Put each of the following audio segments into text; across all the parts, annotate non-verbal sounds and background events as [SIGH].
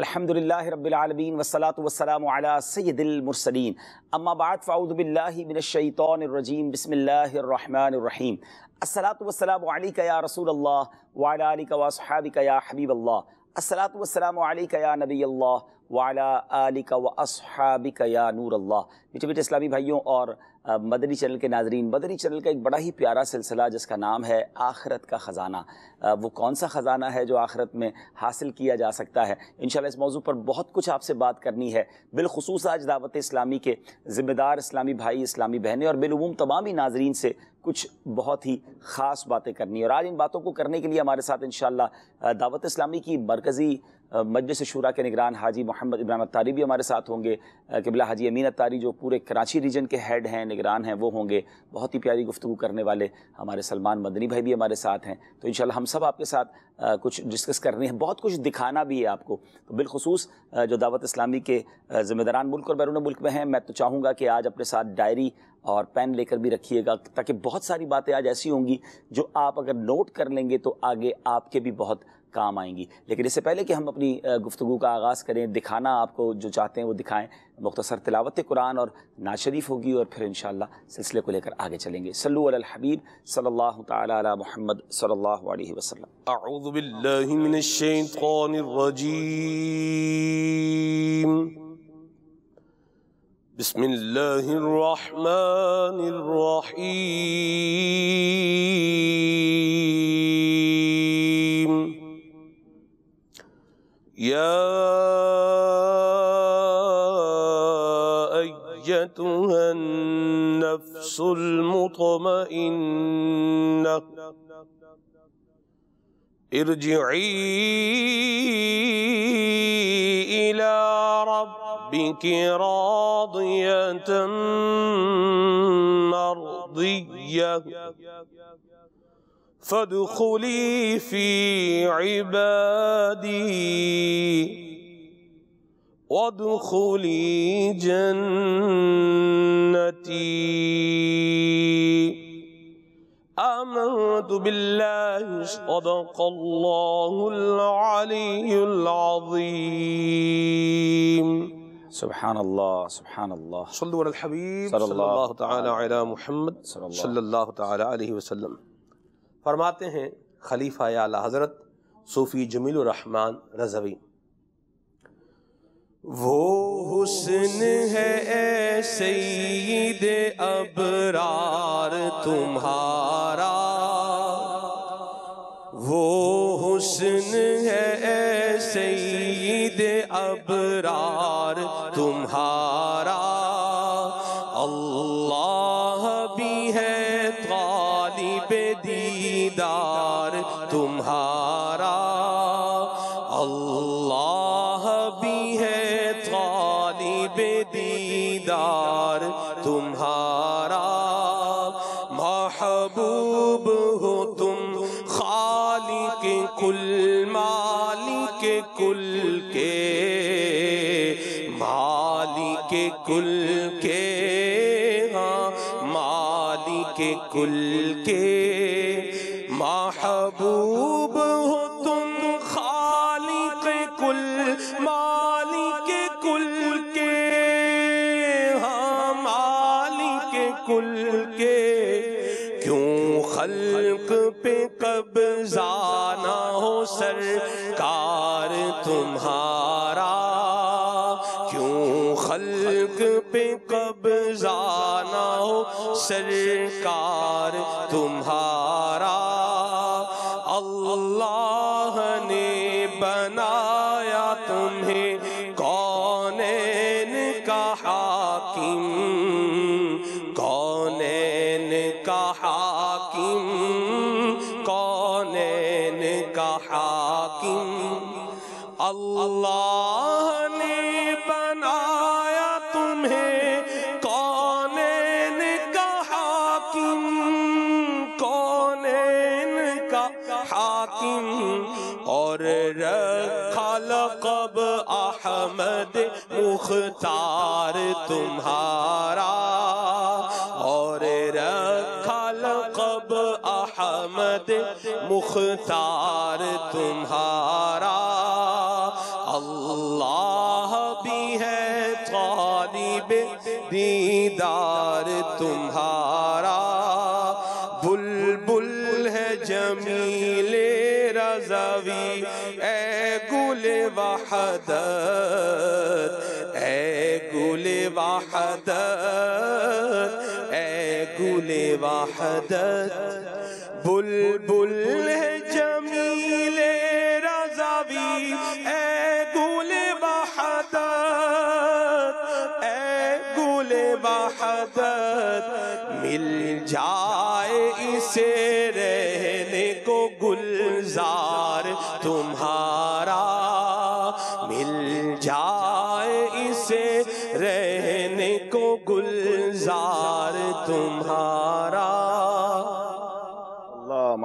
अलहमदिल्ला रबालमीन वसलात वसलाम सैदिलमरसलिन अम्माबाद फ़ाउदबिल्लिमिनशैतरजीम बसमीम असलात वसलाम या रसूल अल्लाह वालिक वसहाबिक या हबीब अल्लाह असलात वसलाम या नबी अल्लाह वालिक व असहाबिक या नूर अल्लाह मीठे मीठे इस्लामी भाइयों और मदनी चैनल के नाजरीन मदनी चैनल का एक बड़ा ही प्यारा सिलसिला जिसका नाम है आखरत का ख़ज़ाना वो कौन सा ख़ज़ाना है जो आखरत में हासिल किया जा सकता है इन इस मौजू पर बहुत कुछ आपसे बात करनी है बिलखसूस आज दावत इस्लामी के ज़िम्मेदार इस्लामी भाई इस्लामी बहनें और बिलूम तमामी नाजरीन से कुछ बहुत ही ख़ास बातें करनी है और आज इन बातों को करने के लिए हमारे साथ इन दावत इस्लामी की मरकज़ी मजलिस शुरा के निगरान हाजी मोहम्मद इब्राहिम अतारी भी हमारे साथ होंगे किबला हाजी अमीन अतारी जो पूरे कराची रीजन के हेड हैं निगरान हैं वो होंगे बहुत ही प्यारी गुफ्तु करने वाले हमारे सलमान मदनी भाई भी हमारे साथ हैं तो इन हम सब आपके साथ कुछ डिस्कस रहे हैं बहुत कुछ दिखाना भी है आपको तो बिलखसूस जो दावत इस्लामी के ज़िम्मेदारान मुल्क और बैरून मुल्क में हैं मैं तो चाहूँगा कि आज अपने साथ डायरी और पेन लेकर भी रखिएगा ताकि बहुत सारी बातें आज ऐसी होंगी जो आप अगर नोट कर लेंगे तो आगे आपके भी बहुत काम आएंगी लेकिन इससे पहले कि हम अपनी गुफ्तु का आगाज़ करें दिखाना आपको जो चाहते हैं वो दिखाएँ मुख्तसर तिलावत कुरान और नाशरीफ़ शरीफ होगी और फिर इन सिलसिले को लेकर आगे चलेंगे सलूल अल हबीब सल्ला तहमद بسم الله الرحمن الرحيم يا أيتها النفس المطمئنة ارجعي إلى ربك راضية مرضية فادخلي في عبادي وادخلي جنتي آمنت بالله صدق الله العلي العظيم سبحان الله سبحان الله صلوا على الحبيب صلى الله, صلى الله تعالى على محمد صلى الله, صلى الله تعالى عليه وسلم फरमाते हैं खलीफा या हज़रत सूफ़ी जमील रहमान रजवी वो हुसन है सईद अबरार तुम्हारा वो हुसन कुल के हाँ मालिक कुल के महबूब हो तुम खालिक कुल मालिक कुल के हाँ मालिक कुल के क्यों खल्क पे कब जाना हो सरकार तुम्हारा फिजा हो सरकार तुम्हारा मुख्तार तुम्हारा और रखल कब अहमद मुख्तार तुम्हारा अल्लाह भी है तालिब दीदार तुम्हारा बुलबुल है जमील रजवी ए गुल वहदत वहदत ए गुले वहदत बुलबुल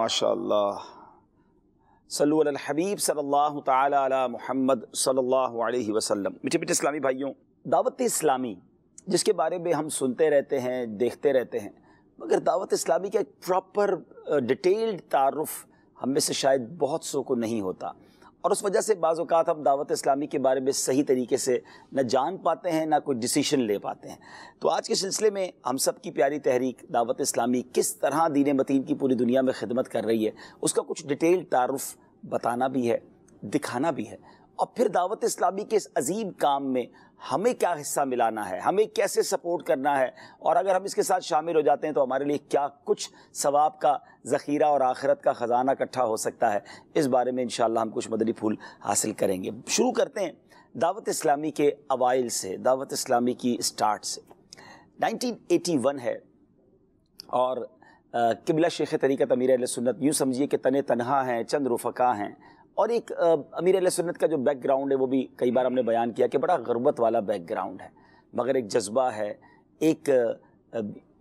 माशा सल हबीब सल्लल्लाहु तआला अला मोहम्मद सल्लल्लाहु अलैहि वसल्लम मिठे मिठे इस्लामी भाइयों दावत इस्लामी जिसके बारे में हम सुनते रहते हैं देखते रहते हैं मगर दावत इस्लामी का एक प्रॉपर डिटेल्ड तारफ़ हम में से शायद बहुत सो को नहीं होता और उस वजह से बाज़ात हम दावत इस्लामी के बारे में सही तरीके से न जान पाते हैं ना कोई डिसीशन ले पाते हैं तो आज के सिलसिले में हम सब की प्यारी तहरीक दावत इस्लामी किस तरह दीन मतीन की पूरी दुनिया में खिदमत कर रही है उसका कुछ डिटेल तारफ़ बताना भी है दिखाना भी है और फिर दावत इस्लामी के इस अजीब काम में हमें क्या हिस्सा मिलाना है हमें कैसे सपोर्ट करना है और अगर हम इसके साथ शामिल हो जाते हैं तो हमारे लिए क्या कुछ सवाब का ज़ख़ीरा और आखिरत का ख़जाना इकट्ठा हो सकता है इस बारे में इन हम कुछ मदनी फूल हासिल करेंगे शुरू करते हैं दावत इस्लामी के अवाइल से दावत इस्लामी की स्टार्ट से 1981 है और किबला शेख तरीक़त अमीर सुन्नत यूँ समझिए कि तन तनहा हैं चंद रुफ़ा हैं और एक अमीर सुन्नत का जो बैकग्राउंड है वो भी कई बार हमने बयान किया कि बड़ा गुरबत वाला बैकग्राउंड है मगर एक जज्बा है एक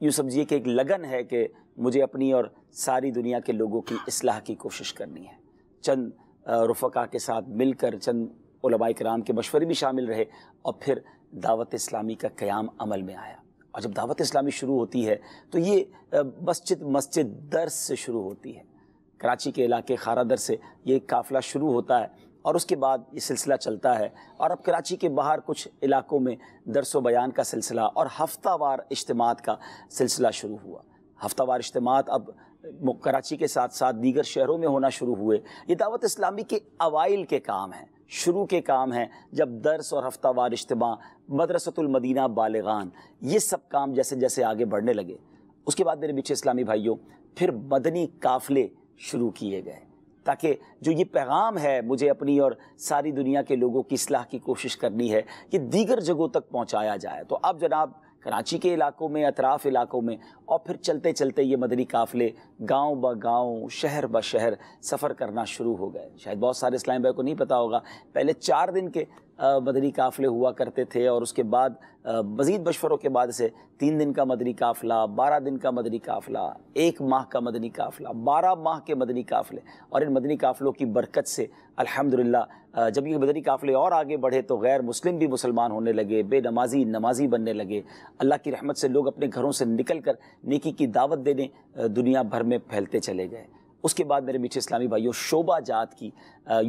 यूँ समझिए कि एक लगन है कि मुझे अपनी और सारी दुनिया के लोगों की असलाह की कोशिश करनी है चंद रफका के साथ मिलकर चंद कराम के मशवरे भी शामिल रहे और फिर दावत इस्लामी का क़्याम अमल में आया और जब दावत इस्लामी शुरू होती है तो ये मस्जिद मस्जिद दर्स से शुरू होती है कराची के इलाके खारादर से ये काफ़िला शुरू होता है और उसके बाद ये सिलसिला चलता है और अब कराची के बाहर कुछ इलाकों में दरसो बयान का सिलसिला और हफ्तावार इज्तम का सिलसिला शुरू हुआ हफ्तावार इज्तम अब कराची के साथ साथ दीगर शहरों में होना शुरू हुए ये दावत इस्लामी के अवाइल के काम हैं शुरू के काम हैं जब दर्स और हफ्तावार इज्तम मदरसतुलमदीना बालगान ये सब काम जैसे जैसे आगे बढ़ने लगे उसके बाद मेरे पीछे इस्लामी भाइयों फिर मदनी काफ़िले शुरू किए गए ताकि जो ये पैगाम है मुझे अपनी और सारी दुनिया के लोगों की सलाह की कोशिश करनी है कि दीगर जगहों तक पहुँचाया जाए तो अब जनाब कराची के इलाकों में अतराफ़ इलाकों में और फिर चलते चलते ये मदनी काफ़िले गांव ब गांव शहर ब शहर सफ़र करना शुरू हो गए शायद बहुत सारे इस्लाम भाई को नहीं पता होगा पहले चार दिन के मदनी काफ़िले हुआ करते थे और उसके बाद मज़ीद बशफरों के बाद से तीन दिन का मदनी काफ़िला बारह दिन का मदनी काफ़िला एक माह का मदनी काफ़िला बारह माह के मदनी काफ़िले और इन मदनी काफ़िलों की बरकत से अल्हम्दुलिल्लाह जब ये मदनी काफ़िले और आगे बढ़े तो गैर मुस्लिम भी मुसलमान होने लगे बेनमाजी नमाजी बनने लगे अल्लाह की रहमत से लोग अपने घरों से निकल कर नेकी की दावत देने दुनिया भर में फैलते चले गए उसके बाद मेरे मीठे इस्लामी भाइयों शोबा जात की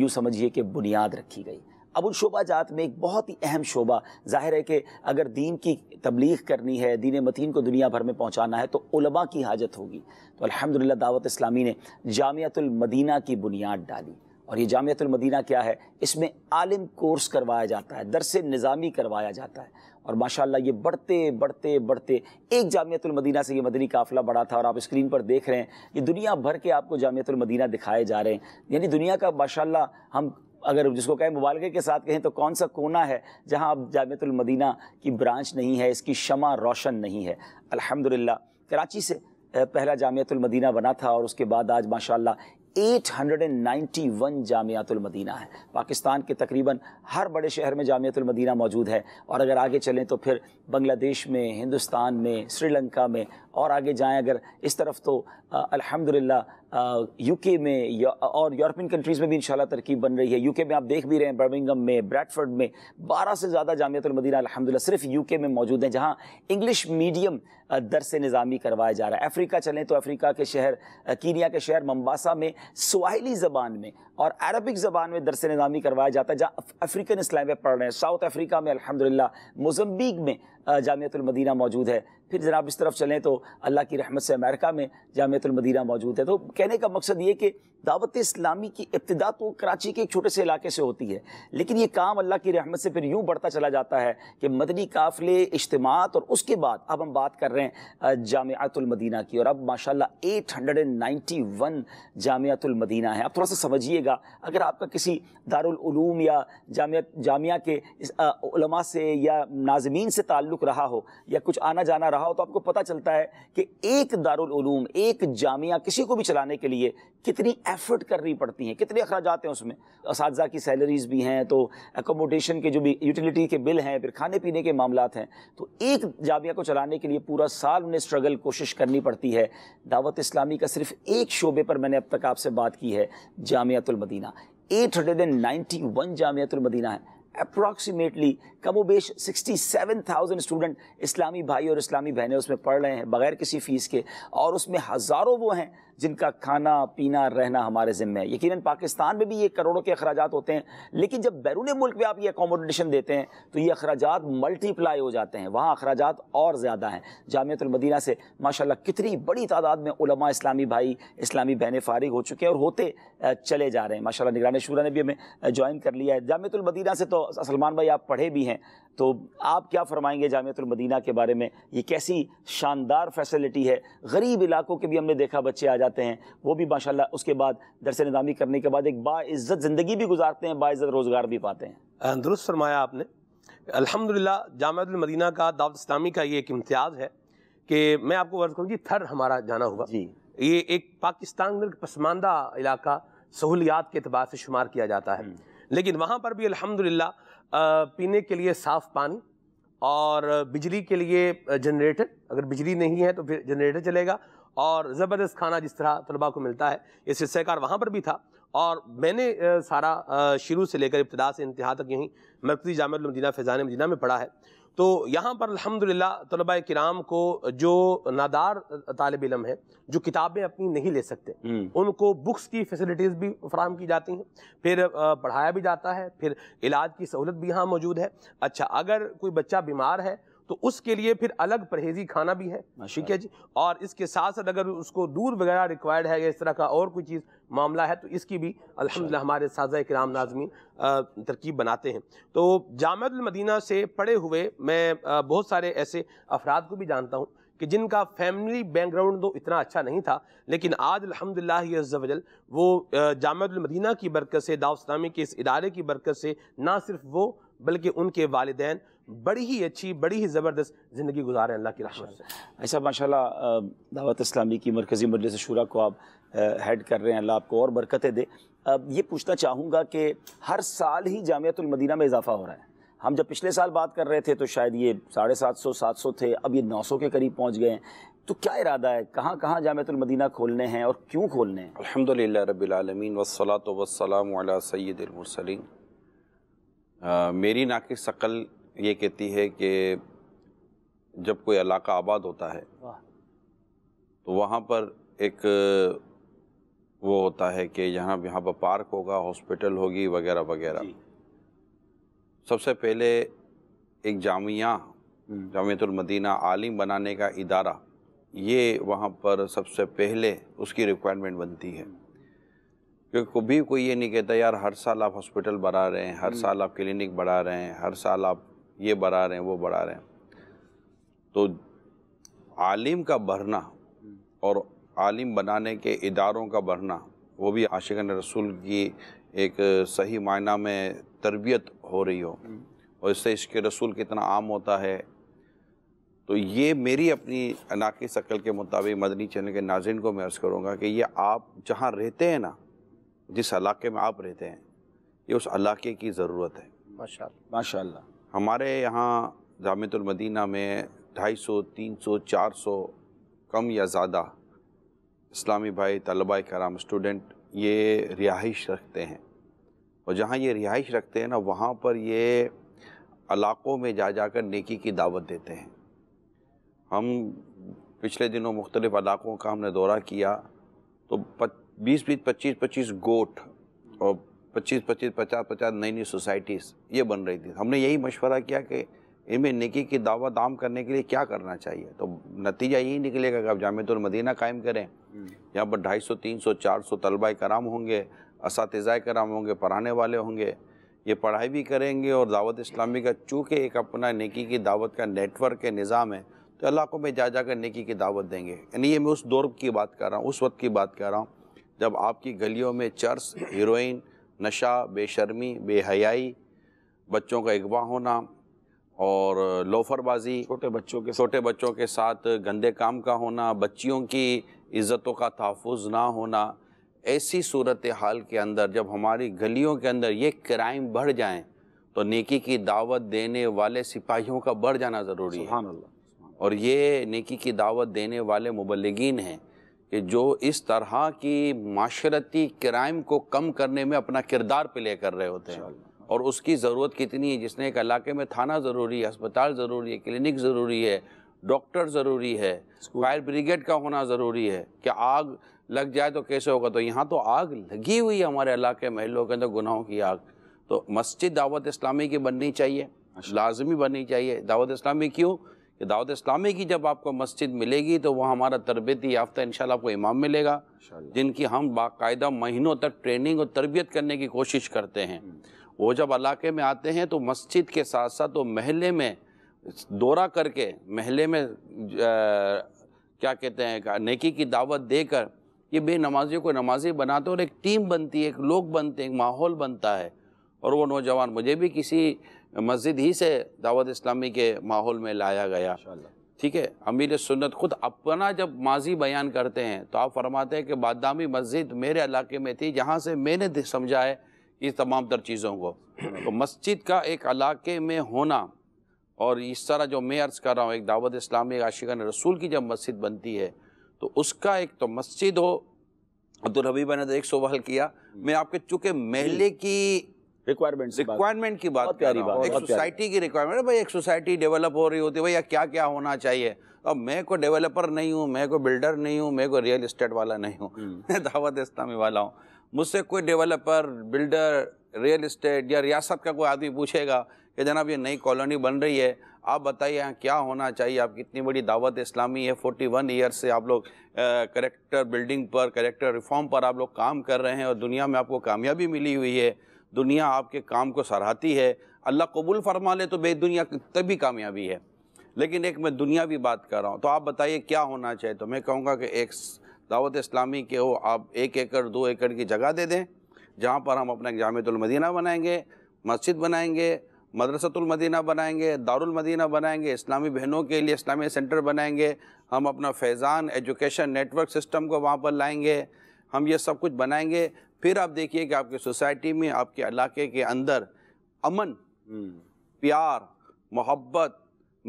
यूँ समझिए कि बुनियाद रखी गई उन शोबा जात में एक बहुत ही अहम शोबा जाहिर है कि अगर दीन की तबलीग करनी है दीन मतीन को दुनिया भर में पहुँचाना है तो उलमा की हाजत होगी तो अल्हम्दुलिल्लाह दावत इस्लामी ने जामियातुलमदीना की बुनियाद डाली और ये जामियातुलमदीना क्या है इसमें आलिम कोर्स करवाया जाता है दरस निज़ामी करवाया जाता है और माशाल्लाह ये बढ़ते बढ़ते बढ़ते एक जामियातुलमदीना से ये मदनी काफ़िला बढ़ा था और आप स्क्रीन पर देख रहे हैं ये दुनिया भर के आपको जामियातुलमदीना दिखाए जा रहे हैं यानी दुनिया का माशाल्लाह हम अगर जिसको कहें मुबालगे के साथ कहें तो कौन सा कोना है जहां अब जामतुलमदीना की ब्रांच नहीं है इसकी शमा रोशन नहीं है अल्हम्दुलिल्लाह कराची से पहला जामतुलमदीना बना था और उसके बाद आज माशाल्लाह 891 जामियातुलमदीना है पाकिस्तान के तकरीबन हर बड़े शहर में जामियातुलमदीना मौजूद है और अगर आगे चलें तो फिर बंग्लादेश में हिंदुस्तान में श्रीलंका में और आगे जाएं अगर इस तरफ तो अल्हम्दुलिल्लाह यूके में और यूरोपियन कंट्रीज़ में भी इन तरकीब बन रही है यूके में आप देख भी रहे हैं बर्मिंगम में ब्रैडफर्ड में 12 से ज़्यादा जामियातमदीना अलहमदिल्ला सिर्फ यूके में मौजूद हैं जहाँ इंग्लिश मीडियम दरस निज़ामी करवाया जा रहा है अफ्रीका चलें तो अफ्रीका के शहर कीनिया के शहर मम्बासा में सवाहली ज़बान में और अरबिक ज़बान में दरस निज़ामी करवाया जाता है जहाँ अफ्रीकन इस्लाम पढ़ रहे हैं साउथ अफ्रीका में अलहमदिल्ला मोजम्बीक में जामियातमदीना मौजूद है फिर जनाब इस तरफ चलें तो अल्लाह की रहमत से अमेरिका में जामतुलमदीना मौजूद है तो कहने का मकसद ये कि दावत इस्लामी की इब्तदा तो कराची के एक छोटे से इलाके से होती है लेकिन ये काम अल्लाह की रहमत से फिर यूँ बढ़ता चला जाता है कि मदनी काफ़िले इज्तम और उसके बाद अब हम बात कर रहे हैं जामतुलमदीना की और अब माशा eight hundred and ninety one Jamiatulmadina है आप थोड़ा सा समझिएगा अगर आपका किसी दारूम या जामिया जामिया के से या नाजमीन से ताल्लुक़ रहा हो या कुछ आना जाना रहा रहा हो तो आपको पता चलता है कि एक दारुल दारूम एक जामिया किसी को भी चलाने के लिए कितनी एफर्ट करनी पड़ती है कितने अखराज आते हैं उसमें इस की सैलरीज भी हैं तो एकोमोडेशन के जो भी यूटिलिटी के बिल हैं फिर खाने पीने के मामला हैं तो एक जामिया को चलाने के लिए पूरा साल उन्हें स्ट्रगल कोशिश करनी पड़ती है दावत इस्लामी का सिर्फ एक शोबे पर मैंने अब तक आपसे बात की है Jamiatulmadina eight hundred and ninety one Jamiatulmadina है अप्रॉक्सीमेटली कमोबेश 67,000 स्टूडेंट इस्लामी भाई और इस्लामी बहनें उसमें पढ़ रहे हैं बगैर किसी फ़ीस के और उसमें हज़ारों वो हैं जिनका खाना पीना रहना हमारे ज़िम्मे है यकीन पाकिस्तान में भी ये करोड़ों के अखराज होते हैं लेकिन जब बैरून मुल्क में आप ये अकोमोडेशन देते हैं तो ये अखराज मल्टीप्लाई हो जाते हैं वहाँ अखराज और ज़्यादा हैं जामतुलमदीना से माशा कितनी बड़ी तादाद में उलमा इस्लामी भाई इस्लामी बहनें फारिग हो चुके हैं और होते चले जा रहे हैं माशा निगरान शुरा ने भी हमें ज्वाइन कर लिया है जामतुलमदीना से तो सलमान भाई आप पढ़े भी हैं तो आप क्या फरमाएंगे मदीना के बारे में ये कैसी शानदार फैसिलिटी है गरीब इलाकों के भी हमने देखा बच्चे आ जाते हैं वो भी माशाल्लाह उसके बाद दरस नदामी करने के बाद एक बाज़्ज़त ज़िंदगी भी गुजारते हैं बाज़्ज़त रोज़गार भी पाते हैं दुरुस्त फरमाया आपने अलहमदिल्ला जामियातुलमदीना का दावत इस्लामी का ये एक इम्तियाज़ है कि मैं आपको वर्ज करूँ जी थर हमारा जाना हुआ जी ये एक पाकिस्तान पसमानदा इलाका सहूलियात के अतबार से शुमार किया जाता है हम्म। लेकिन वहाँ पर भी अल्हम्दुलिल्लाह पीने के लिए साफ़ पानी और बिजली के लिए जनरेटर अगर बिजली नहीं है तो फिर जनरेटर चलेगा और ज़बरदस्त खाना जिस तरह तलबा को मिलता है ये शिष्यकार वहाँ पर भी था और मैंने सारा शुरू से लेकर इब्तदा से इंतहा तक यहीं मरकज़ी जामदीना फैज़ान मदीना में पढ़ा है तो यहाँ पर अलहमदिल्ला तलबा कराम को जो नादार तालब इलम है जो किताबें अपनी नहीं ले सकते हम्म। उनको बुक्स की फैसिलिटीज़ भी फ्राहम की जाती हैं फिर पढ़ाया भी जाता है फिर इलाज की सहूलत भी यहाँ मौजूद है अच्छा अगर कोई बच्चा बीमार है तो उसके लिए फिर अलग परहेजी खाना भी है ठीक है जी और इसके साथ साथ अगर उसको दूर वगैरह रिक्वायर्ड है या इस तरह का और कोई चीज़ मामला है तो इसकी भी अलहमदिल्ला हमारे साजा कराम नाजमी तरकीब बनाते हैं तो जामतमदीना से पढ़े हुए मैं बहुत सारे ऐसे अफराद को भी जानता हूँ कि जिनका फैमिली बैकग्राउंड तो इतना अच्छा नहीं था लेकिन आज अलहमदिल्लाजल वो जामतमदीना की बरकत से दावस्लामी के इस इदारे की बरकत से ना सिर्फ वो बल्कि उनके वालदेन बड़ी ही अच्छी बड़ी ही ज़बरदस्त ज़िंदगी गुजार अल्लाह की रहमत से ऐसा माशाल्लाह दावत इस्लामी की मरकज़ी मजलिस शुरा को आप हेड कर रहे हैं अल्लाह आपको और बरकतें दे अब ये पूछना चाहूँगा कि हर साल ही जामियातुलमदीना में इजाफा हो रहा है हम जब पिछले साल बात कर रहे थे तो शायद ये साढ़े सात सौ सात सौ थे अब ये नौ सौ के करीब पहुँच गए हैं तो क्या इरादा है कहाँ कहाँ जामतुलमदीना खोलने हैं और क्यों खोलने हैं अलहमदिल्ला रबालमीन वसलात वसलम सैदमरसलिन मेरी नाक शक्ल ये कहती है कि जब कोई इलाका आबाद होता है तो वहाँ पर एक वो होता है कि यहाँ यहाँ पर पार्क होगा हॉस्पिटल होगी वगैरह वगैरह सबसे पहले एक जामिया हम्म। जामियतुलमदीना आलिम बनाने का इदारा ये वहाँ पर सबसे पहले उसकी रिक्वायरमेंट बनती है हम्म। क्योंकि कभी कोई ये नहीं कहता यार हर साल आप हॉस्पिटल हम्म। बढ़ा रहे हैं हर साल आप क्लिनिक बढ़ा रहे हैं हर साल आप ये बढ़ा रहे हैं वो बढ़ा रहे हैं तो आलिम का बढ़ना और आलिम बनाने के इदारों का बढ़ना वो भी आशिक रसूल की एक सही मायना में तरबियत हो रही हो और इससे इश्क रसूल कितना आम होता है तो ये मेरी अपनी अनाकी शक्ल के मुताबिक मदनी चैनल के नाजिन को मैं अर्ज़ करूँगा कि ये आप जहाँ रहते हैं ना जिस इलाके में आप रहते हैं ये उस इलाके की ज़रूरत है माशा माशा हमारे यहाँ जामतुलमदीना में ढाई सौ तीन सौ चार सौ कम या ज़्यादा इस्लामी भाई तलबा कराम स्टूडेंट ये रिहाइश रखते हैं और जहाँ ये रिहाइश रखते हैं ना वहाँ पर ये इलाक़ों में जा जाकर नेकी की दावत देते हैं हम पिछले दिनों मुख्तलिफ़ इलाक़ों का हमने दौरा किया तो बीस बीस पच्चीस पच्चीस गोट और पच्चीस पच्चीस पचास पचास नई नई सोसाइटीज़ ये बन रही थी हमने यही मशवरा किया कि इनमें निकी की दावत आम करने के लिए क्या करना चाहिए तो नतीजा यही निकलेगा कि आप जामतुलमदीना कायम करें हम्म। यहाँ पर ढाई सौ तीन सौ चार सौ तलबा कराम होंगे इसातज़ा कराम होंगे पढ़ाने वाले होंगे ये पढ़ाई भी करेंगे और दावत इस्लामी का चूँकि एक अपना निकी की दावत का नेटवर्क है निज़ाम है तो इलाकों में जा जाकर निकी की दावत देंगे यानी ये मैं उस दौर की बात कर रहा हूँ उस वक्त की बात कर रहा हूँ जब आपकी गलियों में चर्च हीरोइन नशा बेशर्मी बेहयाई बच्चों का अगवा होना और लोफरबाजी छोटे बच्चों के छोटे बच्चों के साथ गंदे काम का होना बच्चियों की इज़्ज़तों का तहफ़ ना होना ऐसी सूरत हाल के अंदर जब हमारी गलियों के अंदर ये क्राइम बढ़ जाएं तो नेकी की दावत देने वाले सिपाहियों का बढ़ जाना ज़रूरी है और ये नेकी की दावत देने वाले मुबलगिन हैं कि जो इस तरह की माशरती क्राइम को कम करने में अपना किरदार प्ले कर रहे होते हैं और उसकी ज़रूरत कितनी है जिसने एक इलाके में थाना ज़रूरी है अस्पताल ज़रूरी है क्लिनिक ज़रूरी है डॉक्टर ज़रूरी है फायर ब्रिगेड का होना ज़रूरी है कि आग लग जाए तो कैसे होगा तो यहाँ तो आग लगी हुई है हमारे इलाके महलों के अंदर गुनाहों की आग तो मस्जिद दावत इस्लामी की बननी चाहिए लाजमी बननी चाहिए दावत इस्लामी क्यों कि दावत इस्लामी की जब आपको मस्जिद मिलेगी तो वह हमारा तरबती याफ्ता इन आपको इमाम मिलेगा जिनकी हम बाकायदा महीनों तक ट्रेनिंग और तरबियत करने की कोशिश करते हैं हम्म। वो जब इलाके में आते हैं तो मस्जिद के साथ साथ वो महल में दौरा करके महले में क्या कहते हैं नेकी की दावत देकर ये बेनमाजियों को नमाजी बनाते हैं और एक टीम बनती है एक लोग बनते हैं एक माहौल बनता है और वो नौजवान मुझे भी किसी मस्जिद ही से दावत इस्लामी के माहौल में लाया गया ठीक है अमीर सुन्नत खुद अपना जब माजी बयान करते हैं तो आप फरमाते हैं कि बादामी मस्जिद मेरे इलाके में थी जहाँ से मैंने समझा है इस तमाम तर चीज़ों को तो मस्जिद का एक इलाके में होना और इस तरह जो मैं अर्ज़ कर रहा हूँ एक दावत इस्लामी आशिकान रसूल की जब मस्जिद बनती है तो उसका एक तो मस्जिद हो अब्दुल ने तो एक सवाल किया हम्म। मैं आपके चूँकि मेले की रिक्वायरमेंट रिक्वायरमेंट की बात प्यारी बात एक सोसाइटी की रिक्वायरमेंट भाई एक सोसाइटी डेवलप हो रही होती है भैया क्या क्या होना चाहिए अब मैं को डेवलपर नहीं हूँ मैं को बिल्डर नहीं हूँ मैं को रियल इस्टेट वाला नहीं हूँ हम्म। [LAUGHS] मैं दावत इस्लामी वाला हूँ मुझसे कोई डेवलपर बिल्डर रियल इस्टेट या रियासत का कोई आदमी पूछेगा कि जनाब ये नई कॉलोनी बन रही है आप बताइए यहाँ क्या होना चाहिए आप कितनी बड़ी दावत इस्लामी है वन ईयर से आप लोग करेक्टर बिल्डिंग पर करेक्टर रिफॉर्म पर आप लोग काम कर रहे हैं और दुनिया में आपको कामयाबी मिली हुई है दुनिया आपके काम को सराहती है अल्लाह कबूल फरमा ले तो बे दुनिया तभी कामयाबी है लेकिन एक मैं दुनियावी बात कर रहा हूँ तो आप बताइए क्या होना चाहिए तो मैं कहूँगा कि एक दावत इस्लामी के हो आप एक एकड़ दो एकड़ की जगह दे दें जहाँ पर हम अपना जामतुलमदीना बनाएंगे मस्जिद बनाएंगे मदरसतुलमदीना बनाएंगे दारुलमदीना बनाएंगे इस्लामी बहनों के लिए इस्लामी सेंटर बनाएंगे हम अपना फैज़ान एजुकेशन नेटवर्क सिस्टम को वहाँ पर लाएंगे हम ये सब कुछ बनाएंगे फिर आप देखिए कि आपके सोसाइटी में आपके इलाके के अंदर अमन हम्म। प्यार मोहब्बत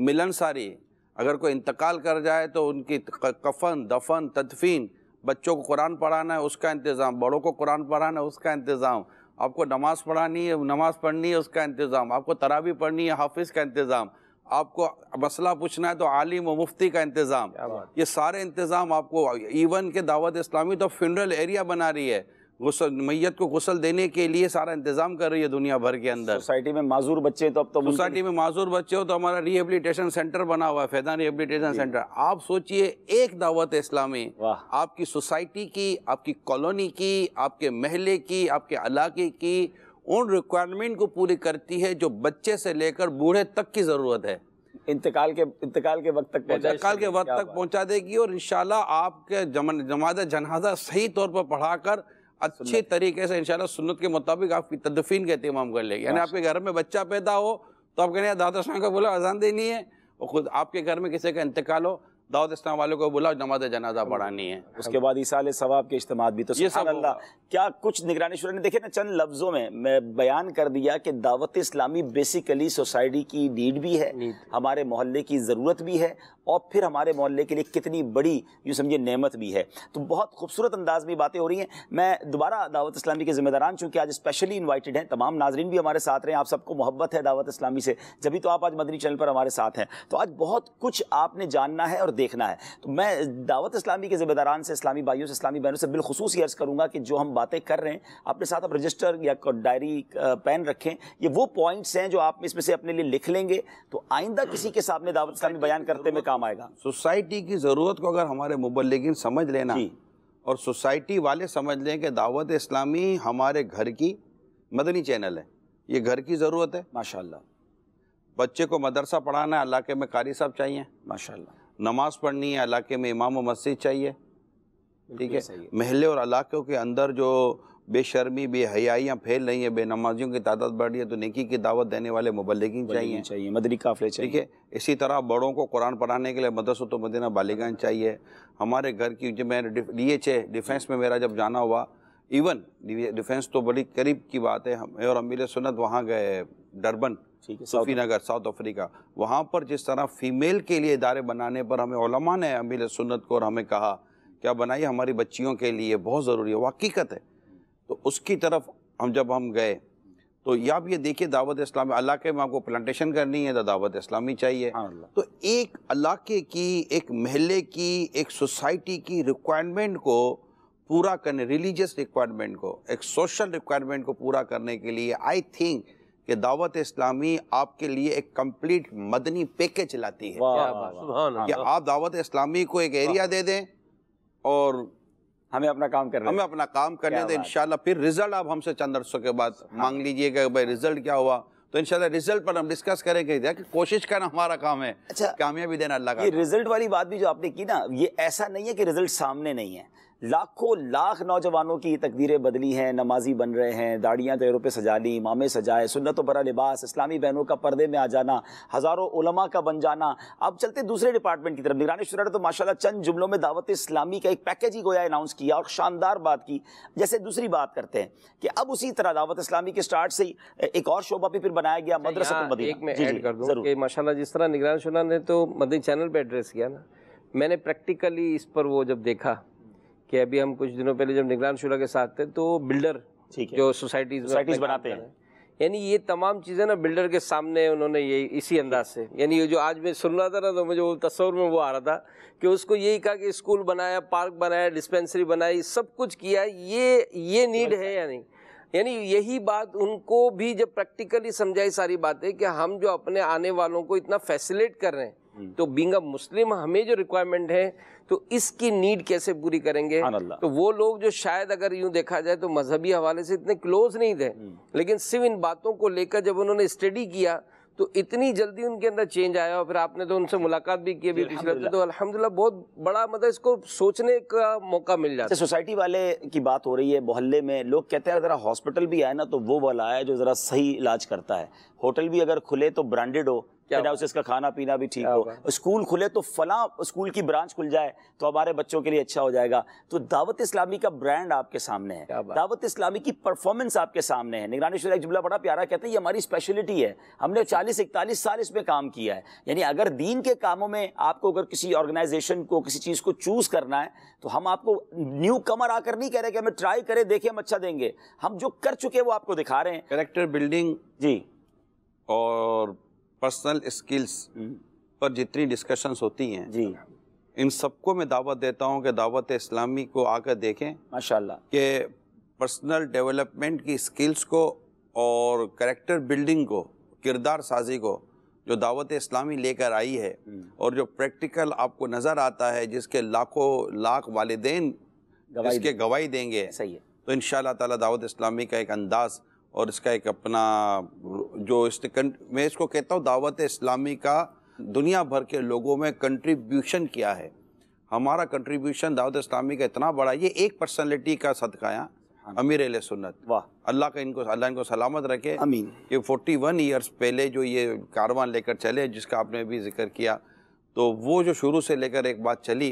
मिलनसारी अगर कोई इंतकाल कर जाए तो उनकी कफन दफन तदफीन बच्चों को कुरान पढ़ाना है उसका इंतज़ाम बड़ों को कुरान पढ़ाना है उसका इंतज़ाम आपको नमाज़ पढ़ानी है नमाज़ पढ़नी है उसका इंतज़ाम आपको तरावी पढ़नी है हाफिज़ का इंतज़ाम आपको मसला पूछना है तो आलिम व मुफ्ती का इंतज़ाम ये सारे इंतज़ाम आपको इवन के दावत इस्लामी तो फ्यूनरल एरिया बना रही है गसल मैत को गसल देने के लिए सारा इंतजाम कर रही है दुनिया भर के अंदर सोसाइटी में माजूर बच्चे तो अब तो सोसाइटी में माजूर बच्चे हो तो हमारा रिहेबिलिटेशन सेंटर बना हुआ है फैदान रिहेबिलिटेशन सेंटर आप सोचिए एक दावत इस्लामी आपकी सोसाइटी की आपकी कॉलोनी की आपके महले की आपके इलाके की उन रिक्वायरमेंट को पूरी करती है जो बच्चे से लेकर बूढ़े तक की ज़रूरत है इंतकाल के इंतकाल के वक्त तक इंतकाल के वक्त तक पहुंचा देगी और इंशाल्लाह आपके जमादा जनाजा सही तौर पर पढ़ाकर अच्छे तरीके से इनशाला सुन्नत के मुताबिक आपकी तदफीन का अहतमाम कर लेगी यानी आपके घर में बच्चा पैदा हो तो आप कहने दादा शाह को बोला अजान देनी है और खुद आपके घर में किसी का इंतकाल हो दाऊद इस्लाम वालों को बुलाओ नमाज जनाजा पढ़ानी है उसके बाद ईसा सवाब के इज्तम भी तो ये सब अल्लाह क्या कुछ निगरानी शुरू ने देखे ना चंद लफ्ज़ों में मैं बयान कर दिया कि दावत इस्लामी बेसिकली सोसाइटी की नीड भी है हमारे मोहल्ले की ज़रूरत भी है और फिर हमारे मोहल्ले के लिए कितनी बड़ी यूँ समझिए नेमत भी है तो बहुत खूबसूरत अंदाज में बातें हो रही हैं मैं दोबारा दावत इस्लामी के जिम्मेदारान चूँकि आज स्पेशली इन्वाइटेड हैं तमाम नाजरन भी हमारे साथ रहे आप सबको मोहब्बत है दावत इस्लामी से जब तो आप आज मदनी चैनल पर हमारे साथ हैं तो आज बहुत कुछ आपने जानना है और देखना है तो मैं दावत इस्लामी के जिम्मेदारान से इस्लामी भाइयों से इस्लामी बहनों से बिलखसूस अर्ज़ करूँगा कि जो हम बातें कर रहे हैं अपने साथ आप रजिस्टर या डायरी पेन रखें ये वो पॉइंट्स हैं जो आप इसमें से अपने लिए लिख लेंगे तो आइंदा किसी के सामने दावत इस्लामी बयान करते में काम आएगा सोसाइटी की ज़रूरत को अगर हमारे मुबलिकीन समझ लेना और सोसाइटी वाले समझ लें कि दावत इस्लामी हमारे घर की मदनी चैनल है ये घर की ज़रूरत है माशाल्लाह बच्चे को मदरसा पढ़ाना है इलाके में कारी साहब चाहिए माशाल्लाह नमाज़ पढ़नी है इलाके में इमाम मस्जिद चाहिए ठीक है महले और इलाकों के अंदर जो बेशर्मी बेहयाइयाँ फैल रही हैं बेनमाजियों की तादाद बढ़ रही है तो नेकी की दावत देने वाले मुबलिकीन चाहिए चाहिए मदरी काफले चाहिए ठीक है इसी तरह बड़ों को कुरान पढ़ाने के लिए मदरसों तो मदीना बालिगान चाहिए हमारे घर की जो मैंने डी एच ए डिफेंस में मेरा जब जाना हुआ इवन डिफेंस तो बड़ी करीब की बात है हम और अमीर सुनत वहाँ गए डरबन नगर साउथ अफ्रीका वहाँ पर जिस तरह फ़ीमेल के लिए इदारे बनाने पर हमें ने अमीर सुनत को और हमें कहा क्या बनाइए हमारी बच्चियों के लिए बहुत ज़रूरी है वाकीकत है तो उसकी तरफ हम जब हम गए तो या आप ये देखिए दावत इस्लामी इलाके में आपको प्लांटेशन करनी है तो दावत इस्लामी चाहिए हाँ, तो एक इलाके की एक महल्ले की एक सोसाइटी की रिक्वायरमेंट को पूरा करने रिलीजियस रिक्वायरमेंट को एक सोशल रिक्वायरमेंट को पूरा करने के लिए आई थिंक कि दावत इस्लामी आपके लिए एक कंप्लीट मदनी पैकेज लाती है कि आप दावत इस्लामी को एक एरिया दे दें और हमें अपना काम करना हमें अपना काम करने दें इनशाला फिर रिजल्ट आप हमसे चंद अरसों के बाद हाँ। मांग लीजिएगा भाई रिजल्ट क्या हुआ तो इनशाला रिजल्ट पर हम डिस्कस करेंगे कि कोशिश करना हमारा काम है अच्छा कामयाबी देना अल्लाह का ये रिजल्ट वाली बात भी जो आपने की ना ये ऐसा नहीं है कि रिजल्ट सामने नहीं है लाखों लाख नौजवानों की तकदीरें बदली हैं नमाजी बन रहे हैं दाढ़ियाँ तैरों पर सजा ली इमामे सजाए सुन्नतों बरा लिबास इस्लामी बहनों का पर्दे में आ जाना हज़ारों उलमा का बन जाना अब चलते दूसरे डिपार्टमेंट की तरफ निगरानी शुरू ने तो माशाल्लाह चंद जुमलों में दावत इस्लामी का एक पैकेज ही गोया अनाउंस किया और शानदार बात की जैसे दूसरी बात करते हैं कि अब उसी तरह दावत इस्लामी के स्टार्ट से ही एक और शोबा भी फिर बनाया गया अच्छा, मदरसा माशा जिस तरह निगरानी शुरू ने तो मदनी चैनल पर एड्रेस किया ना मैंने प्रैक्टिकली इस पर वो जब देखा कि अभी हम कुछ दिनों पहले जब निगरान शुरा के साथ थे तो बिल्डर जो सोसाइटीज सोसाइटीज बनाते हैं यानी ये तमाम चीज़ें ना बिल्डर के सामने उन्होंने ये इसी अंदाज से यानी ये जो आज मैं सुन रहा था ना तो मुझे वो तस्वर में वो आ रहा था कि उसको यही कहा कि स्कूल बनाया पार्क बनाया डिस्पेंसरी बनाई सब कुछ किया ये ये नीड है या नहीं यानी यही बात उनको भी जब प्रैक्टिकली समझाई सारी बातें कि हम जो अपने आने वालों को इतना फैसिलेट कर रहे हैं हम्म। तो बींग मुस्लिम हमें जो रिक्वायरमेंट है तो इसकी नीड कैसे पूरी करेंगे तो वो लोग जो शायद अगर यूं देखा जाए तो मजहबी हवाले से इतने क्लोज नहीं थे हम्म। लेकिन सिर्फ इन बातों को लेकर जब उन्होंने स्टडी किया तो इतनी जल्दी उनके अंदर चेंज आया और फिर आपने तो उनसे मुलाकात भी की अभी पिछले तो अल्हम्दुलिल्लाह बहुत बड़ा मतलब इसको सोचने का मौका मिल जाता है सोसाइटी अच्छा, वाले की बात हो रही है मोहल्ले में लोग कहते हैं ज़रा हॉस्पिटल भी आए ना तो वो वाला आए जो ज़रा सही इलाज करता है होटल भी अगर खुले तो ब्रांडेड हो पेडाउसेस का खाना पीना भी ठीक हो स्कूल खुले तो फला स्कूल की ब्रांच खुल जाए तो हमारे बच्चों के लिए अच्छा हो जाएगा तो दावत इस्लामी का ब्रांड आपके सामने है दावत इस्लामी की परफॉर्मेंस आपके सामने है निगरानी शुरा एक जुमला बड़ा प्यारा कहते हैं ये हमारी स्पेशलिटी है हमने चालीस इकतालीस साल इसमें काम किया है यानी अगर दीन के कामों में आपको अगर किसी ऑर्गेनाइजेशन को किसी चीज़ को चूज़ करना है तो हम आपको न्यू कमर आकर नहीं कह रहे कि हमें ट्राई करें देखें हम अच्छा देंगे हम जो कर चुके हैं वो आपको दिखा रहे हैं करेक्टर बिल्डिंग जी और पर्सनल हम्म। स्किल्स पर जितनी डिस्कशंस होती हैं जी इन सबको मैं दावत देता हूं कि दावत इस्लामी को आकर देखें माशाल्लाह के पर्सनल डेवलपमेंट की स्किल्स को और करेक्टर बिल्डिंग को किरदार साजी को जो दावत इस्लामी लेकर आई है हम्म। और जो प्रैक्टिकल आपको नज़र आता है जिसके लाखों लाख वालदेन इसके गवाही देंगे सही है तो इन शाह दावत इस्लामी का एक अंदाज़ और इसका एक अपना जो इस मैं इसको कहता हूँ दावत इस्लामी का दुनिया भर के लोगों में कंट्रीब्यूशन किया है हमारा कंट्रीब्यूशन दावत इस्लामी का इतना बड़ा ये एक पर्सनलिटी का सदकाया हाँ। अमीर अल सुन्नत वाह अल्लाह का इनको अल्लाह इनको सलामत रखे अमीन ये 41 वन ईयर्स पहले जो ये कारवां लेकर चले जिसका आपने भी जिक्र किया तो वो जो शुरू से लेकर एक बात चली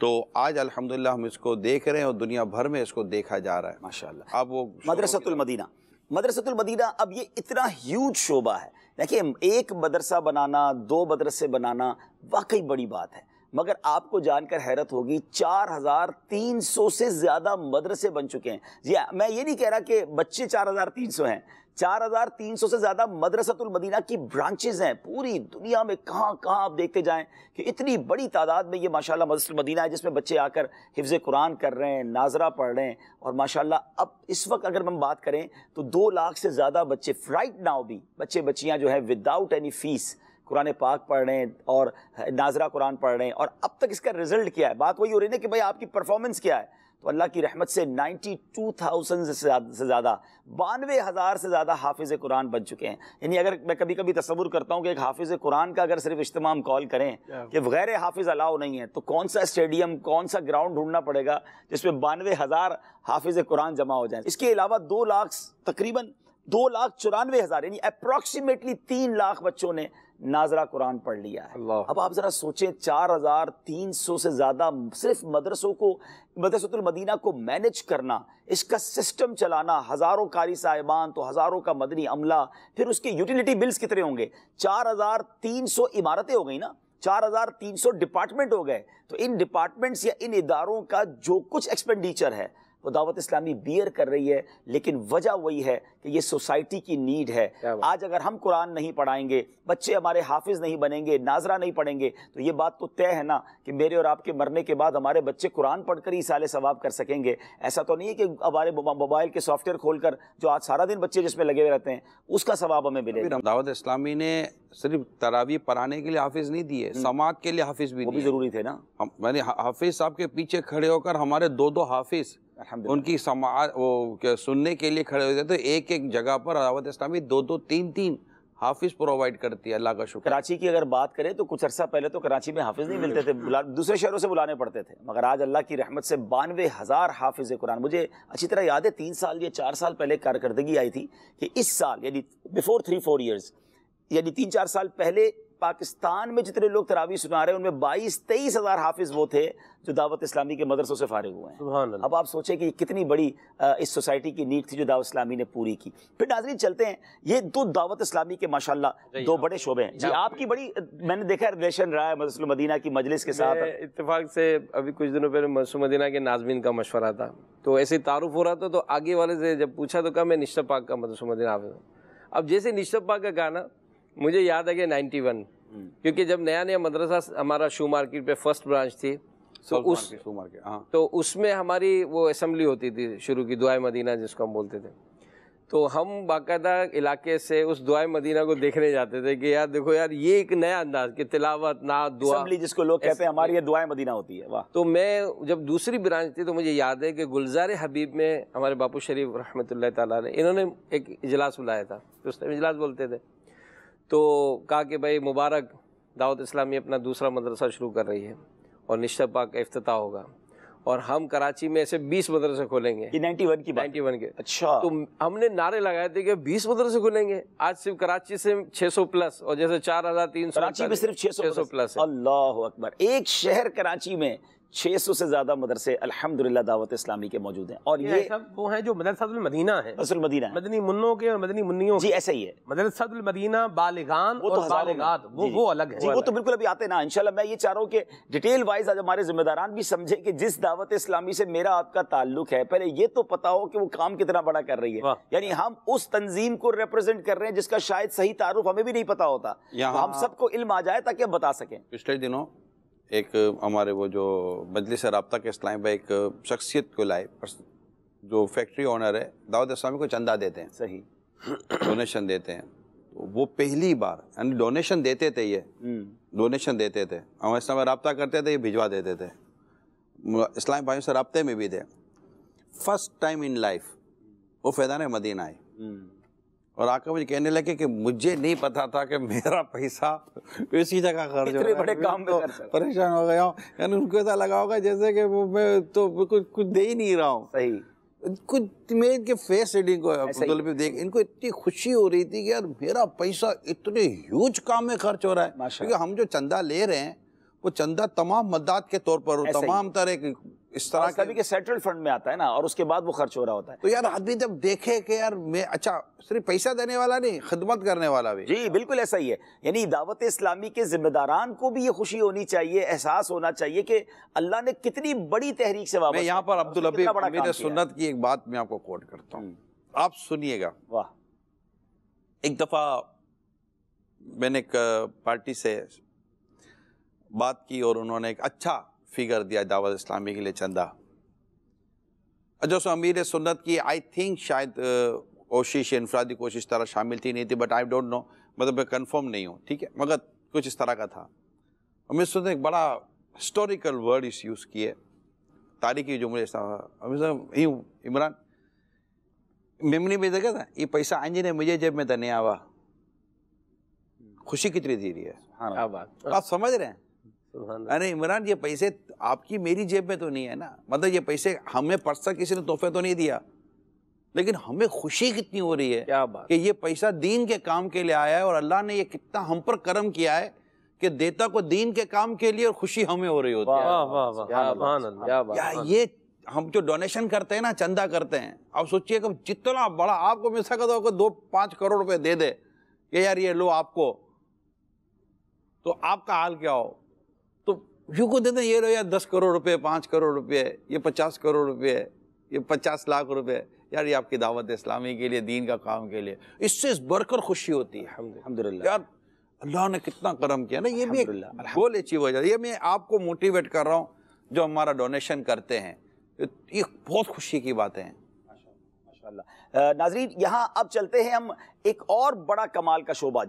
तो आज अल्हम्दुलिल्लाह हम इसको देख रहे हैं और दुनिया भर में इसको देखा जा रहा है माशाल्लाह अब वो मदरसतुल मदीना मदरसतुल मदीना अब ये इतना ह्यूज शोबा है देखिए एक मदरसा बनाना दो मदरसे बनाना वाकई बड़ी बात है मगर आपको जानकर हैरत होगी 4,300 से ज़्यादा मदरसे बन चुके हैं जी मैं ये नहीं कह रहा कि बच्चे 4,300 हैं 4,300 से ज़्यादा मदरसतुल मदीना की ब्रांचेज हैं पूरी दुनिया में कहाँ कहाँ आप देखते जाएं कि इतनी बड़ी तादाद में ये माशाल्लाह मदरसतुल मदीना है जिसमें बच्चे आकर हिफ्ज़ कुरान कर रहे हैं नाजरा पढ़ रहे हैं और माशाल्लाह अब इस वक्त अगर हम बात करें तो दो लाख से ज़्यादा बच्चे फ्राइट नाव भी बच्चे बच्चियाँ जो हैं विदाउट एनी फ़ीस कुरान पाक पढ़ रहे हैं और नाजरा कुरान पढ़ रहे हैं और अब तक इसका रिजल्ट क्या है बात वही हो रही है ना कि भाई आपकी परफॉर्मेंस क्या है तो अल्लाह की रहमत से 92,000 से ज़्यादा बानवे हज़ार से ज़्यादा हाफिज़ कुरान बन चुके हैं यानी अगर मैं कभी कभी तस्वुर करता हूँ कि एक हाफिज़ कुरान का अगर सिर्फ इज्तमाम कॉल करें कि गैर हाफिज़ अलाउ नहीं है तो कौन सा स्टेडियम कौन सा ग्राउंड ढूंढना पड़ेगा जिसमें बानवे हज़ार हाफिज़ कुरान जमा हो जाए इसके अलावा दो लाख तकरीबन दो लाख चौरानवे हज़ार यानी अप्रॉक्सीमेटली तीन लाख बच्चों ने नाजरा कुरान पढ़ लिया है अब आप ज़रा सोचें चार हज़ार तीन सौ से ज़्यादा सिर्फ मदरसों को मदीना को मैनेज करना इसका सिस्टम चलाना हज़ारों कारी साहिबान तो हज़ारों का मदनी अमला फिर उसके यूटिलिटी बिल्स कितने होंगे चार हज़ार तीन सौ इमारतें हो गई ना चार हज़ार तीन सौ डिपार्टमेंट हो गए तो इन डिपार्टमेंट्स या इन इदारों का जो कुछ एक्सपेंडिचर है वो दावत इस्लामी बियर कर रही है लेकिन वजह वही है कि ये सोसाइटी की नीड है आज अगर हम कुरान नहीं पढ़ाएंगे बच्चे हमारे हाफिज नहीं बनेंगे नाजरा नहीं पढ़ेंगे तो ये बात तो तय है ना कि मेरे और आपके मरने के बाद हमारे बच्चे कुरान पढ़कर ही साले सवाब कर सकेंगे ऐसा तो नहीं है कि हमारे मोबाइल के सॉफ्टवेयर खोलकर जो आज सारा दिन बच्चे जिसमें लगे हुए रहते हैं उसका सवाब हमें मिलेगा दावत इस्लामी ने सिर्फ तरावी पढ़ाने के लिए हाफिज नहीं दिए हम्म। समाज के लिए हाफिज भी जरूरी थे ना मैंने हाफिज साहब के पीछे खड़े होकर हमारे दो दो हाफिज उनकी समाज वो सुनने के लिए खड़े हो जाते तो एक एक जगह पर अदावत इस्लामी दो दो तीन तीन हाफिज़ प्रोवाइड करती है अल्लाह का शुक्र कराची की अगर बात करें तो कुछ अरसा पहले तो कराची में हाफिज़ नहीं मिलते थे दूसरे शहरों से बुलाने पड़ते थे मगर आज अल्लाह की रहमत से बानवे हज़ार हाफिज़ कुरान मुझे अच्छी तरह याद है तीन साल या चार साल पहले कारकर्दगी आई थी कि इस साल यानी बिफोर थ्री फोर ईयर्स यानी तीन चार साल पहले पाकिस्तान में जितने लोग तरावी सुना रहे हैं उनमें बाईस तेईस हज़ार हाफिज़ वो थे जो दावत इस्लामी के मदरसों से फारिग हुए हैं अब आप सोचें कि कितनी बड़ी इस सोसाइटी की नीड थी जो दावत इस्लामी ने पूरी की फिर नाजरी चलते हैं ये दो दावत इस्लामी के माशाल्लाह दो हाँ। बड़े शोबे हैं जी आपकी बड़ी मैंने देखा रिलेशन रहा है मदरसल मदीना की मजलिस के साथ इतफाक से अभी कुछ दिनों पहले मदरसल मदीना के नाजमीन का मशवरा था तो ऐसे तारुफ हो रहा था तो आगे वाले से जब पूछा तो कहा मैं निश्चय पाक का मदरसल मदीना अब जैसे निश्चय पाक का गाना मुझे याद है कि नाइन्टी वन हम्म। क्योंकि जब नया नया मदरसा हमारा शू मार्केट पे फर्स्ट ब्रांच थी तो उस मार्केट हाँ तो उसमें हमारी वो असम्बली होती थी शुरू की दुआ मदीना जिसको हम बोलते थे तो हम बाकायदा इलाके से उस दुआ मदीना को देखने जाते थे कि यार देखो यार ये एक नया अंदाज कि तिलावत ना दुआ जिसको लोग कहते हैं हमारी ये दुआ मदीना होती है वाह तो मैं जब दूसरी ब्रांच थी तो मुझे याद है कि गुलजार हबीब में हमारे बापू शरीफ रहमत ला ने इन्होंने एक इजलास बुलाया था तो उस टाइम इजलास बोलते थे तो कहा कि भाई मुबारक दावत इस्लामी अपना दूसरा मदरसा शुरू कर रही है और निश्चय पाक अफ्ताह होगा और हम कराची में ऐसे 20 मदरसे खोलेंगे ये 91 की 91 के अच्छा तो हमने नारे लगाए थे कि 20 मदरसे खोलेंगे आज सिर्फ कराची से 600 प्लस और जैसे हजार तीन सौ सिर्फ 600 600 प्लस, प्लस अल्लाह अकबर एक शहर कराची में 600 से ज़्यादा मदरसे अल्हम्दुलिल्लाह दावत इस्लामी के मौजूद हैं और ये, ये वो हैं जो मदरसादीना है मदीना है मदनी मुन्नों के और मदनी मुन्नियों जी ऐसा ही है मदरसादीना बालिगान वो तो बालिगान वो वो अलग है जी, वो, तो बिल्कुल अभी आते ना इनशाला मैं ये चाह रहा हूँ की डिटेल वाइज आज हमारे जिम्मेदारान भी समझे की जिस दावत इस्लामी से मेरा आपका ताल्लुक है पहले ये तो पता हो कि वो काम कितना बड़ा कर रही है यानी हम उस तंजीम को रिप्रेजेंट कर रहे हैं जिसका शायद सही तारुफ हमें भी नहीं पता होता तो हम सबको इल्म आ जाए ताकि हम बता सकें पिछले दिनों एक हमारे वो जो मजलिस रबता के इस्लाम पर एक शख्सियत को लाए जो फैक्ट्री ऑनर है दाऊद इस्लामी को चंदा देते हैं सही डोनेशन देते हैं तो वो पहली बार यानी डोनेशन देते थे ये हम्म। डोनेशन देते थे हम इस्लाम में रबता करते थे ये भिजवा देते थे इस्लाम भाइयों से रबते में भी थे फर्स्ट टाइम इन लाइफ वो फैदान मदीना आए हम्म। और आकर मुझे कहने लगे कि मुझे नहीं पता था कि मेरा पैसा इसी जगह खर्च हो बड़े काम तो परेशान हो गया हूँ यानी उनको ऐसा लगा होगा जैसे कि वो मैं तो कुछ कुछ दे ही नहीं रहा हूँ सही कुछ मैं इनके फेस रीडिंग को मतलब देख इनको इतनी खुशी हो रही थी कि यार मेरा पैसा इतने ह्यूज काम में खर्च हो रहा है क्योंकि हम जो चंदा ले रहे हैं वो चंदा तमाम मदद के तौर पर तमाम तरह इस तरह के कभी के सेंट्रल फंड में आता है ना और उसके बाद वो खर्च हो रहा होता है तो यार आदमी जब देखे कि यार मैं अच्छा सिर्फ पैसा देने वाला नहीं खदमत करने वाला भी जी बिल्कुल ऐसा ही है यानी दावत इस्लामी के जिम्मेदारान को भी ये खुशी होनी चाहिए एहसास होना चाहिए कि अल्लाह ने कितनी बड़ी तहरीक से वापस यहाँ पर अब्दुल अबी सुन्नत की एक बात मैं आपको कोट करता हूँ हम्म। आप सुनिएगा वाह एक दफ़ा मैंने एक पार्टी से बात की और उन्होंने एक अच्छा फिगर दिया दावत इस्लामी के लिए चंदा जो सो अमीर सुन्नत की आई थिंक शायद कोशिश इनफरादी कोशिश तरह शामिल थी नहीं थी बट आई डोंट नो मतलब मैं कन्फर्म नहीं हूँ ठीक है मगर कुछ इस तरह का था अमीर सुन्नत एक बड़ा हिस्टोरिकल वर्ड इस यूज़ किए तारीखी जुमले अमीर इमरान मेमनी में देखा था ये पैसा आंजी ने मुझे जेब में तो नहीं आवा खुशी कितनी दे रही है आप समझ रहे हैं अरे इमरान ये पैसे आपकी मेरी जेब में तो नहीं है ना मतलब ये पैसे हमें पर्सा किसी ने तोहफे तो नहीं दिया लेकिन हमें खुशी कितनी हो रही है क्या बात कि ये पैसा दीन के काम के लिए आया है और अल्लाह ने ये कितना हम पर कर्म किया है कि देता को दीन के काम के लिए और खुशी हमें हो रही होती है ये हम जो डोनेशन करते हैं ना चंदा करते हैं आप सोचिए कि जितना बड़ा आपको मिल सका तो दो पांच करोड़ रुपए दे दे कि यार ये लो आपको तो आपका हाल क्या हो उसी को देते ये लो यार दस करोड़ रुपए पाँच करोड़ रुपए ये पचास करोड़ रुपए ये पचास लाख रुपए यार ये आपकी दावत इस्लामी के लिए दीन का काम के लिए इससे इस बढ़कर खुशी होती है यार अल्लाह ने कितना कर्म किया ना ये भी गोल अचीव हो जाता है ये मैं आपको मोटिवेट कर रहा हूँ जो हमारा डोनेशन करते हैं ये बहुत खुशी की बातें हैं इन नाजरीन यहाँ अब चलते हैं हम एक और बड़ा कमाल का शोबा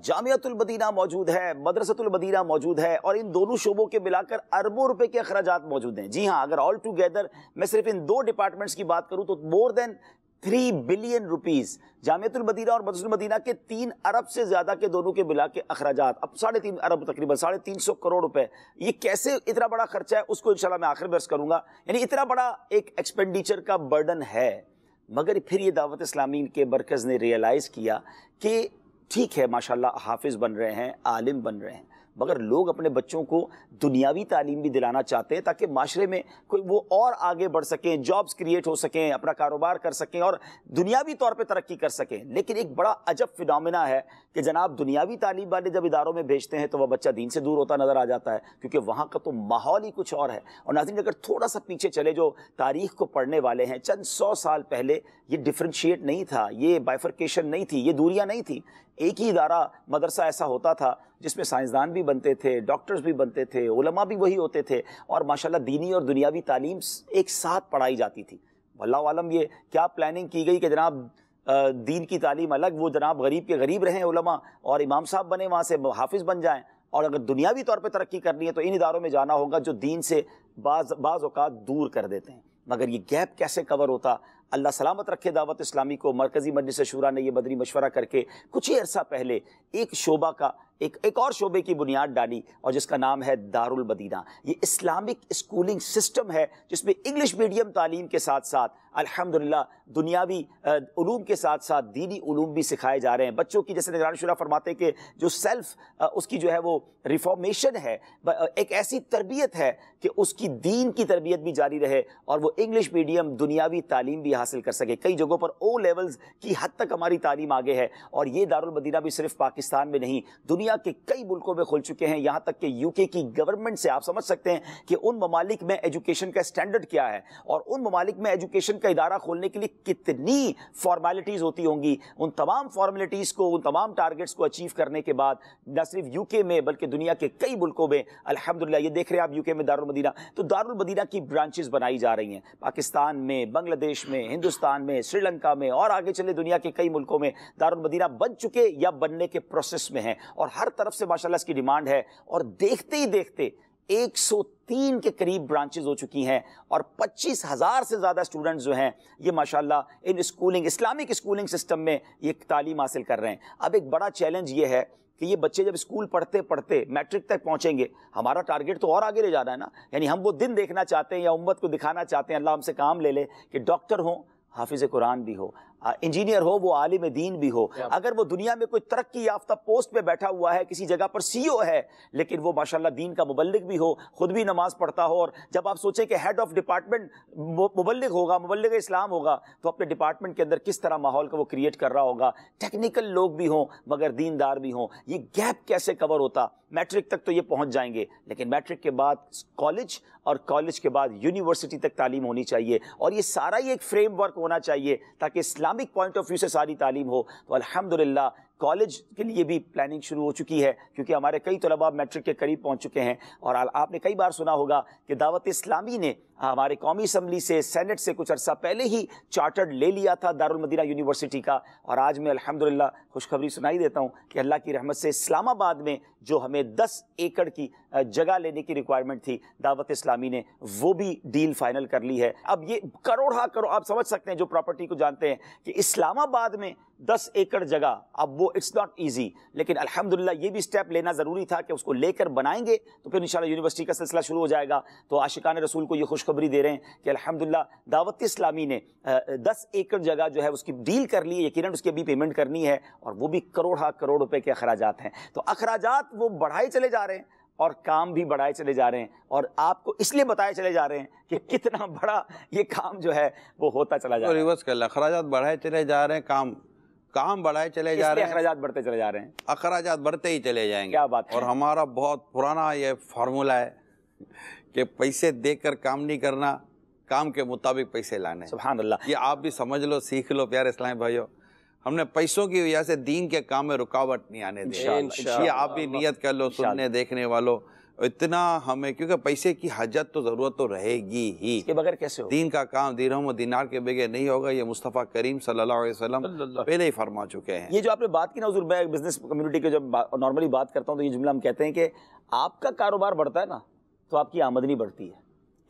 मदीना मौजूद है मदीना मौजूद है और इन दोनों शोबों के मिलाकर अरबों रुपए के अखराज मौजूद हैं जी हाँ अगर ऑल टुगेदर मैं सिर्फ इन दो डिपार्टमेंट्स की बात करूँ तो more than three billion Jamiatul Madina और मदीना के तीन अरब से ज़्यादा के दोनों के मिला के अखराज अब साढ़े तीन अरब तकरीबन साढ़े तीन सौ करोड़ रुपए ये कैसे इतना बड़ा खर्चा है उसको इंशाल्लाह मैं आखिर में अर्ज करूंगा यानी इतना बड़ा एक एक्सपेंडिचर का बर्डन है मगर फिर ये दावत इस्लामी के बरकज़ ने रियलाइज़ किया कि ठीक है माशाल्लाह हाफिज़ बन रहे हैं आलिम बन रहे हैं मगर लोग अपने बच्चों को दुनियावी तालीम भी दिलाना चाहते हैं ताकि माशरे में कोई वो और आगे बढ़ सकें जॉब्स क्रिएट हो सकें अपना कारोबार कर सकें और दुनियावी तौर पर तरक्की कर सकें लेकिन एक बड़ा अजब फिनमिना है कि जनाब दुनियावी तालीम वाले जब इदारों में भेजते हैं तो वह बच्चा दीन से दूर होता नज़र आ जाता है क्योंकि वहाँ का तो माहौल ही कुछ और है और नाजिन अगर थोड़ा सा पीछे चले जो तारीख को पढ़ने वाले हैं चंद सौ साल पहले ये डिफ्रेंशिएट नहीं था ये बाइफर्केशन नहीं थी ये दूरियाँ नहीं थी एक ही इदारा मदरसा ऐसा होता था जिसमें साइंसदान भी बनते थे डॉक्टर्स भी बनते थे उलमा भी वही होते थे और माशाल्लाह दीनी और दुनियावी तालीम एक साथ पढ़ाई जाती थी भल्ला ये क्या प्लानिंग की गई कि जनाब दीन की तालीम अलग वो जनाब गरीब के गरीब रहें उलमा और इमाम साहब बने वहाँ से हाफिज़ बन जाएँ और अगर दुनियावी तौर पर तरक्की करनी है तो इन इदारों में जाना होगा जो दीन से बाज़ बाज़ात दूर कर देते हैं मगर ये गैप कैसे कवर होता अल्लाह सलामत रखे दावत इस्लामी को मरकज़ी मजलिस शुरा ने यह बदरी मशवरा करके कुछ ही अरसा पहले एक शोबा का एक एक और शोबे की बुनियाद डाली और जिसका नाम है दारुल मदीना ये इस्लामिक स्कूलिंग सिस्टम है जिसमें इंग्लिश मीडियम तालीम के साथ साथ अल्हम्दुलिल्लाह दुनियावी ूम के साथ साथ दीनी ूम भी सिखाए जा रहे हैं बच्चों की जैसे निगरान शुरा फरमाते के कि जो सेल्फ उसकी जो है वो रिफॉर्मेशन है एक ऐसी तरबियत है कि उसकी दीन की तरबियत भी जारी रहे और वो इंग्लिश मीडियम दुनियावी तालीम भी हासिल कर सके कई जगहों पर ओ लेवल्स की हद तक हमारी तालीम आगे है और ये दारुलमदीना भी सिर्फ पाकिस्तान में नहीं दुनिया दुनिया के कई मुल्कों में खुल चुके हैं यहां तक कि यूके की गवर्नमेंट से आप समझ सकते हैं कि उन ममालिक में एजुकेशन का स्टैंडर्ड क्या है और उन ममालिक में एजुकेशन का इदारा खोलने के लिए कितनी फॉर्मेलिटीज़ होती होंगी उन तमाम फॉर्मेलिटीज़ को उन तमाम टारगेट्स को अचीव करने के बाद न सिर्फ यूके में बल्कि दुनिया के कई मुल्कों में अलहमदिल्ला ये देख रहे हैं आप यूके में दारुलमदीना तो दारुलमदीना की ब्रांचेज बनाई जा रही हैं पाकिस्तान में बांग्लादेश में हिंदुस्तान में श्रीलंका में और आगे चले दुनिया के कई मुल्कों में दारुलमदीना बन चुके या बनने के प्रोसेस में है और हर तरफ से माशाला इसकी डिमांड है और देखते ही देखते 103 के करीब ब्रांचेज हो चुकी हैं और पच्चीस हज़ार से ज़्यादा स्टूडेंट्स जो हैं ये माशाल्लाह इन स्कूलिंग इस्लामिक स्कूलिंग सिस्टम में ये तालीम हासिल कर रहे हैं अब एक बड़ा चैलेंज ये है कि ये बच्चे जब स्कूल पढ़ते पढ़ते मैट्रिक तक पहुंचेंगे हमारा टारगेट तो और आगे ले जा रहा है ना यानी हम वो दिन देखना चाहते हैं या उम्मत को दिखाना चाहते हैं अल्लाह हमसे काम ले लें कि डॉक्टर हों हाफिज़ कुरान भी हो इंजीनियर हो वो आलिम दीन भी हो अगर वो दुनिया में कोई तरक्की याफ्ता पोस्ट पे बैठा हुआ है किसी जगह पर सीईओ e है लेकिन वो माशाल्लाह दीन का मुबलिक भी हो खुद भी नमाज पढ़ता हो और जब आप सोचें कि हेड ऑफ डिपार्टमेंट मुबलिक होगा मुबलिक इस्लाम होगा तो अपने डिपार्टमेंट के अंदर किस तरह माहौल का वो क्रिएट कर रहा होगा टेक्निकल लोग भी हों मगर दीनदार भी हों ये गैप कैसे कवर होता मैट्रिक तक तो ये पहुँच जाएंगे लेकिन मैट्रिक के बाद कॉलेज और कॉलेज के बाद यूनिवर्सिटी तक तालीम होनी चाहिए और ये सारा ही एक फ्रेमवर्क होना चाहिए ताकि इस्लामिक पॉइंट ऑफ व्यू से सारी तालीम हो तो अलहमदिल्ला कॉलेज के लिए भी प्लानिंग शुरू हो चुकी है क्योंकि हमारे कई तलबा मैट्रिक के करीब पहुंच चुके हैं और आपने कई बार सुना होगा कि दावत इस्लामी ने हमारे कौमी असम्बली से सेनेट से कुछ अर्सा पहले ही चार्टर्ड ले लिया था दारुलमदीना यूनिवर्सिटी का और आज मैं अलहमदिल्ला खुशखबरी सुनाई देता हूँ कि अल्लाह की रहमत से इस्लामाबाद में जो हमें 10 एकड़ की जगह लेने की रिक्वायरमेंट थी दावत इस्लामी ने वो भी डील फाइनल कर ली है अब ये करोड़ा करोड़ आप समझ सकते हैं जो प्रॉपर्टी को जानते हैं कि इस्लामाबाद में 10 एकड़ जगह अब वो इट्स नॉट इजी लेकिन अल्हम्दुलिल्लाह ये भी स्टेप लेना ज़रूरी था कि उसको लेकर बनाएंगे तो फिर इन यूनिवर्सिटी का सिलसिला शुरू हो जाएगा तो आशिकान रसूल को ये खुशखबरी दे रहे हैं कि अलहमदिल्ला दावत इस्लामी ने दस एकड़ जगह जो है उसकी डील कर ली है यकीन उसकी अभी पेमेंट करनी है और वो भी करोड़ा करोड़ रुपये के अखराज हैं तो अखराज वो बढ़ाए चले जा रहे हैं और काम भी बढ़ाए चले जा रहे हैं और आपको इसलिए बताए चले जा रहे हैं कि कितना [LAUGHS] बड़ा ये काम जो है वो होता चला जा तो रहा है अखराज बढ़ाए चले जा रहे हैं काम काम बढ़ाए चले जा रहे हैं अखराज बढ़ते चले जा रहे हैं अखराज बढ़ते ही चले जाएंगे क्या बात और हमारा बहुत पुराना ये फार्मूला है कि पैसे देकर काम नहीं करना काम के मुताबिक पैसे लाने सुबह ये आप भी समझ लो सीख लो प्यार इस्लाम भाइयों हमने पैसों की वजह से दीन के काम में रुकावट नहीं आने दी ये आप भी नियत कर लो सुनने देखने वालों इतना हमें क्योंकि पैसे की हजत तो ज़रूरत तो रहेगी ही इसके बगैर कैसे हो दीन का काम दीरहम और दिनार के बगैर नहीं होगा ये मुस्तफ़ा करीम सल्लल्लाहु अलैहि वसल्लम पहले ही फरमा चुके हैं ये जो आपने बात की ना हजूर मैं बिजनेस कम्युनिटी के जब नॉर्मली बात करता हूँ तो ये जुमला हम कहते हैं कि आपका कारोबार बढ़ता है ना तो आपकी आमदनी बढ़ती है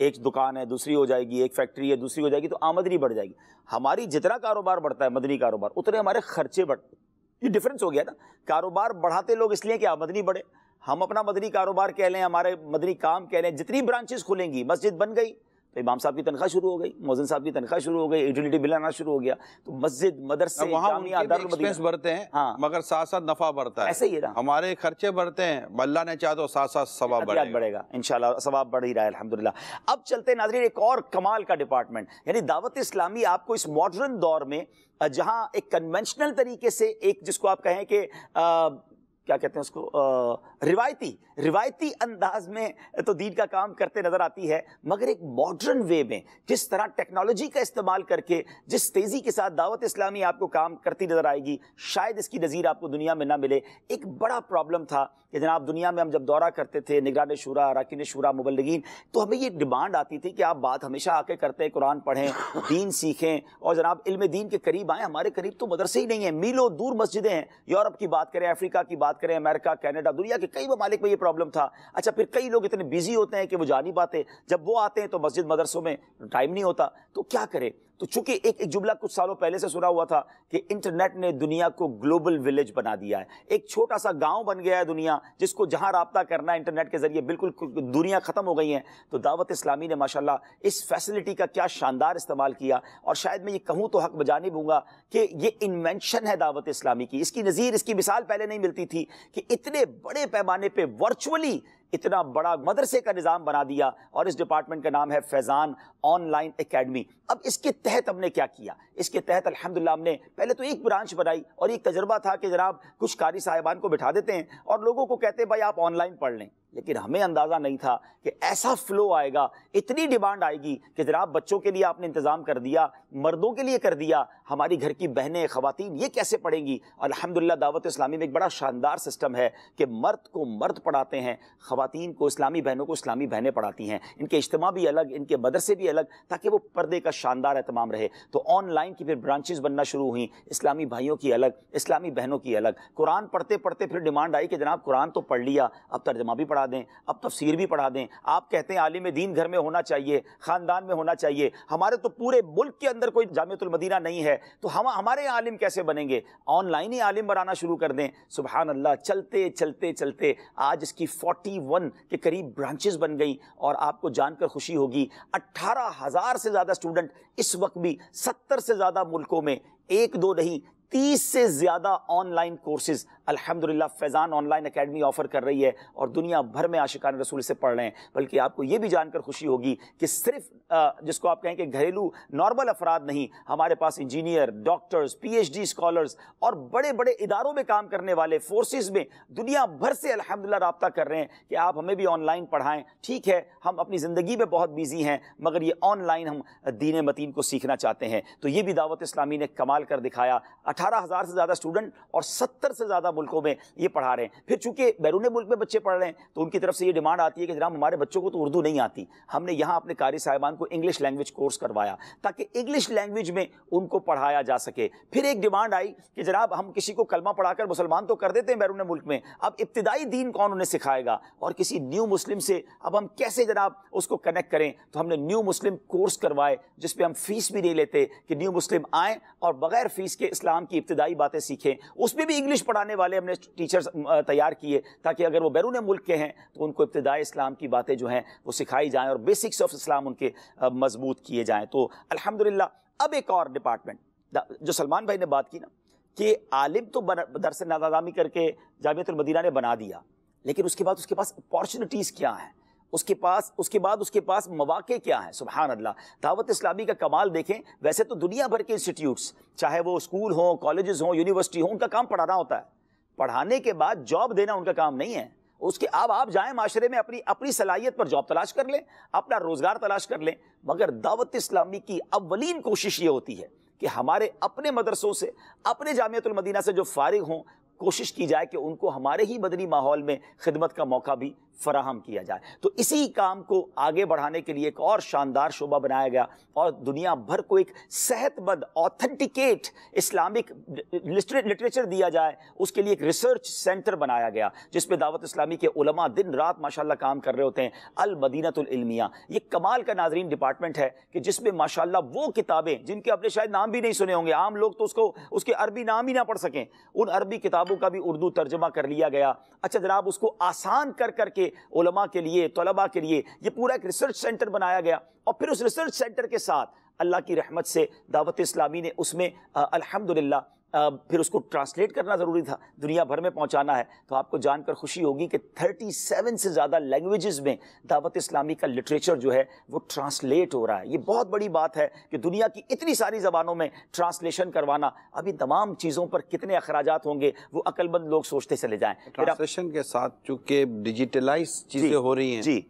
एक दुकान है दूसरी हो जाएगी एक फैक्ट्री है दूसरी हो जाएगी तो आमदनी बढ़ जाएगी हमारी जितना कारोबार बढ़ता है मदनी कारोबार उतने हमारे खर्चे बढ़ते ये डिफरेंस हो गया ना कारोबार बढ़ाते लोग इसलिए कि आमदनी बढ़े हम अपना मदनी कारोबार कह लें हमारे मदनी काम कह लें जितनी ब्रांचेस खुलेंगी मस्जिद बन गई तो इमाम साहब की तनख्वाह शुरू हो गई मोजन साहब की तनख्वाह शुरू हो गई यूटिलिटी बिल आना शुरू हो गया तो मस्जिद मदरसे बढ़ते हैं हाँ। मगर साथ साथ नफा बढ़ता है ऐसे ही ना हमारे खर्चे बढ़ते हैं अल्लाह ने चाहे तो साथ साथ सवाब बढ़ेगा इन सवाब बढ़ ही रहा है अलहमदिल्ला अब चलते हैं नाजरीन एक और कमाल का डिपार्टमेंट यानी दावत इस्लामी आपको इस मॉडर्न दौर में जहाँ एक कन्वेंशनल तरीके से एक जिसको आप कहें कि क्या कहते हैं उसको आ, रिवायती रिवायती अंदाज में तो दीन का काम करते नज़र आती है मगर एक मॉडर्न वे में जिस तरह टेक्नोलॉजी का इस्तेमाल करके जिस तेज़ी के साथ दावत इस्लामी आपको काम करती नज़र आएगी शायद इसकी नज़ीर आपको दुनिया में ना मिले एक बड़ा प्रॉब्लम था कि जनाब दुनिया में हम जब दौरा करते थे निगरान शुरा अरकिन शुरा मुबलगिन तो हमें ये डिमांड आती थी कि आप बात हमेशा आके करते हैं कुरान पढ़ें [LAUGHS] दीन सीखें और जनाब इल्म दीन के करीब आएँ हमारे करीब तो मदरसे ही नहीं है मीलों दूर मस्जिदें हैं यूरोप की बात करें अफ्रीका की बात बात करें अमेरिका कैनेडा दुनिया के कई ममालिक में ये प्रॉब्लम था अच्छा फिर कई लोग इतने बिजी होते हैं कि वो जा नहीं पाते जब वो आते हैं तो मस्जिद मदरसों में टाइम नहीं होता तो क्या करें तो चूंकि एक एक जुमला कुछ सालों पहले से सुना हुआ था कि इंटरनेट ने दुनिया को ग्लोबल विलेज बना दिया है एक छोटा सा गांव बन गया है दुनिया जिसको जहां रबता करना है इंटरनेट के जरिए बिल्कुल दुनिया ख़त्म हो गई है तो दावत इस्लामी ने माशाला इस फैसिलिटी का क्या शानदार इस्तेमाल किया और शायद मैं ये कहूँ तो हक बजानिब हूँ कि ये इन्वेंशन है दावत इस्लामी की इसकी नज़ीर इसकी मिसाल पहले नहीं मिलती थी कि इतने बड़े पैमाने पर वर्चुअली इतना बड़ा मदरसे का निज़ाम बना दिया और इस डिपार्टमेंट का नाम है फैज़ान ऑनलाइन एकेडमी अब इसके तहत हमने क्या किया इसके तहत अल्हम्दुलिल्लाह हमने पहले तो एक ब्रांच बनाई और एक तजर्बा था कि जनाब कुछ कारी साहिबान को बिठा देते हैं और लोगों को कहते हैं भाई आप ऑनलाइन पढ़ लें लेकिन हमें अंदाज़ा नहीं था कि ऐसा फ्लो आएगा इतनी डिमांड आएगी कि जनाब बच्चों के लिए आपने इंतज़ाम कर दिया मर्दों के लिए कर दिया हमारी घर की बहनें ख़वातीन ये कैसे पढ़ेंगी अल्हम्दुलिल्लाह दावत इस्लामी में एक बड़ा शानदार सिस्टम है कि मर्द को मर्द पढ़ाते हैं ख़वातीन को इस्लामी बहनों को इस्लामी बहनें पढ़ाती हैं इनके इज्तम भी अलग इनके मदरसे भी अलग ताकि वो पर्दे का का शानदार अहतमाम रहे तो ऑनलाइन की फिर ब्रांचेज बनना शुरू हुई इस्लामी भाइयों की अलग इस्लामी बहनों की अलग कुरान पढ़ते पढ़ते फिर डिमांड आई कि जनाब कुरान तो पढ़ लिया अब तर्जमा भी पढ़ा दें अब तफसीर भी पढ़ा दें आप कहते हैं आलिम दीन घर में होना चाहिए ख़ानदान में होना चाहिए हमारे तो पूरे मुल्क के अंदर कोई जामतुलमदीना नहीं है तो हम हमारे आलिम कैसे बनेंगे ऑनलाइन ही आलिम बनाना शुरू कर दें सुबह अल्लाह चलते चलते चलते आज इसकी 41 के करीब ब्रांचेस बन गई और आपको जानकर खुशी होगी अट्ठारह हज़ार से ज़्यादा स्टूडेंट स्टूडेंट इस वक्त भी सत्तर से ज़्यादा मुल्कों में एक दो नहीं तीस से ज़्यादा ऑनलाइन कोर्सेज अल्हम्दुलिल्लाह फैज़ान ऑनलाइन अकेडमी ऑफर कर रही है और दुनिया भर में आशिकान रसूल से पढ़ रहे हैं बल्कि आपको ये भी जानकर खुशी होगी कि सिर्फ जिसको आप कहें कि घरेलू नॉर्मल अफराद नहीं हमारे पास इंजीनियर डॉक्टर्स डी स्कॉलर्स और बड़े बड़े इदारों में काम करने वाले फोर्सेज में दुनिया भर से अलहमदिल्ला रबता कर रहे हैं कि आप हमें भी ऑनलाइन पढ़ाएँ ठीक है हम अपनी ज़िंदगी में बहुत बिजी हैं मगर ये ऑनलाइन हम दीन मतीन को सीखना चाहते हैं तो ये भी दावत इस्लामी ने कमाल कर दिखाया अठारह हज़ार से ज़्यादा स्टूडेंट और सत्तर से ज़्यादा ज़्यादा मुल्कों में ये पढ़ा रहे हैं फिर चूंकि बैरून मुल्क में बच्चे पढ़ रहे हैं तो उनकी तरफ से ये डिमांड आती है कि जनाब हमारे बच्चों को तो उर्दू नहीं आती हमने यहाँ अपने कारी साहिबान को इंग्लिश लैंग्वेज कोर्स करवाया ताकि इंग्लिश लैंग्वेज में उनको पढ़ाया जा सके फिर एक डिमांड आई कि जनाब हम किसी को कलमा पढ़ाकर मुसलमान तो कर देते हैं बैरून मुल्क में अब इब्तदाई दीन कौन उन्हें सिखाएगा और किसी न्यू मुस्लिम से अब हम कैसे जनाब उसको कनेक्ट करें तो हमने न्यू मुस्लिम कोर्स करवाए जिसपे हम फीस भी नहीं लेते कि न्यू मुस्लिम आए और बगैर फीस के इस्लाम की इब्तदाई बातें सीखें उसमें भी इंग्लिश पढ़ाने वाले हमने टीचर्स तैयार किए ताकि अगर वो बैरून मुल्क के हैं तो उनको इब्तदा इस्लाम की बातें जो हैं वो सिखाई जाएँ और बेसिक्स ऑफ इस्लाम उनके मजबूत किए जाएँ तो अलहमदिल्ला अब एक और डिपार्टमेंट जो सलमान भाई ने बात की ना कि आलिम तो दरस नादामी करके जामियतुलमदीना ने बना दिया लेकिन उसके बाद उसके पास अपॉर्चुनिटीज़ क्या हैं उसके पास उसके बाद उसके पास मौाक़े क्या हैं सुबहान अल्लाह दावत इस्लामी का कमाल देखें वैसे तो दुनिया भर के इंस्टीट्यूट्स चाहे वो स्कूल हों कॉलेज हों यूनिवर्सिटी हों उनका काम पढ़ाना होता है पढ़ाने के बाद जॉब देना उनका काम नहीं है उसके अब आप जाएं माशरे में अपनी अपनी सलाहियत पर जॉब तलाश कर लें अपना रोज़गार तलाश कर लें मगर दावत इस्लामी की अवलिन कोशिश ये होती है कि हमारे अपने मदरसों से अपने जामियतुलमदीना से जो फारिग हों कोशिश की जाए कि उनको हमारे ही मदनी माहौल में खिदमत का मौका भी फराहम किया जाए तो इसी काम को आगे बढ़ाने के लिए एक और शानदार शोबा बनाया गया और दुनिया भर को एक सेहतमंद ऑथेंटिकेट इस्लामिक लिटरेचर दिया जाए उसके लिए एक रिसर्च सेंटर बनाया गया जिसमें दावत इस्लामी के उलमा दिन रात माशाल्लाह काम कर रहे होते हैं अल मदीनतमिया ये कमाल का नाजरीन डिपार्टमेंट है कि जिसमें माशाल्लाह वो किताबें जिनके अपने शायद नाम भी नहीं सुने होंगे आम लोग तो उसको उसके अरबी नाम ही ना पढ़ सकें उन अरबी किताबों का भी उर्दू तर्जमा कर लिया गया अच्छा जनाब उसको आसान कर करके के उलमा के लिए तलबा के लिए ये पूरा एक रिसर्च सेंटर बनाया गया और फिर उस रिसर्च सेंटर के साथ अल्लाह की रहमत से दावत इस्लामी ने उसमें अल्हम्दुलिल्लाह फिर उसको ट्रांसलेट करना ज़रूरी था दुनिया भर में पहुंचाना है तो आपको जानकर खुशी होगी कि 37 से ज़्यादा लैंग्वेजेस में दावत इस्लामी का लिटरेचर जो है वो ट्रांसलेट हो रहा है ये बहुत बड़ी बात है कि दुनिया की इतनी सारी ज़बानों में ट्रांसलेशन करवाना अभी तमाम चीज़ों पर कितने अखराज होंगे वो अकलमंद लोग सोचते चले जाएँ ट्रांसलेशन के साथ चूँकि डिजिटलाइज चीज़ें हो रही हैं जी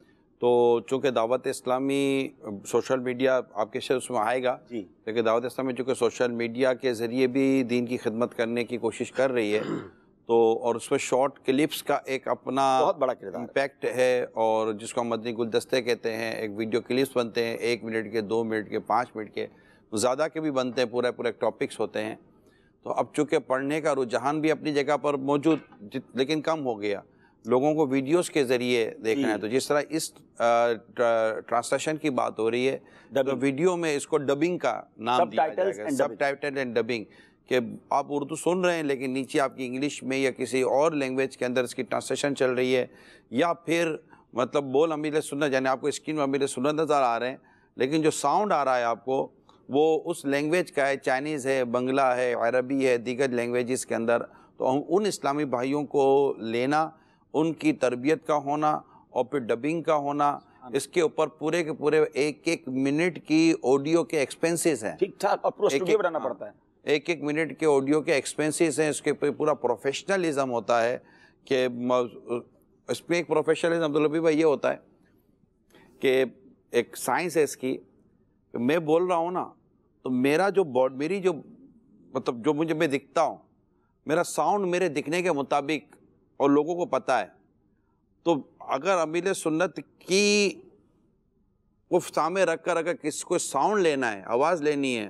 तो चूँकि दावत इस्लामी सोशल मीडिया आपके शेयर उसमें आएगा जी क्योंकि दावत इस्लामी चूँकि सोशल मीडिया के ज़रिए भी दीन की खिदमत करने की कोशिश कर रही है [CLEARS THROAT] तो और उसमें शॉर्ट क्लिप्स का एक अपना बहुत बड़ा किरदार इम्पैक्ट है और जिसको हम मदनी गुलदस्ते कहते हैं एक वीडियो क्लिप्स बनते हैं एक मिनट के दो मिनट के पाँच मिनट के तो ज़्यादा के भी बनते हैं पूरे पूरे टॉपिक्स होते हैं तो अब चूँकि पढ़ने का रुझान भी अपनी जगह पर मौजूद लेकिन कम हो गया लोगों को वीडियोस के ज़रिए देखना है तो जिस तरह इस ट्रांसलेशन की बात हो रही है तो वीडियो में इसको डबिंग का नाम सब टाइटल एंड डबिंग कि आप उर्दू सुन रहे हैं लेकिन नीचे आपकी इंग्लिश में या किसी और लैंग्वेज के अंदर इसकी ट्रांसलेशन चल रही है या फिर मतलब बोल अमीर सुनना जाना आपको स्क्रीन में अमीर सुनना नज़र आ रहे हैं लेकिन जो साउंड आ रहा है आपको वो उस लैंग्वेज का है चाइनीज़ है बंगला है अरबी है दीगर लैंग्वेज़ के अंदर तो उन इस्लामी भाइयों को लेना उनकी तरबियत का होना और फिर डबिंग का होना हाँ। इसके ऊपर पूरे के पूरे एक एक मिनट की ऑडियो के एक्सपेंसेस हैं ठीक ठाक अप्रोच बनाना हाँ। पड़ता है एक एक मिनट के ऑडियो के एक्सपेंसेस हैं इसके पे पूरा प्रोफेशनलिज्म होता है कि इसमें एक प्रोफेशनलिज्म तो अब्दुलबी भाई ये होता है कि एक साइंस है इसकी मैं बोल रहा हूँ ना तो मेरा जो बॉड मेरी जो मतलब जो मुझे मैं दिखता हूँ मेरा साउंड मेरे दिखने के मुताबिक और लोगों को पता है तो अगर अमीर सुन्नत की को सामने रख कर अगर को साउंड लेना है आवाज़ लेनी है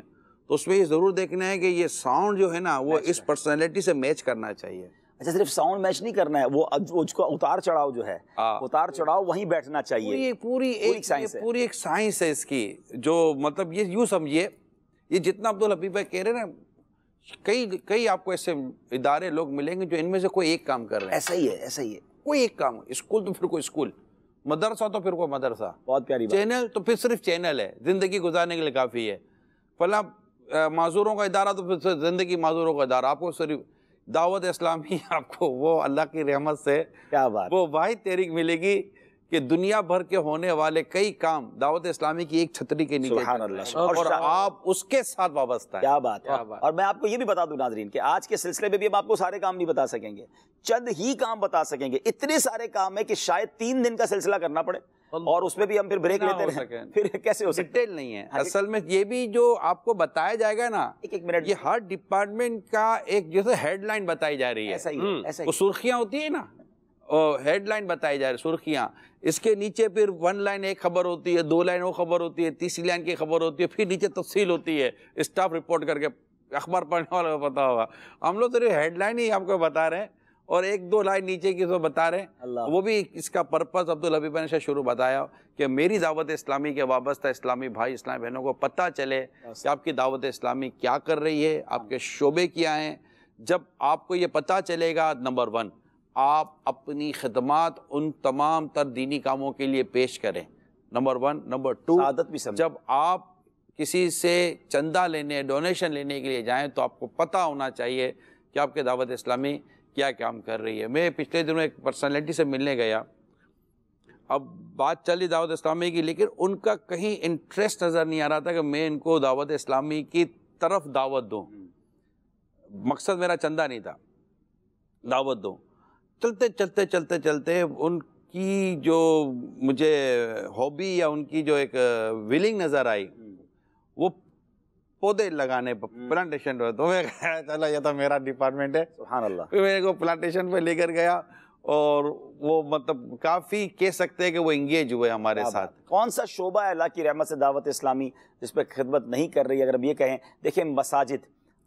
तो उसमें ये ज़रूर देखना है कि ये साउंड जो है ना वो इस पर्सनैलिटी से मैच करना चाहिए अच्छा सिर्फ साउंड मैच नहीं करना है वो उसको उतार चढ़ाव जो है आ, उतार चढ़ाव वहीं बैठना चाहिए पूरी, पूरी एक साइंस पूरी एक साइंस है इसकी जो मतलब ये यूँ समझिए ये जितना अब्दुल हबीब भाई कह रहे हैं ना कई कई आपको ऐसे इदारे लोग मिलेंगे जो इनमें से कोई एक काम कर रहे हैं ऐसा ही है ऐसा ही है कोई एक काम स्कूल तो फिर कोई स्कूल मदरसा तो फिर कोई मदरसा बहुत प्यारी चैनल तो फिर सिर्फ चैनल है ज़िंदगी गुजारने के लिए काफ़ी है फला माजूरों का इदारा तो फिर ज़िंदगी माजूरों का इदारा आपको सिर्फ दावत इस्लामी आपको वो अल्लाह की रहमत से क्या बात वो वाहि तहरीक मिलेगी कि दुनिया भर के होने वाले कई काम दावत इस्लामी की एक छतरी के नीचे और, और आप उसके साथ वाबस्ता क्या बात है और मैं आपको ये भी बता दूं नाजरीन कि आज के सिलसिले में भी हम आपको सारे काम नहीं बता सकेंगे चंद ही काम बता सकेंगे इतने सारे काम है कि शायद तीन दिन का सिलसिला करना पड़े और उसमें भी हम फिर ब्रेक लेते हैं फिर कैसे हो सकते डिटेल नहीं है हाँ असल में ये भी जो आपको बताया जाएगा ना एक एक मिनट ये हर डिपार्टमेंट का एक जैसे हेडलाइन बताई जा रही है ऐसा ही हम्म। ऐसा ही वो सुर्खियां होती है ना हेडलाइन बताई जा रही सुर्खियां इसके नीचे फिर वन लाइन एक खबर होती है दो लाइन वो खबर होती है तीसरी लाइन की खबर होती है फिर नीचे तफसील होती है स्टाफ रिपोर्ट करके अखबार पढ़ने वाले को पता होगा हम लोग तो सिर्फ हेडलाइन ही आपको बता रहे हैं और एक दो लाइन नीचे की तो बता रहे हैं वो भी इसका पर्पज़ अब्दुल हबीब ने शुरू बताया कि मेरी दावत इस्लामी के वाबस्ता इस्लामी भाई इस्लामी बहनों को पता चले कि आपकी दावत इस्लामी क्या कर रही है आपके शोबे क्या हैं जब आपको ये पता चलेगा नंबर वन आप अपनी खदमात उन तमाम तर दीनी कामों के लिए पेश करें नंबर वन नंबर टू आदत भी समझ जब आप किसी से चंदा लेने डोनेशन लेने के लिए जाएं तो आपको पता होना चाहिए कि आपके दावत इस्लामी क्या काम कर रही है मैं पिछले दिनों एक पर्सनैलिटी से मिलने गया अब बात चल रही दावत इस्लामी की लेकिन उनका कहीं इंटरेस्ट नज़र नहीं आ रहा था कि मैं इनको दावत इस्लामी की तरफ दावत दूँ मकसद मेरा चंदा नहीं था दावत दूँ चलते चलते चलते चलते उनकी जो मुझे हॉबी या उनकी जो एक विलिंग नज़र आई वो पौधे लगाने प्लांटेशन हम्म। पर तो मैं चला ये तो मेरा डिपार्टमेंट है हाँ अल्लाह फिर मेरे को प्लांटेशन पे लेकर गया और वो मतलब काफ़ी कह सकते हैं कि वो इंगेज हुए हमारे साथ कौन सा शोबा है अल्लाह की रहमत से दावत इस्लामी जिस पर खिदमत नहीं कर रही अगर हम ये कहें देखें मसाजिद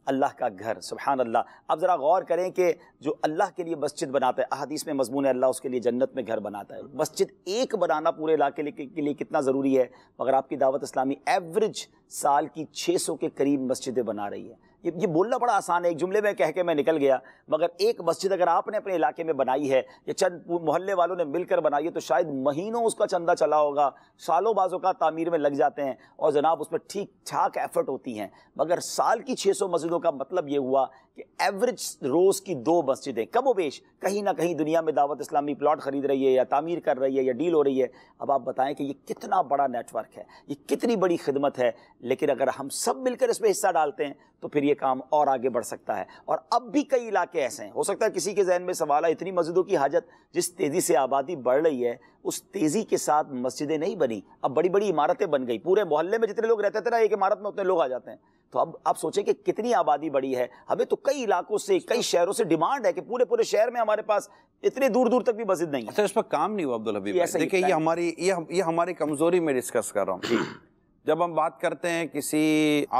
अल्लाह का घर सुबहान अल्लाह अब ज़रा गौर करें कि जो अल्लाह के लिए मस्जिद बनाता है अहदीस में मजमून अल्लाह उसके लिए जन्नत में घर बनाता है मस्जिद एक बनाना पूरे इलाके के लिए कितना ज़रूरी है मगर आपकी दावत इस्लामी एवरेज साल की 600 के करीब मस्जिदें बना रही है ये ये बोलना बड़ा आसान है एक जुमले में कह के मैं निकल गया मगर एक मस्जिद अगर आपने अपने इलाके में बनाई है या चंद मोहल्ले वालों ने मिलकर बनाई है तो शायद महीनों उसका चंदा चला होगा सालों बाजों का तामीर में लग जाते हैं और जनाब उसमें ठीक ठाक एफर्ट होती हैं मगर साल की छः मस्जिदों का मतलब ये हुआ कि एवरेज रोज की दो मस्जिदें कम बेश कहीं ना कहीं दुनिया में दावत इस्लामी प्लॉट खरीद रही है या तमीर कर रही है या डील हो रही है अब आप बताएं कि ये कितना बड़ा नेटवर्क है ये कितनी बड़ी खिदमत है लेकिन अगर हम सब मिलकर इसमें हिस्सा डालते हैं तो फिर ये काम और आगे बढ़ सकता है और अब भी कई इलाके ऐसे हैं हो सकता है किसी के जहन में सवाल है इतनी मस्जिदों की हाजत जिस तेज़ी से आबादी बढ़ रही है उस तेज़ी के साथ मस्जिदें नहीं बनी अब बड़ी बड़ी इमारतें बन गई पूरे मोहल्ले में जितने लोग रहते थे ना एक इमारत में उतने लोग आ जाते हैं तो अब आप सोचें कि कितनी आबादी बढ़ी है हमें तो कई इलाकों से कई शहरों से डिमांड है कि पूरे पूरे शहर में हमारे पास इतने दूर दूर तक भी मस्जिद नहीं है अच्छा, इस पर काम नहीं हुआ अब्दुल हबीब देखिए ये हमारी ये ये हमारी कमज़ोरी में डिस्कस कर रहा हूँ [CLEARS THROAT] जब हम बात करते हैं किसी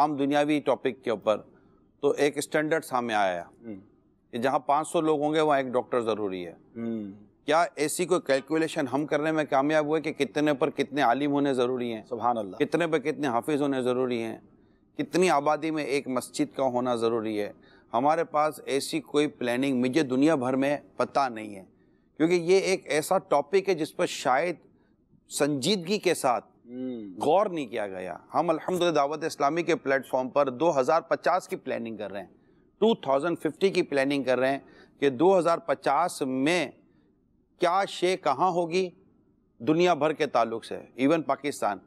आम दुनियावी टॉपिक के ऊपर तो एक स्टैंडर्ड सामने आया हम्म। कि जहाँ सौ लोग होंगे वहाँ एक डॉक्टर ज़रूरी है हम्म। क्या ऐसी कोई कैलकुलेशन हम करने में कामयाब हुए कि कितने पर कितने आलिम होने ज़रूरी हैं सुबह अल्लाह कितने पर कितने हाफिज़ होने ज़रूरी हैं कितनी आबादी में एक मस्जिद का होना ज़रूरी है हमारे पास ऐसी कोई प्लानिंग मुझे दुनिया भर में पता नहीं है क्योंकि ये एक ऐसा टॉपिक है जिस पर शायद संजीदगी के साथ हम्म। गौर नहीं किया गया हम अल्हम्दुलिल्लाह दावत इस्लामी के प्लेटफॉर्म पर 2050 की प्लानिंग कर रहे हैं 2050 की प्लानिंग कर रहे हैं कि 2050 में क्या शे कहाँ होगी दुनिया भर के ताल्लुक से इवन पाकिस्तान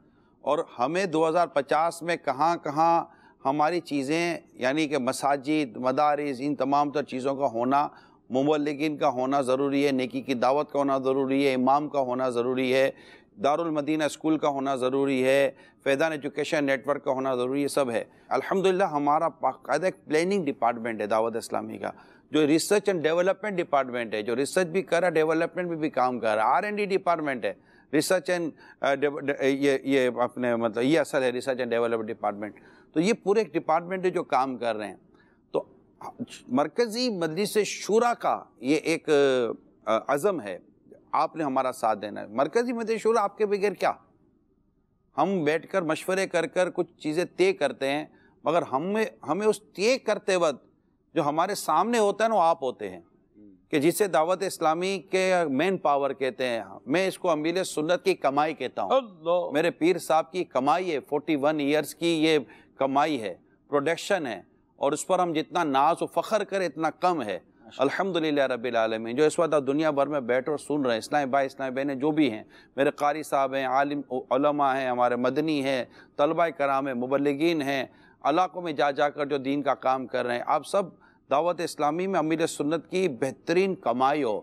और हमें 2050 में कहाँ कहाँ हमारी चीज़ें यानी कि मसाजिद मदारस इन तमाम तर तो चीज़ों का होना ममलिकिन का होना ज़रूरी है नेकी की दावत का होना ज़रूरी है इमाम का होना ज़रूरी है दारुलमदीना स्कूल का होना ज़रूरी है फैदान एजुकेशन नेटवर्क का होना ज़रूरी है सब है अल्हम्दुलिल्लाह हमारा बाकायदा एक प्लानिंग डिपार्टमेंट है दावत इस्लामी का जो रिसर्च एंड डेवलपमेंट डिपार्टमेंट है जो रिसर्च भी कर रहा है डेवलपमेंट में भी काम कर रहा है आर एंड डी डिपार्टमेंट है रिसर्च एंड uh, uh, ये ये अपने मतलब ये असर है रिसर्च एंड डेवलपमेंट डिपार्टमेंट तो ये पूरे एक डिपार्टमेंट है जो काम कर रहे हैं तो मरकज़ी मजलिस शुरा का ये एक अज़म है आपने हमारा साथ देना है मरकज़ी मजलिस शुरा आपके बगैर क्या हम बैठकर मशवरे कर कर कुछ चीज़ें तय करते हैं मगर हमें हमें उस तय करते वक्त जो हमारे सामने होता है ना वो आप होते हैं कि जिसे दावत इस्लामी के मेन पावर कहते हैं मैं इसको अमीर सुन्नत की कमाई कहता हूँ मेरे पीर साहब की कमाई है फोर्टी वन ईयर्स की ये कमाई है प्रोडक्शन है और उस पर हम जितना नाज व फ़ख्र करें इतना कम है अल्हम्दुलिल्लाह रब्बिल आलमीन जो इस वक्त आप दुनिया भर में बैठ और सुन रहे हैं इस्लाम भाई इस्लाम बहने जो भी हैं मेरे कारी साहब हैं आलिम उलमा हैं हमारे मदनी हैं तलबा कराम हैं मुबलगिन हैं अलाकों में जा जाकर जो दीन का काम कर रहे हैं आप सब दावत इस्लामी में अमीर सुन्नत की बेहतरीन कमाई हो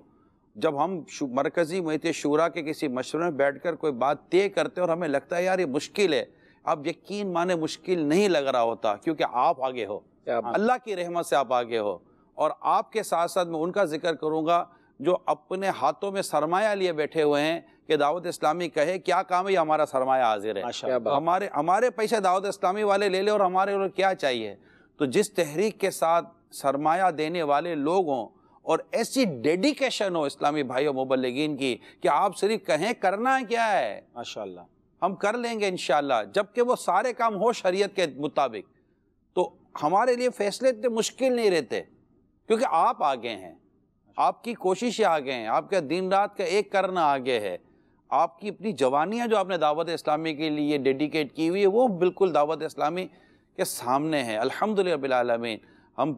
जब हम मरकज़ी मत शूरा के किसी मशवरे में बैठ कर कोई बात तय करते और हमें लगता है यार ये मुश्किल है अब यकीन माने मुश्किल नहीं लग रहा होता क्योंकि आप आगे हो अल्लाह की रहमत से आप आगे हो और आपके साथ साथ मैं उनका जिक्र करूँगा जो अपने हाथों में सरमाया लिए बैठे हुए हैं कि दावत इस्लामी कहे क्या काम है हमारा सरमाया हाजिर है हमारे हमारे पैसे दावत इस्लामी वाले ले ले और हमारे और क्या चाहिए तो जिस तहरीक के साथ सरमाया देने वाले लोग हों और ऐसी डेडिकेशन हो इस्लामी भाइयों मुबलगिन की कि आप सिर्फ कहें करना क्या है माशा हम कर लेंगे इन जबकि वो सारे काम हो शरीयत के मुताबिक तो हमारे लिए फैसले इतने मुश्किल नहीं रहते क्योंकि आप आगे हैं आपकी कोशिशें आगे हैं आपका दिन रात का एक करना आगे है आपकी अपनी जवानियाँ जो आपने दावत इस्लामी के लिए डेडिकेट की हुई है वो बिल्कुल दावत इस्लामी के सामने है अलहमदिल्लामी हम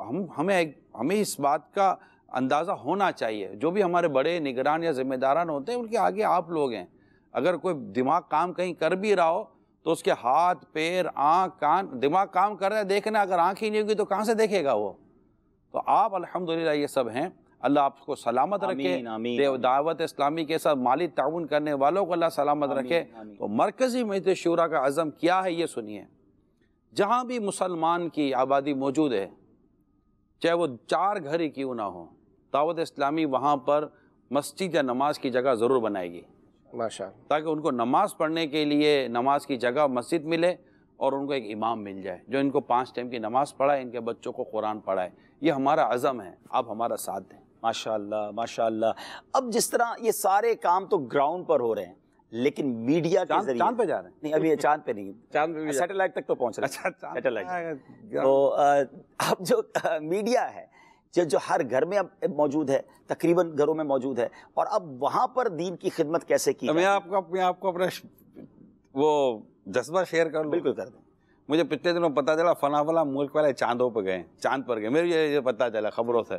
हम हमें हमें इस बात का अंदाज़ा होना चाहिए जो भी हमारे बड़े निगरान या जिम्मेदारान होते हैं उनके आगे आप लोग हैं अगर कोई दिमाग काम कहीं कर भी रहा हो तो उसके हाथ पैर आँख कान दिमाग काम कर रहा है देखना अगर आँख ही नहीं होगी तो कहाँ से देखेगा वो तो आप अलहमदिल्ला ये सब हैं अल्लाह आपको सलामत रखे दावत इस्लामी के साथ माली ताउन करने वालों को अल्लाह सलामत रखे तो मरकज़ी महित शुरा का अज़म क्या है ये सुनिए जहाँ भी मुसलमान की आबादी मौजूद है चाहे वो चार घर ही क्यों ना हो दावत इस्लामी वहाँ पर मस्जिद या नमाज की जगह ज़रूर बनाएगी माशा ताकि उनको नमाज पढ़ने के लिए नमाज की जगह मस्जिद मिले और उनको एक इमाम मिल जाए जो इनको पाँच टाइम की नमाज पढ़ाए इनके बच्चों को कुरान पढ़ाए ये हमारा अज़म है आप हमारा साथ दें माशा माशा अब जिस तरह ये सारे काम तो ग्राउंड पर हो रहे हैं लेकिन मीडिया के जरिए चांद पे जा रहे हैं नहीं अभी चांद पे नहीं [LAUGHS] चांद पे सैटेलाइट तक तो पहुंच रहे अच्छा सैटेलाइट हाँ, तो अब जो मीडिया है जो जो हर घर में अब मौजूद है तकरीबन घरों में मौजूद है और अब वहां पर दीन की खिदमत कैसे की तो मैं आपको मैं आपको अपना वो जज्बा शेयर कर बिल्कुल कर दें मुझे पिछले दिनों पता चला फलाफला मुल्क वाले चांदों पर गए चांद पर गए मेरे ये पता चला खबरों से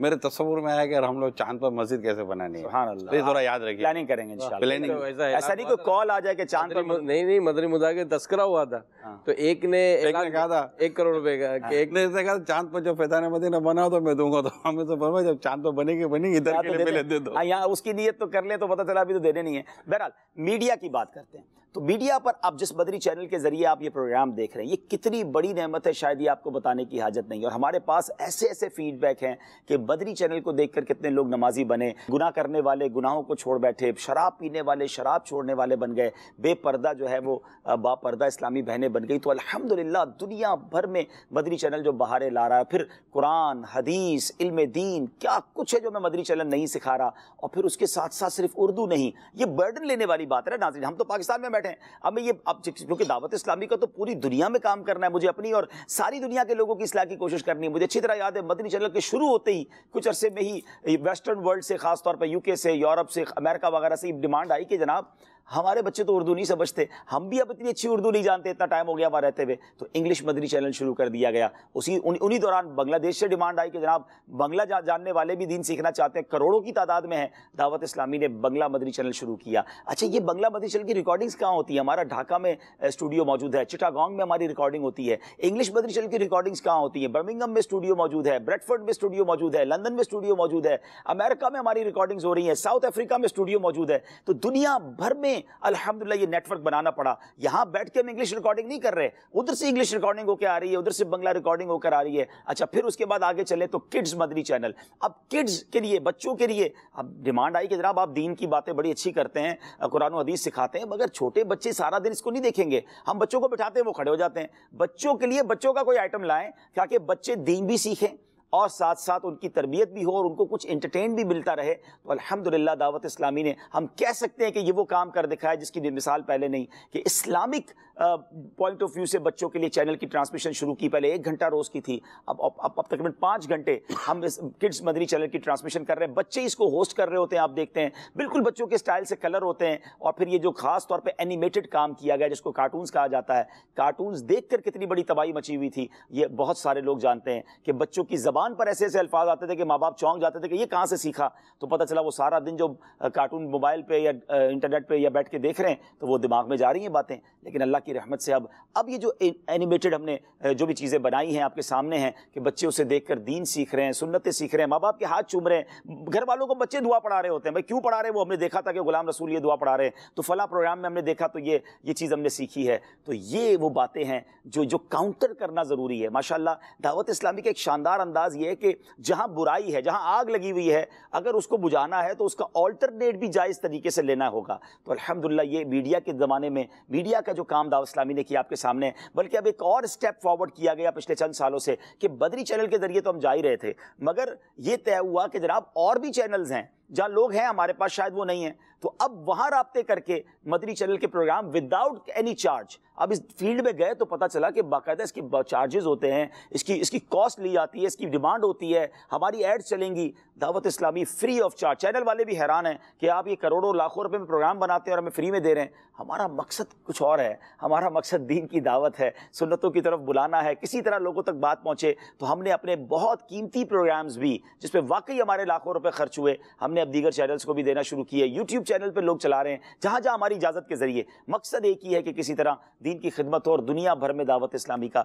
मेरे तस्वूर में आया कि हम लोग चांद पर मस्जिद कैसे बनानी है थोड़ा तो याद रखिए प्लानिंग करेंगे प्लानिंग हाँ। तो ऐसा, नहीं कोई कॉल मतलब आ जाए कि चांद पर नहीं नहीं मदरी मुदा के तस्करा हुआ था हाँ। तो एक ने कहा था एक करोड़ रुपए का हाँ। एक ने ऐसे कहा चांद पर जो फैदान मदी ने बनाओ तो मैं दूंगा तो हमें तो बनवा जब चांद पर बनेगी बनी इधर तो दे दो यहाँ उसकी नीयत तो कर ले तो पता चला अभी तो देने नहीं है बहरहाल मीडिया की बात करते हैं तो मीडिया पर आप जिस बदरी चैनल के जरिए आप ये प्रोग्राम देख रहे हैं ये कितनी बड़ी नहमत है शायद ये आपको बताने की हाजत नहीं और हमारे पास ऐसे ऐसे फीडबैक हैं कि बदरी चैनल को देखकर कितने लोग नमाजी बने गुनाह करने वाले गुनाहों को छोड़ बैठे शराब पीने वाले शराब छोड़ने वाले बन गए बेपर्दा जो है वो बापर्दा इस्लामी बहनें बन गई तो अलहमदिल्ला दुनिया भर में बदरी चैनल जो बहारे ला रहा है फिर कुरान हदीस इल्म दीन क्या कुछ है जो मैं बदरी चैनल नहीं सिखा रहा और फिर उसके साथ साथ सिर्फ उर्दू नहीं ये बर्डन लेने वाली बात है ना हम तो पाकिस्तान में बैठे अब मैं ये अब क्योंकि दावत इस्लामी का तो पूरी दुनिया में काम करना है मुझे अपनी और सारी दुनिया के लोगों की इसलाह की कोशिश करनी है मुझे अच्छी तरह याद है मदनी चैनल के शुरू होते ही कुछ अरसे में ही वेस्टर्न वर्ल्ड से खासतौर पर यूके से यूरोप से अमेरिका वगैरह से डिमांड आई कि जनाब हमारे बच्चे तो उर्दू नहीं समझते हम भी अब इतनी अच्छी उर्दू नहीं जानते इतना टाइम हो गया वहाँ रहते हुए तो इंग्लिश मदनी चैनल शुरू कर दिया गया उसी उन, उन्हीं दौरान बांग्लादेश से डिमांड आई कि जनाब बंगला जा, जानने वाले भी दिन सीखना चाहते हैं करोड़ों की तादाद में है दावत इस्लामी ने बंगला मदनी चैनल शुरू किया अच्छा ये बंगला मदनी चैनल की रिकॉर्डिंग्स कहाँ होती है हमारा ढाका में स्टूडियो मौजूद है चिटागोंग में हमारी रिकॉर्डिंग होती है इंग्लिश मदनी चैनल की रिकॉर्डिंग्स कहाँ होती है बर्मिंगम में स्टूडियो मौजूद है ब्रेडफर्ड में स्टूडियो मौजूद है लंदन में स्टूडियो मौजूद है अमेरिका में हमारी रिकॉर्डिंग्स हो रही है साउथ अफ्रीका में स्टूडियो मौजूद है तो दुनिया भर में नहीं अल्हम्दुलिल्लाह ये नेटवर्क बनाना पड़ा यहाँ बैठ के हम इंग्लिश रिकॉर्डिंग नहीं कर रहे उधर से इंग्लिश रिकॉर्डिंग होकर आ रही है उधर से बंगला रिकॉर्डिंग होकर आ रही है अच्छा फिर उसके बाद आगे चले तो किड्स मदनी चैनल अब किड्स के लिए बच्चों के लिए अब डिमांड आई कि जनाब आप दीन की बातें बड़ी अच्छी करते हैं कुरान हदीस सिखाते हैं मगर छोटे बच्चे सारा दिन इसको नहीं देखेंगे हम बच्चों को बिठाते हैं वो खड़े हो जाते हैं बच्चों के लिए बच्चों का कोई आइटम लाएँ ताकि बच्चे दीन भी सीखें और साथ साथ उनकी तरबियत भी हो और उनको कुछ इंटरटेन भी मिलता रहे तो अल्हम्दुलिल्लाह दावत इस्लामी ने हम कह सकते हैं कि ये वो काम कर दिखा है जिसकी मिसाल पहले नहीं कि इस्लामिक पॉइंट ऑफ व्यू से बच्चों के लिए चैनल की ट्रांसमिशन शुरू की पहले एक घंटा रोज़ की थी अब अब, अब, अब तकरीबन पाँच घंटे हम इस किड्स मदनी चैनल की ट्रांसमिशन कर रहे हैं बच्चे इसको होस्ट कर रहे होते हैं आप देखते हैं बिल्कुल बच्चों के स्टाइल से कलर होते हैं और फिर ये जो खास तौर पर एनिमेटेड काम किया गया जिसको कार्टून्स कहा जाता है कार्टून्स देख कितनी बड़ी तबाही मची हुई थी ये बहुत सारे लोग जानते हैं कि बच्चों की जबान जबान पर ऐसे ऐसे अल्फाज आते थे कि माँ बाप चौंक जाते थे कि ये कहाँ से सीखा तो पता चला वो सारा दिन जो कार्टून मोबाइल पर या इंटरनेट पर या बैठ के देख रहे हैं तो वो दिमाग में जा रही हैं बातें लेकिन अल्लाह की रहमत से अब अब ये जो एनिमेटेड हमने जो भी चीज़ें बनाई हैं आपके सामने हैं कि बच्चे उसे देख कर दीन सीख रहे हैं सुन्नतें सीख रहे हैं माँ बाप के हाथ चूम रहे हैं घर वालों को बच्चे दुआ पढ़ा रहे होते हैं भाई क्यों पढ़ा रहे वो हमने देखा था कि गुलाम रसूल ये दुआ पढ़ा रहे हैं तो फला प्रोग्राम में हमने देखा तो ये ये चीज़ हमने सीखी है तो ये वो बातें हैं जो जो काउंटर करना ज़रूरी है माशाला दावत इस्लामी के एक शानदार अंदाज अंदाज ये है कि जहां बुराई है जहां आग लगी हुई है अगर उसको बुझाना है तो उसका ऑल्टरनेट भी जायज़ तरीके से लेना होगा तो अलहमदिल्ला ये मीडिया के ज़माने में मीडिया का जो काम दावा इस्लामी ने किया आपके सामने बल्कि अब एक और स्टेप फॉरवर्ड किया गया पिछले चंद सालों से कि बदरी चैनल के ज़रिए तो हम जा ही रहे थे मगर ये तय हुआ कि जनाब और भी चैनल्स हैं जहाँ लोग हैं हमारे पास शायद वो नहीं है तो अब वहाँ रबते करके मदनी चैनल के प्रोग्राम विदाउट एनी चार्ज अब इस फील्ड में गए तो पता चला कि बाकायदा इसके चार्जेस होते हैं इसकी इसकी कॉस्ट ली जाती है इसकी डिमांड होती है हमारी एड्स चलेंगी Dawat Islami free of charge channel वाले भी हैरान हैं कि आप ये करोड़ों लाखों रुपए में प्रोग्राम बनाते हैं और हमें फ्री में दे रहे हैं हमारा मकसद कुछ और है हमारा मकसद दीन की दावत है सुनतों की तरफ बुलाना है किसी तरह लोगों तक बात पहुँचे तो हमने अपने बहुत कीमती प्रोग्राम्स भी जिसपे वाकई हमारे लाखों रुपये खर्च हुए हमने अब दीगर चैनल्स को भी देना शुरू किया यूट्यूब चैनल पर लोग चला रहे हैं जहाँ जहाँ हमारी इजाज़त के ज़रिए मकसद एक ही है कि किसी तरह दीन की खिदमत हो और दुनिया भर में दावत इस्लामी का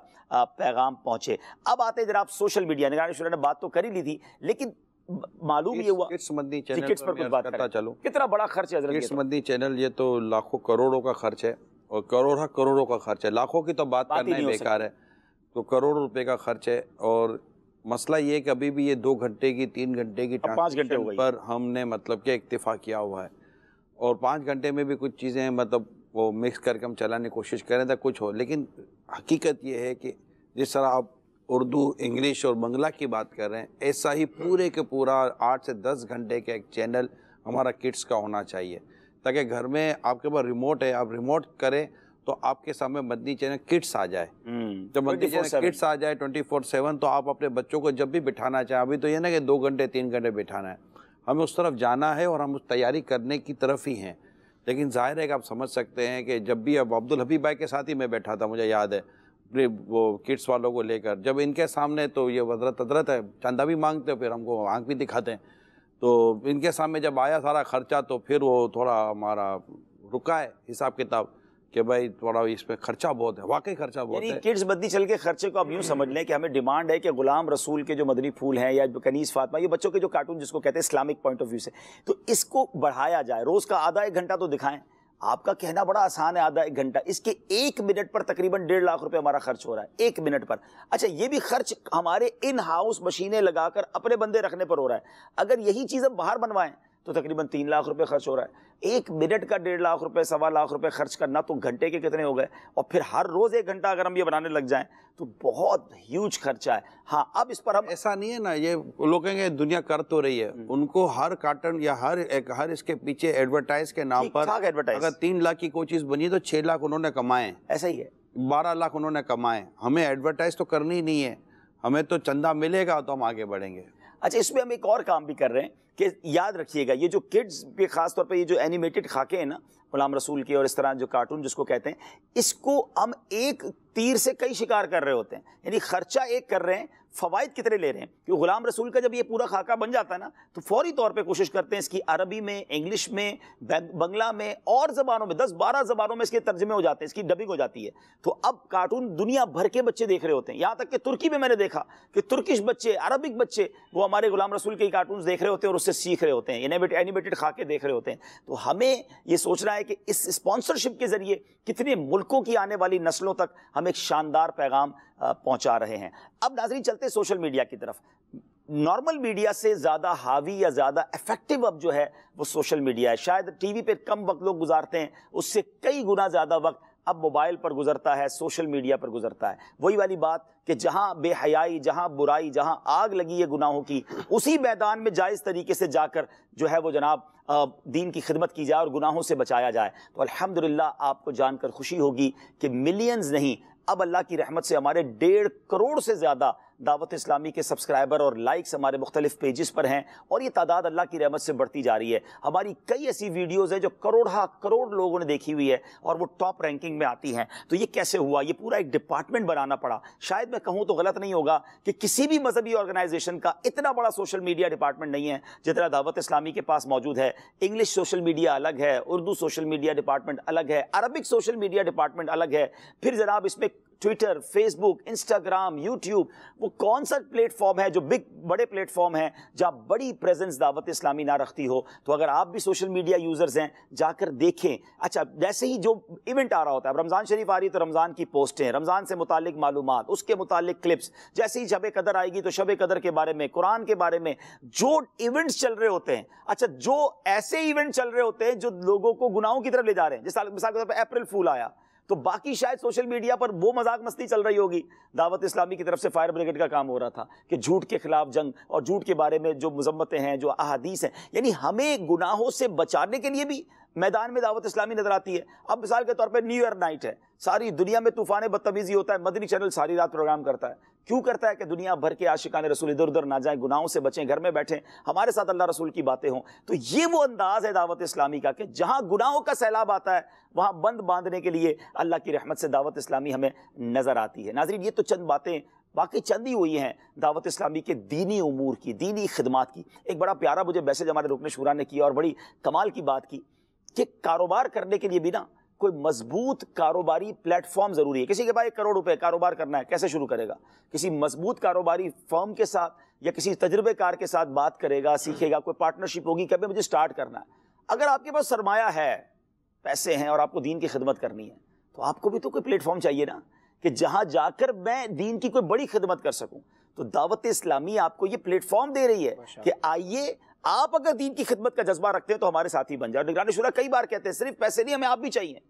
पैगाम पहुँचे अब आते हैं जरा सोशल मीडिया निगरानी शुरू ने बात तो कर ही ली थी लेकिन मालूम ये हुआ संबंधी चैनल पर, पर बात करता चलो कितना बड़ा खर्च है तो। संबंधी चैनल ये तो लाखों करोड़ों का खर्च है और करोड़ा हाँ करोड़ों का खर्च है लाखों की तो बात, बात करना ही बेकार है तो करोड़ रुपए का खर्च है और मसला ये कि अभी भी ये दो घंटे की तीन घंटे की पाँच घंटे पर हमने मतलब कि इतफा किया हुआ है और पाँच घंटे में भी कुछ चीज़ें मतलब वो मिक्स करके हम चलाने की कोशिश करें तो कुछ हो लेकिन हकीकत ये है कि जिस तरह आप उर्दू इंग्लिश और बंगला की बात कर रहे हैं ऐसा ही पूरे के पूरा आठ से दस घंटे का एक चैनल हमारा किड्स का होना चाहिए ताकि घर में आपके पास रिमोट है आप रिमोट करें तो आपके सामने मदनी चैनल किड्स आ जाए हम्म, जब मदनी चैनल किड्स आ जाए ट्वेंटी फोर सेवन तो आप अपने बच्चों को जब भी बिठाना चाहें अभी तो ये ना कि दो घंटे तीन घंटे बिठाना है हमें उस तरफ जाना है और हम उस तैयारी करने की तरफ ही हैं लेकिन जाहिर है कि आप समझ सकते हैं कि जब भी अब अब्दुल हबीब भाई के साथ ही मैं बैठा था मुझे याद है वो किड्स वालों को लेकर जब इनके सामने तो ये वजरत हजरत है चंदा भी मांगते हो फिर हमको आँख भी दिखाते हैं तो इनके सामने जब आया सारा खर्चा तो फिर वो थोड़ा हमारा रुका है हिसाब किताब कि भाई थोड़ा इसमें खर्चा बहुत है वाकई खर्चा बहुत है किड्स बद्दी चल के खर्चे को आप यूँ समझ लें कि हमें डिमांड है कि गुलाम रसूल के जो मदनी फूल हैं या कनीस फातमा ये बच्चों के जो कार्टून जिसको कहते हैं इस्लामिक पॉइंट ऑफ व्यू से तो इसको बढ़ाया जाए रोज़ का आधा एक घंटा तो दिखाएं आपका कहना बड़ा आसान है आधा एक घंटा इसके एक मिनट पर तकरीबन डेढ़ लाख रुपए हमारा खर्च हो रहा है एक मिनट पर अच्छा ये भी खर्च हमारे इन हाउस मशीनें लगाकर अपने बंदे रखने पर हो रहा है अगर यही चीज़ हम बाहर बनवाएं तो तकरीबन तीन लाख रुपए खर्च हो रहा है एक मिनट का डेढ़ लाख रुपए सवा लाख रुपए खर्च करना तो घंटे के कितने हो गए और फिर हर रोज़ एक घंटा अगर हम ये बनाने लग जाएं तो बहुत ह्यूज खर्चा है हाँ अब इस पर हम ऐसा नहीं है ना ये लोग कहेंगे दुनिया कर तो रही है हम्म। उनको हर कार्टन या हर एक हर इसके पीछे एडवर्टाइज के नाम पर एडवर्टाइज अगर तीन लाख की कोई चीज़ बनी तो छह लाख उन्होंने कमाए ऐसा ही है बारह लाख उन्होंने कमाए हमें एडवर्टाइज तो करनी ही नहीं है हमें तो चंदा मिलेगा तो हम आगे बढ़ेंगे अच्छा इसमें हम एक और काम भी कर रहे हैं कि याद रखिएगा ये जो किड्स के ख़ास तौर पे ये जो एनिमेटेड खाके हैं ना गुलाम रसूल के और इस तरह जो कार्टून जिसको कहते हैं इसको हम एक तीर से कई शिकार कर रहे होते हैं यानी खर्चा एक कर रहे हैं फ़वाद कितने ले रहे हैं क्योंकि ग़ुलाम रसूल का जब ये पूरा खाका बन जाता है ना तो फौरी तौर पे कोशिश करते हैं इसकी अरबी में इंग्लिश में बंगला में और ज़बानों में दस बारह ज़बानों में इसके तर्जमे हो जाते हैं इसकी डबिंग हो जाती है तो अब कार्टून दुनिया भर के बच्चे देख रहे होते हैं यहाँ तक कि तुर्की में मैंने देखा कि तुर्किश बच्चे अरबिक बच्चे वो हमारे ग़ुलाम रसूल के कार्टून देख रहे होते हैं और उससे सीख रहे होते हैं एनिमेटेड खाके देख रहे होते हैं तो हमें ये सोचना है कि इस स्पॉन्सरशिप के ज़रिए कितने मुल्कों की आने वाली नस्लों तक हम एक शानदार पैगाम पहुँचा रहे हैं अब नाजरी चलते चलते हैं सोशल मीडिया की तरफ नॉर्मल मीडिया से ज़्यादा हावी या ज़्यादा इफेक्टिव अब जो है वो सोशल मीडिया है शायद टीवी पे कम वक्त लोग गुजारते हैं उससे कई गुना ज़्यादा वक्त अब मोबाइल पर गुजरता है सोशल मीडिया पर गुजरता है वही वाली बात कि जहाँ बेहयाई जहाँ बुराई जहाँ आग लगी है गुनाहों की उसी मैदान में जायज़ तरीके से जाकर जो है वो जनाब दीन की खिदमत की जाए और गुनाहों से बचाया जाए तो अल्हम्दुलिल्लाह आपको जानकर खुशी होगी कि मिलियंस नहीं अब अल्लाह की रहमत से हमारे डेढ़ करोड़ से ज़्यादा दावत इस्लामी के सब्सक्राइबर और लाइक्स हमारे मुख्तलिफ पेजेस पर हैं और ये तादाद अल्लाह की रहमत से बढ़ती जा रही है हमारी कई ऐसी वीडियोज़ हैं जो करोड़ा करोड़ लोगों ने देखी हुई है और वो टॉप रैंकिंग में आती हैं तो ये कैसे हुआ ये पूरा एक डिपार्टमेंट बनाना पड़ा शायद मैं कहूँ तो गलत नहीं होगा कि किसी भी मजहबी ऑर्गेनाइजेशन का इतना बड़ा सोशल मीडिया डिपार्टमेंट नहीं है जितना दावत इस्लामी के पास मौजूद है इंग्लिश सोशल मीडिया अलग है उर्दू सोशल मीडिया डिपार्टमेंट अलग है अरबिक सोशल मीडिया डिपार्टमेंट अलग है फिर जनाब इसमें ट्विटर फेसबुक इंस्टाग्राम यूट्यूब वो कौन सा प्लेटफॉर्म है जो बिग बड़े प्लेटफॉर्म है जहाँ बड़ी प्रेजेंस दावत इस्लामी ना रखती हो तो अगर आप भी सोशल मीडिया यूज़र्स हैं जाकर देखें अच्छा जैसे ही जो इवेंट आ रहा होता है रमज़ान शरीफ आ रही है तो रमज़ान की पोस्टें रमज़ान से मुतलिक मालूम उसके मुतालिक क्लिप्स जैसे ही शब कदर आएगी तो शब कदर के बारे में कुरान के बारे में जो इवेंट्स चल रहे होते हैं अच्छा जो ऐसे इवेंट चल रहे होते हैं जो लोगों को गुनाहों की तरफ ले जा रहे हैं जैसे मिसाल के तौर पर अप्रैल फूल आया तो बाकी शायद सोशल मीडिया पर वो मजाक मस्ती चल रही होगी दावत इस्लामी की तरफ से फायर ब्रिगेड का काम हो रहा था कि झूठ के खिलाफ जंग और झूठ के बारे में जो मजम्मतें हैं जो अहादीस हैं यानी हमें गुनाहों से बचाने के लिए भी मैदान में दावत इस्लामी नजर आती है अब मिसाल के तौर पर न्यू ईयर नाइट है सारी दुनिया में तूफान बदतमीजी होता है मदनी चैनल सारी रात प्रोग्राम करता है क्यों करता है कि दुनिया भर के आशिकान रसूल इधर उधर ना जाएं गुनाहों से बचें घर में बैठें हमारे साथ अल्लाह रसूल की बातें हों तो ये वो अंदाज़ है दावत इस्लामी का कि जहाँ गुनाहों का सैलाब आता है वहाँ बंद बांधने के लिए अल्लाह की रहमत से दावत इस्लामी हमें नज़र आती है नाजरीन ये तो चंद बातें बाकी चंद ही हुई हैं दावत इस्लामी के दीनी अमूर की दीनी खदमात की एक बड़ा प्यारा मुझे मैसेज हमारे रुकन शुरा ने किया और बड़ी कमाल की बात की कि कारोबार करने के लिए भी ना कोई मजबूत कारोबारी प्लेटफॉर्म जरूरी है किसी के पास एक करोड़ रुपए कारोबार करना है कैसे शुरू करेगा किसी मजबूत कारोबारी फर्म के साथ या किसी तजुर्बेकार के साथ बात करेगा सीखेगा कोई पार्टनरशिप होगी कभी मुझे स्टार्ट करना है अगर आपके पास सरमाया है पैसे हैं और आपको दीन की खिदमत करनी है तो आपको भी तो कोई प्लेटफॉर्म चाहिए ना कि जहां जाकर मैं दीन की कोई बड़ी खिदमत कर सकूं तो दावत इस्लामी आपको ये प्लेटफॉर्म दे रही है कि आइए आप अगर दीन की खिदमत का जज्बा रखते हैं तो हमारे साथ ही बन जाओ निगरानी शुरा कई बार कहते हैं सिर्फ पैसे नहीं हमें आप भी चाहिए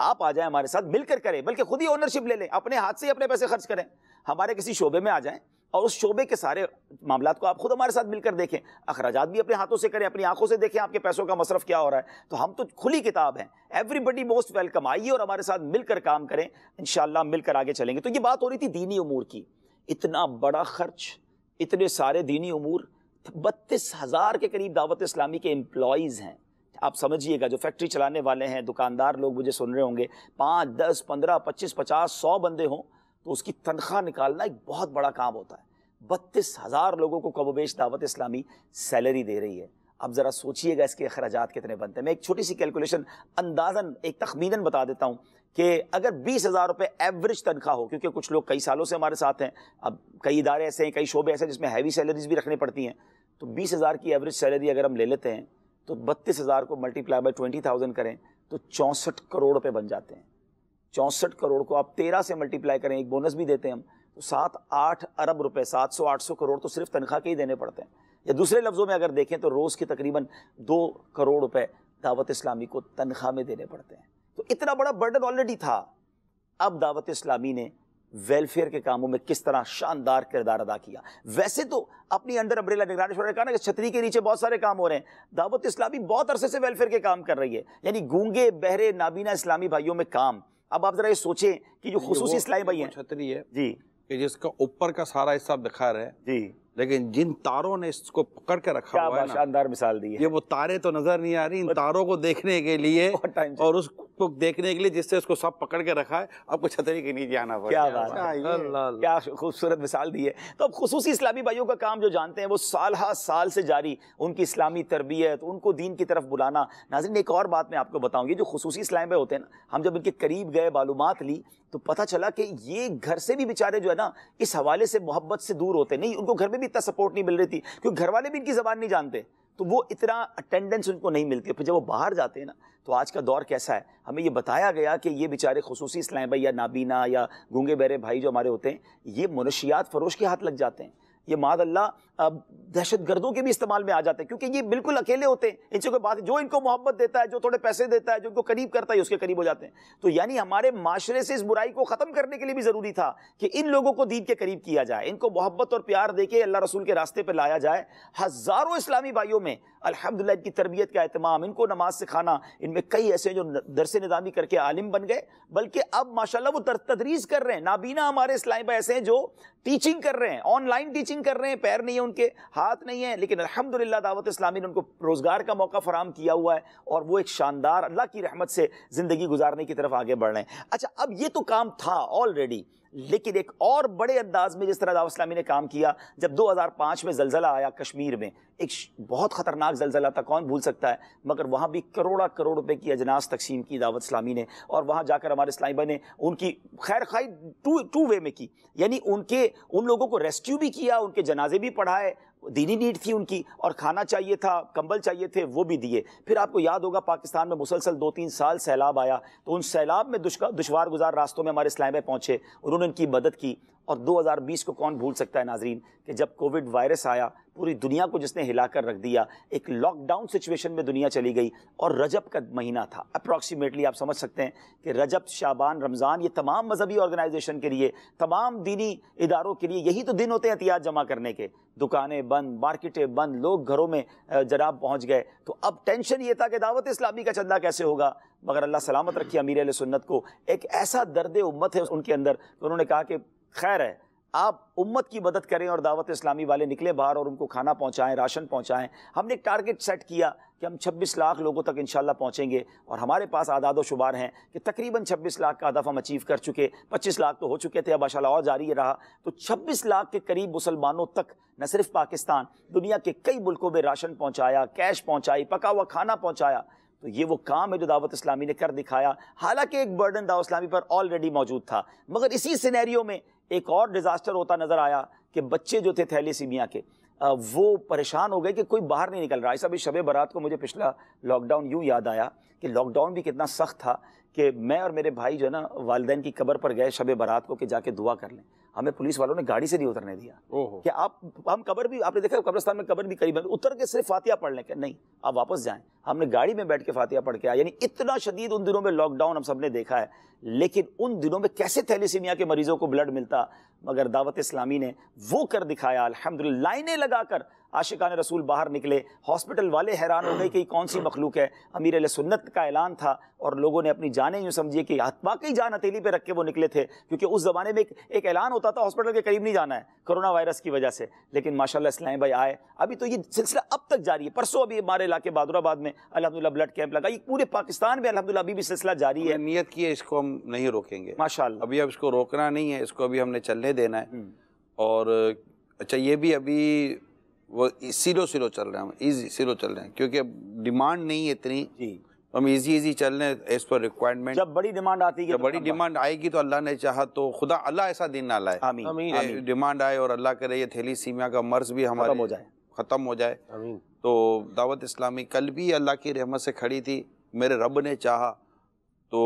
आप आ जाएं हमारे साथ मिलकर करें बल्कि खुद ही ओनरशिप ले लें अपने हाथ से ही अपने पैसे खर्च करें हमारे किसी शोबे में आ जाएं और उस शोबे के सारे मामला को आप खुद हमारे साथ मिलकर देखें अखराज भी अपने हाथों से करें अपनी आंखों से देखें आपके पैसों का मसरफ क्या हो रहा है तो हम तो खुली किताब हैं एवरीबडी मोस्ट वेलकम आइए और हमारे साथ मिलकर काम करें इन मिलकर आगे चलेंगे तो ये बात हो रही थी दीनी उमूर की इतना बड़ा खर्च इतने सारे दीनी उमूर बत्तीस हज़ार के करीब दावत इस्लामी के एम्प्लॉयज़ हैं आप समझिएगा जो फैक्ट्री चलाने वाले हैं दुकानदार लोग मुझे सुन रहे होंगे पाँच दस पंद्रह पच्चीस पचास सौ बंदे हों तो उसकी तनख्वाह निकालना एक बहुत बड़ा काम होता है बत्तीस हज़ार लोगों को कबोबेश दावत इस्लामी सैलरी दे रही है अब ज़रा सोचिएगा इसके अखराज कितने बनते हैं मैं एक छोटी सी कैलकुलेशन अंदाजन एक तखमीन बता देता हूँ कि अगर बीस हज़ार रुपये एवरेज तनख्वाह हो क्योंकि कुछ लोग कई सालों से हमारे साथ हैं अब कई इदारे ऐसे हैं कई शोबे ऐसे हैं जिसमें हैवी सैलरीज भी रखनी पड़ती हैं तो बीस हज़ार की एवरेज सैलरी अगर हम ले लेते हैं तो बत्तीस हज़ार को मल्टीप्लाई बाई ट्वेंटी थाउजेंड करें तो चौंसठ करोड़ रुपये बन जाते हैं चौंसठ करोड़ को आप तेरह से मल्टीप्लाई करें एक बोनस भी देते हैं हम तो सात आठ अरब रुपए सात सौ आठ सौ करोड़ तो सिर्फ तनख्वाह के ही देने पड़ते हैं या दूसरे लफ्ज़ों में अगर देखें तो रोज़ के तकरीबन दो करोड़ रुपए दावत इस्लामी को तनख्वाह में देने पड़ते हैं तो इतना बड़ा बर्डन ऑलरेडी था अब दावत इस्लामी ने वेलफेयर के कामों में किस तरह शानदार किरदार अदा किया वैसे तो अपनी अंडर अब्रेला निगरानी ने कहा ना कि छतरी के नीचे बहुत सारे काम हो रहे हैं दावत इस्लामी बहुत अरसे से वेलफेयर के काम कर रही है यानी गूंगे बहरे नाबीना इस्लामी भाइयों में काम अब आप जरा ये सोचें कि जो खसूस इस्लामी भाई हैं छतरी है जी कि जिसका ऊपर का सारा हिस्सा दिखा रहे जी लेकिन जिन तारों ने इसको पकड़ के रखा हुआ है शानदार मिसाल दी है ये वो तारे तो नजर नहीं आ रही इन तारों को देखने के लिए [LAUGHS] और उस उसको देखने के लिए जिससे उसको सब पकड़ के रखा है आपको छतरी के नीचे आना पड़ा क्या बात है हाँ, क्या खूबसूरत मिसाल दी है तो अब खसूस इस्लामी भाइयों का काम जो जानते हैं वो साल हा साल से जारी उनकी इस्लामी तरबियत उनको दीन की तरफ बुलाना नाजरन एक और बात मैं आपको बताऊँगी जो खसूस इस्लामी भाई होते हैं ना हम जब इनके करीब गए मालूम ली तो पता चला कि ये घर से भी बेचारे जो है ना इस हवाले से मोहब्बत से दूर होते नहीं उनको घर में भी इतना सपोर्ट नहीं मिल रही थी क्योंकि घर वाले भी इनकी जबान नहीं जानते तो वो इतना अटेंडेंस उनको नहीं मिलती फिर जब वो बाहर जाते हैं ना तो आज का दौर कैसा है हमें ये बताया गया कि ये बेचारे खसूसी इस्लाम भाई या नाबीना या गूंगे बहरे भाई जो हमारे होते हैं ये मनशियात फरोश के हाथ लग जाते हैं ये अल्लाह दहशत गर्दों के भी इस्तेमाल में आ जाते हैं क्योंकि ये बिल्कुल अकेले होते हैं इनसे कोई बात जो इनको मोहब्बत देता है जो थोड़े पैसे देता है जो इनको करीब करता है उसके करीब हो जाते हैं तो यानी हमारे माशरे से इस बुराई को ख़त्म करने के लिए भी ज़रूरी था कि इन लोगों को दीद के करीब किया जाए इनको मोहब्बत और प्यार दे के अल्लाह रसूल के रास्ते पर लाया जाए हज़ारों इस्लामी भाइयों में अल्हम्दुलिल्लाह इनकी तरबियत का अहतमाम इनको नमाज सिखाना इनमें कई ऐसे जो दरस निदामी करके आलिम बन गए बल्कि अब माशाल्लाह वो तदरीज कर रहे हैं नाबीना हमारे इस्लाम ऐसे हैं जो टीचिंग कर रहे हैं ऑनलाइन टीचिंग कर रहे हैं पैर नहीं है उनके हाथ नहीं है लेकिन अलहमदिल्ला दावत इस्लामी ने उनको रोज़गार का मौका फराम किया हुआ है और वो एक शानदार अल्लाह की रहमत से ज़िंदगी गुजारने की तरफ आगे बढ़ रहे हैं अच्छा अब ये तो काम था ऑलरेडी लेकिन एक और बड़े अंदाज में जिस तरह दावा इस्लामी ने काम किया जब 2005 में जलजला आया कश्मीर में एक बहुत ख़तरनाक जलजला था कौन भूल सकता है मगर वहाँ भी करोड़ा करोड़ रुपए की अजनास तकसीम की दावत इस्लामी ने और वहाँ जाकर हमारे इस्लामी बने ने उनकी खैर खाई टू टू वे में की यानी उनके उन लोगों को रेस्क्यू भी किया उनके जनाजे भी पढ़ाए दीनी नीड थी उनकी और खाना चाहिए था कंबल चाहिए थे वो भी दिए फिर आपको याद होगा पाकिस्तान में मुसलसल दो तीन साल सैलाब आया तो उन सैलाब में दुशवार गुजार रास्तों में हमारे इस्लाम पहुँचे उन्होंने उनकी मदद की और 2020 को कौन भूल सकता है नाजरीन कि जब कोविड वायरस आया पूरी दुनिया को जिसने हिलाकर रख दिया एक लॉकडाउन सिचुएशन में दुनिया चली गई और रजब का महीना था अप्रॉक्सीमेटली आप समझ सकते हैं कि रजब शाबान रमज़ान ये तमाम मजहबी ऑर्गेनाइजेशन के लिए तमाम दीनी इदारों के लिए यही तो दिन होते हैं एहतियात जमा करने के दुकानें बंद मार्केटें बंद लोग घरों में जनाब पहुँच गए तो अब टेंशन ये था कि दावत इस्लामी का चंदा कैसे होगा मगर अल्लाह सलामत रखी अमीर सुन्नत को एक ऐसा दर्द उम्मत है उनके अंदर उन्होंने कहा कि खैर है आप उम्मत की मदद करें और दावत इस्लामी वाले निकले बाहर और उनको खाना पहुंचाएं राशन पहुंचाएं हमने एक टारगेट सेट किया कि हम 26 लाख लोगों तक इन पहुंचेंगे और हमारे पास आदाद व शुमार हैं कि तकरीबन 26 लाख का हदफ हम अचीव कर चुके 25 लाख तो हो चुके थे अब माशा और जारी रहा तो 26 लाख के करीब मुसलमानों तक न सिर्फ पाकिस्तान दुनिया के कई मुल्कों में राशन पहुँचाया कैश पहुँचाई पका हुआ खाना पहुँचाया तो ये वो काम है जो दावत इस्लामी ने कर दिखाया हालांकि एक बर्डन दावत इस्लामी पर ऑलरेडी मौजूद था मगर इसी सिनेरियो में एक और डिज़ास्टर होता नज़र आया कि बच्चे जो थे थैलीसीमिया के वो परेशान हो गए कि कोई बाहर नहीं निकल रहा ऐसा भी शब बारात को मुझे पिछला लॉकडाउन यूँ याद आया कि लॉकडाउन भी कितना सख्त था कि मैं और मेरे भाई जो है ना वालदेन की कबर पर गए शब बारात को कि जाके दुआ कर लें हमें पुलिस वालों ने गाड़ी से नहीं उतरने दिया कि आप हम कबर भी आपने देखा कब्रस्तान में कबर भी करीब है उतर के सिर्फ फातिया पढ़ लें नहीं आप वापस जाएँ हमने गाड़ी में बैठ के फातिया पढ़ के आया यानी इतना शदीद उन दिनों में लॉकडाउन हम सब ने देखा है लेकिन उन दिनों में कैसे थैलीसीमिया के मरीजों को ब्लड मिलता मगर दावत इस्लामी ने वो कर दिखाया अलहमदिल्ला लाइने लगाकर आशिकान रसूल बाहर निकले हॉस्पिटल वाले हैरान हो गए कि कौन सी मखलूक है अमीर सुन्नत का ऐलान था और लोगों ने अपनी जान यूँ समझिए कि वाकई जान हथेली पर रख के वो निकले थे क्योंकि उस ज़माने में एक, एक ऐलान होता था हॉस्पिटल के करीब नहीं जाना है कोरोना वायरस की वजह से लेकिन माशा इस्लाम भाई आए अभी तो ये सिलसिला अब तक जारी है परसों अभी हमारे इलाके बहादुराबाद में अलहमदिल्ला ब्लड कैंप लगा ये पूरे पाकिस्तान में अलहमदिल्ला अभी भी सिलसिला जारी है नीयत की है इसको हम नहीं रोकेंगे माशाल्लाह अभी अब इसको रोकना नहीं है इसको अभी हमने चलने देना है हम्म। और अच्छा ये भी अभी वो सिलो सिलो चल रहे हैं हम ईजी सिलो चल रहे हैं क्योंकि डिमांड नहीं है इतनी जी हम इजी इजी चल रहे हैं एज पर रिक्वायरमेंट जब बड़ी डिमांड आती है जब तो बड़ी डिमांड आएगी तो अल्लाह ने चाहा तो खुदा अल्लाह ऐसा दिन ना लाए डिमांड आए और अल्लाह करे ये थैली सीमिया का मर्ज भी हमारा हो जाए ख़त्म हो जाए तो दावत इस्लामी कल भी अल्लाह की रहमत से खड़ी थी मेरे रब ने चाहा तो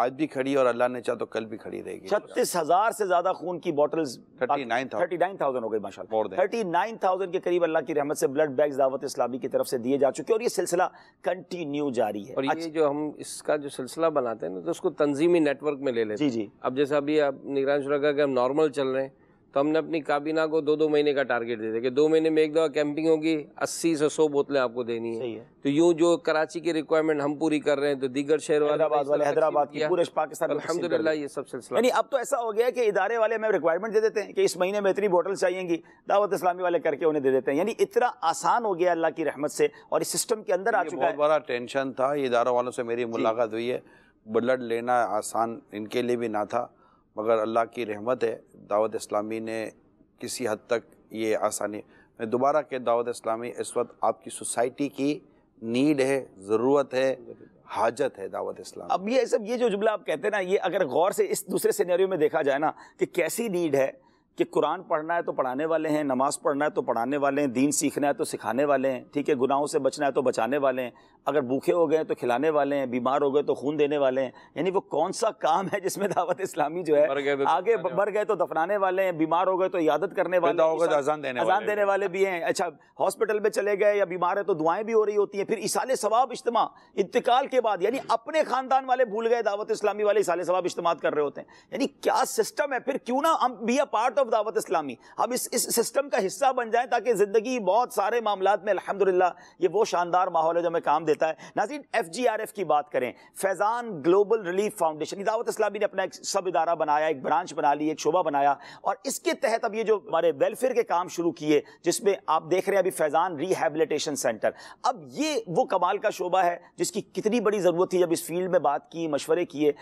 आज भी खड़ी और अल्लाह ने चाह तो कल भी खड़ी रहेगी छत्तीस हजार से ज्यादा खून की बॉटल्स थर्टी नाइन थाउजेंड हो गई माशा थर्टी नाइन थाउजेंड के करीब अल्लाह की रहमत से ब्लड बैग दावत इस्लामी की तरफ से दिए जा चुके और ये सिलसिला कंटिन्यू जारी है और अच्छा। ये जो हम इसका जो सिलसिला बनाते हैं ना तो उसको तंजीमी नेटवर्क में ले लेते जी जी अब जैसे अभी आप निगरान शुरू कर हम नॉर्मल चल रहे हैं तो हमने अपनी काबीना को दो दो महीने का टारगेट दे दिया कि दो महीने में एक दफा कैंपिंग होगी अस्सी से सौ बोतलें आपको देनी है, है। तो यूँ जो कराची की रिक्वायरमेंट हम पूरी कर रहे हैं तो दीगर शहर है वाले हैदराबाद की पूरे पाकिस्तान अलहमदिल्ला ये सब सिलसिला अब तो ऐसा हो गया कि इदारे वाले हमें रिक्वायरमेंट दे देते हैं कि इस महीने में इतनी बोटल चाहिएगी दावत इस्लामी वाले करके उन्हें दे देते हैं यानी इतना आसान हो गया अल्लाह की रहमत से और इस सिस्टम के अंदर आ चुका बहुत बड़ा टेंशन था इदारों वालों से मेरी मुलाकात हुई है ब्लड लेना आसान इनके लिए भी ना था मगर अल्लाह की रहमत है दावत इस्लामी ने किसी हद तक ये आसानी मैं दोबारा कह दावत इस्लामी इस वक्त आपकी सोसाइटी की नीड है ज़रूरत है हाजत है दावत इस्लाम अब ये सब ये जो जुमला आप कहते हैं ना ये अगर गौर से इस दूसरे सिनेरियो में देखा जाए ना कि कैसी नीड है कि कुरान पढ़ना है तो पढ़ाने वाले हैं नमाज़ पढ़ना है तो पढ़ाने वाले हैं दीन सीखना है तो सिखाने वाले हैं ठीक है गुनाहों से बचना है तो बचाने वाले हैं अगर भूखे हो गए तो खिलाने वाले हैं बीमार हो गए तो खून देने वाले हैं यानी वो कौन सा काम है जिसमें दावत इस्लामी जो है तो आगे बढ़ गए तो दफनाने वाले हैं बीमार हो गए तो यादत करने वाले तो अजान देने अजान देने वाले भी हैं अच्छा हॉस्पिटल में चले गए या बीमार है तो दुआएं भी हो रही होती हैं फिर इसाल सवाब इज्तम इंतकाल के बाद यानी अपने खानदान वाले भूल गए दावत इस्लामी वाले इसाल सवाब इज्तम कर रहे होते हैं यानी क्या सिस्टम है फिर क्यों ना हम बी अ पार्ट ऑफ दावत इस्लामी हम इस इस सिस्टम का हिस्सा बन जाए ताकि ज़िंदगी बहुत सारे मामला में अलहमदिल्ला ये वो शानदार माहौल है जो हमें काम दे देता है नाजिन एफ की बात करें फैज़ान ग्लोबल रिलीफ फाउंडेशन दावत इस्लामी ने अपना एक सब इदारा बनाया एक ब्रांच बना ली एक शोबा बनाया और इसके तहत अब ये जो हमारे वेलफेयर के काम शुरू किए जिसमें आप देख रहे हैं अभी फैज़ान रिहेबिलिटेशन सेंटर अब ये वो कमाल का शोबा है जिसकी कितनी बड़ी ज़रूरत थी जब इस फील्ड में बात की मशवरे किए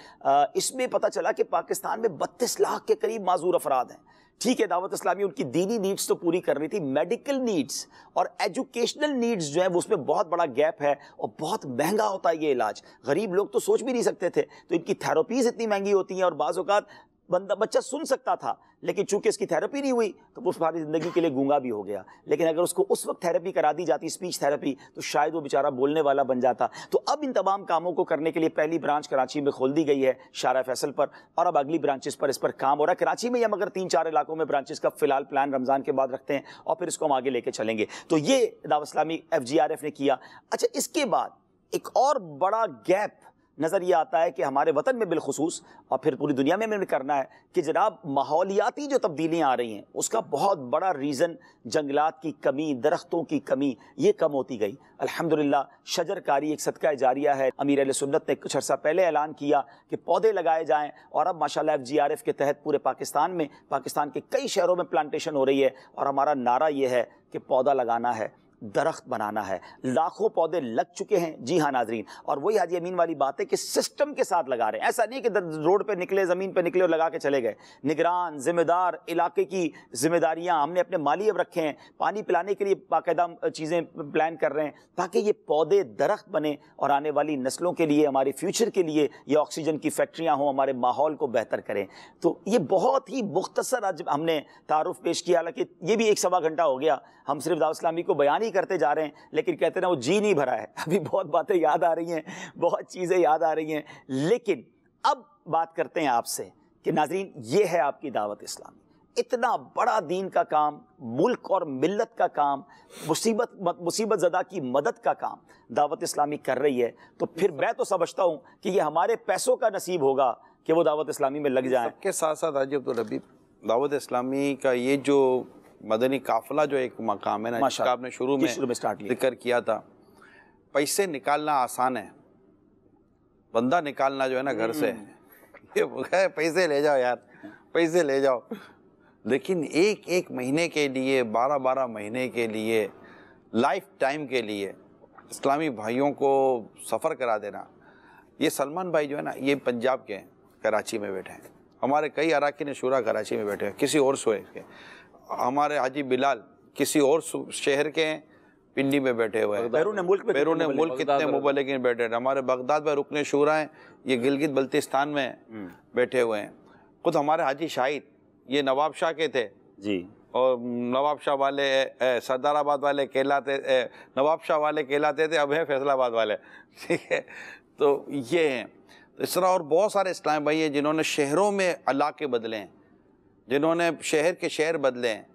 इसमें पता चला कि पाकिस्तान में बत्तीस लाख के करीब माजूर अफराद हैं ठीक है दावत इस्लामी उनकी दीनी नीड्स तो पूरी कर रही थी मेडिकल नीड्स और एजुकेशनल नीड्स जो है वो उसमें बहुत बड़ा गैप है और बहुत महंगा होता है ये इलाज गरीब लोग तो सोच भी नहीं सकते थे तो इनकी थेरोपीज इतनी महंगी होती हैं और बाज़ात बंदा बच्चा सुन सकता था लेकिन चूंकि इसकी थेरेपी नहीं हुई तो वो सारी ज़िंदगी के लिए गूंगा भी हो गया लेकिन अगर उसको उस वक्त थेरेपी करा दी जाती स्पीच थेरेपी तो शायद वो बेचारा बोलने वाला बन जाता तो अब इन तमाम कामों को करने के लिए पहली ब्रांच कराची में खोल दी गई है शारा फैसल पर और अब अगली ब्रांचेस पर इस पर काम हो रहा है कराची में हम अगर तीन चार इलाकों में ब्रांचेस का फिलहाल प्लान रमज़ान के बाद रखते हैं और फिर इसको हम आगे लेके चलेंगे तो ये दावस्लामी एफ ने किया अच्छा इसके बाद एक और बड़ा गैप नज़र ये आता है कि हमारे वतन में बिलखसूस और फिर पूरी दुनिया में भी करना है कि जनाब माहौलियाती जो तब्दीलियाँ आ रही हैं उसका बहुत बड़ा रीज़न जंगलात की कमी दरख्तों की कमी ये कम होती गई अलहमदिल्ला शजरकारी एक सदका जारिया है अमीर सुन्नत ने कुछ अर्सा पहले ऐलान किया कि पौधे लगाए जाएँ और अब माशा एफ जी आर एफ़ के तहत पूरे पाकिस्तान में पाकिस्तान के कई शहरों में प्लांटेशन हो रही है और हमारा नारा ये है कि पौधा लगाना है दरख्त बनाना है लाखों पौधे लग चुके हैं जी हाँ नाजरीन और वही हाजी अमीन वाली बात है कि सिस्टम के साथ लगा रहे हैं ऐसा नहीं कि रोड पे निकले ज़मीन पे निकले और लगा के चले गए निगरान जिम्मेदार इलाके की जिम्मेदारियाँ हमने अपने माली अब रखे हैं पानी पिलाने के लिए बाकायदा चीज़ें प्लान कर रहे हैं ताकि ये पौधे दरख्त बने और आने वाली नस्लों के लिए हमारे फ्यूचर के लिए ये ऑक्सीजन की फैक्ट्रियाँ हों हमारे माहौल को बेहतर करें तो ये बहुत ही मुख्तसर आज हमने तारफ़ पेश किया हालांकि ये भी एक सवा घंटा हो गया हम सिर्फ इस्लामी को बयान ही करते जा रहे हैं लेकिन कहते ना वो जी नहीं भरा है अभी बहुत बातें याद आ रही हैं बहुत चीज़ें याद आ रही हैं लेकिन अब बात करते हैं आपसे कि नाजरीन ये है आपकी दावत इस्लाम इतना बड़ा दीन का काम मुल्क और मिल्लत का काम मुसीबत मुसीबत ज़दा की मदद का काम दावत इस्लामी कर रही है तो फिर मैं तो समझता हूँ कि ये हमारे पैसों का नसीब होगा कि वो दावत इस्लामी में लग जाए के साथ साथ आज अब्दुल तो रबी दावत इस्लामी का ये जो मदनी काफिला जो एक मकाम है ना जिसका आपने शुरू में शुरू में स्टार्ट जिक्र किया था पैसे निकालना आसान है बंदा निकालना जो है ना घर से हम्म। [LAUGHS] पैसे ले जाओ यार पैसे ले जाओ लेकिन एक एक महीने के लिए बारह बारह महीने के लिए लाइफ टाइम के लिए इस्लामी भाइयों को सफ़र करा देना ये सलमान भाई जो है ना ये पंजाब के हैं कराची में बैठे हैं हमारे कई ने शुरा कराची में बैठे हैं किसी और सोए के हमारे हाजी बिलाल किसी और शहर के हैं पिंडी में बैठे हुए हैं बैरू मुल्क बैरून मुल्क कितने में बैठे हैं हमारे बगदाद में रुकने शुरा हैं ये गिलगित बल्तिस्तान में हम्म। बैठे हुए हैं खुद हमारे हाजी शाहिद ये नवाब शाह के थे जी और नवाब शाह वाले सरदाराबाद वाले कहलाते नवाब शाह वाले कहलाते थे अब हैं फैसलाबाद वाले [LAUGHS] ठीक है तो ये हैं तो इस तरह और बहुत सारे इस्लाम भाई हैं जिन्होंने शहरों में इलाके बदले हैं जिन्होंने शहर के शहर बदले हैं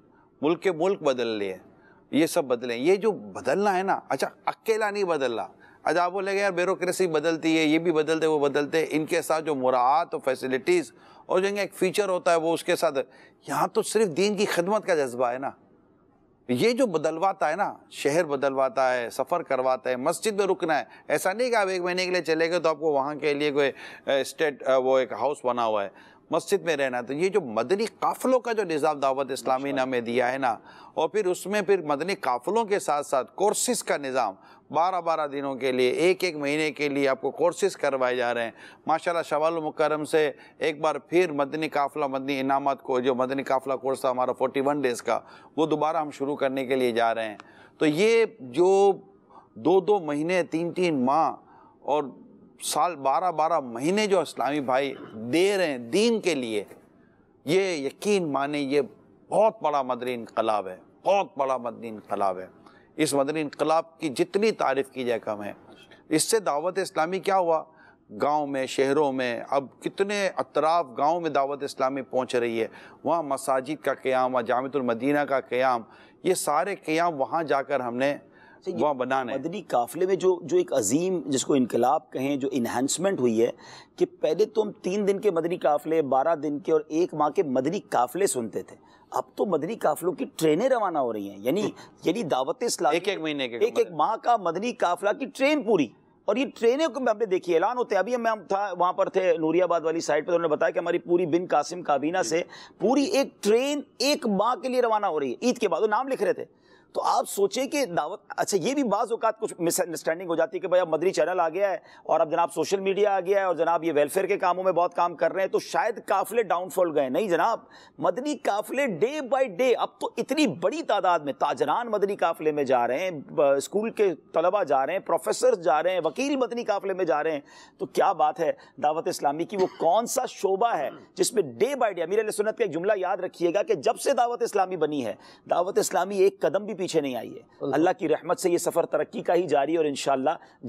मुल्क के मुल्क बदल लिए ये सब बदले ये जो बदलना है ना अच्छा अकेला नहीं बदलना अच्छा आप बोलेंगे यार ब्यूरोसी बदलती है ये भी बदलते वो बदलते इनके साथ जो मुराहत और फैसिलिटीज़ और जो एक फ़ीचर होता है वो उसके साथ यहाँ तो सिर्फ दीन की खदमत का जज्बा है ना ये जो बदलवाता है ना शहर बदलवाता है सफ़र करवाता है मस्जिद में रुकना है ऐसा नहीं कि आप एक महीने के लिए चले गए तो आपको वहाँ के लिए कोई स्टेट वो एक हाउस बना हुआ है मस्जिद में रहना तो ये जो मदनी काफ़िलों का जो निज़ाम दावत इस्लामी ने हमें दिया है ना और फिर उसमें फिर मदनी काफ़िलों के साथ साथ कोर्सेज़ का निज़ाम बारह बारह दिनों के लिए एक एक महीने के लिए आपको कोर्सेज करवाए जा रहे हैं माशाल्लाह शवाल मुकरम से एक बार फिर मदनी काफ़िला मदनी इनामत को जो मदनी काफ़िला कोर्स था हमारा फोर्टी वन डेज़ का वो दोबारा हम शुरू करने के लिए जा रहे हैं तो ये जो दो दो महीने तीन तीन माह और साल बारह बारह महीने जो इस्लामी भाई दे रहे हैं दीन के लिए ये यकीन माने ये बहुत बड़ा मदरी इनकलाब है बहुत बड़ा मदरी इनकलाब है इस मदरी इनकलाब की जितनी तारीफ़ की जाए कम है इससे दावत इस्लामी क्या हुआ गांव में शहरों में अब कितने अतराफ गांव में दावत इस्लामी पहुंच रही है वहाँ मसाजिद का क़्याम व जामतुलमदीना का क़्याम ये सारे क़्याम वहाँ जाकर हमने वह बनाने मदनी काफिले में जो जो एक अजीम जिसको इनकलाब कहें जो इन्हेंसमेंट हुई है कि पहले तो हम तीन दिन के मदनी काफिले बारह दिन के और एक माह के मदनी काफिले सुनते थे अब तो मदनी काफिलों की ट्रेनें रवाना हो रही हैं यानी यानी दावत इस्लाम एक एक महीने के एक एक माह का मदनी काफिला की ट्रेन पूरी और ये ट्रेनें को हमने देखी ऐलान होते हैं अभी हम था वहाँ पर थे नूरियाबाद वाली साइड पर उन्होंने बताया कि हमारी पूरी बिन कासिम काबीना से पूरी एक ट्रेन एक माह के लिए रवाना हो रही है ईद के बाद वो नाम लिख रहे थे तो आप सोचें कि दावत अच्छा ये भी बाज़ अवत कुछ मिसअंडरस्टैंडिंग हो जाती है कि भाई अब मदरी चैनल आ गया है और अब जनाब सोशल मीडिया आ गया है और जनाब ये वेलफेयर के कामों में बहुत काम कर रहे हैं तो शायद काफिले डाउनफॉल गए नहीं जनाब मदनी काफिले डे बाई डे अब तो इतनी बड़ी तादाद में ताजरान मदनी काफिले में जा रहे हैं स्कूल के तलबा जा रहे हैं प्रोफेसर जा रहे हैं वकील मदनी काफिले में जा रहे हैं तो क्या बात है दावत इस्लामी की वो कौन सा शोबा है जिसमें डे बाई डे अमीर सुनत का एक जुमला याद रखिएगा कि जब से दावत इस्लामी बनी है दावत इस्लामी एक कदम भी भी पीछे नहीं आई है अल्लाह की रहमत से ये सफ़र तरक्की का ही जारी और इन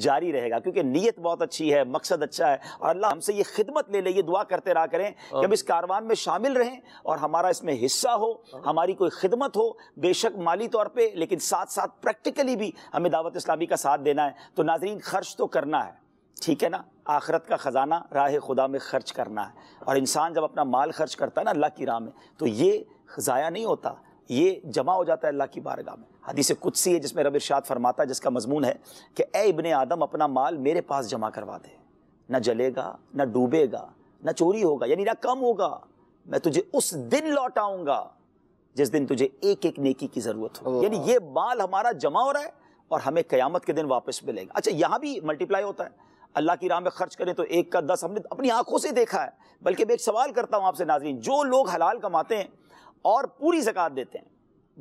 जारी रहेगा क्योंकि नीयत बहुत अच्छी है मकसद अच्छा है और अल्लाह हमसे ये खिदमत ले ले ये दुआ करते रहा करें कि हम इस कारवान में शामिल रहें और हमारा इसमें हिस्सा हो हमारी कोई खिदमत हो बेशक माली तौर पर लेकिन साथ साथ प्रैक्टिकली भी हमें दावत इस्लामी का साथ देना है तो नाजरीन खर्च तो करना है ठीक है ना आखरत का ख़जाना राह खुदा में खर्च करना है और इंसान जब अपना माल खर्च करता है ना अल्लाह की राह में तो ये ज़ाया नहीं होता ये जमा हो जाता है अल्लाह की बारगाह में हदीस कुदसी है जिसमें रब फरमाता है जिसका मजमून है कि ए इबन आदम अपना माल मेरे पास जमा करवा दे ना जलेगा ना डूबेगा ना चोरी होगा यानी ना कम होगा मैं तुझे उस दिन लौटाऊंगा जिस दिन तुझे एक एक नेकी की ज़रूरत हो यानी ये माल हमारा जमा हो रहा है और हमें क़यामत के दिन वापस मिलेगा अच्छा यहाँ भी मल्टीप्लाई होता है अल्लाह की राह में खर्च करें तो एक का दस हमने अपनी आंखों से देखा है बल्कि मैं एक सवाल करता हूँ आपसे नाजरीन जो लोग हलाल कमाते हैं और पूरी ज़क़़त देते हैं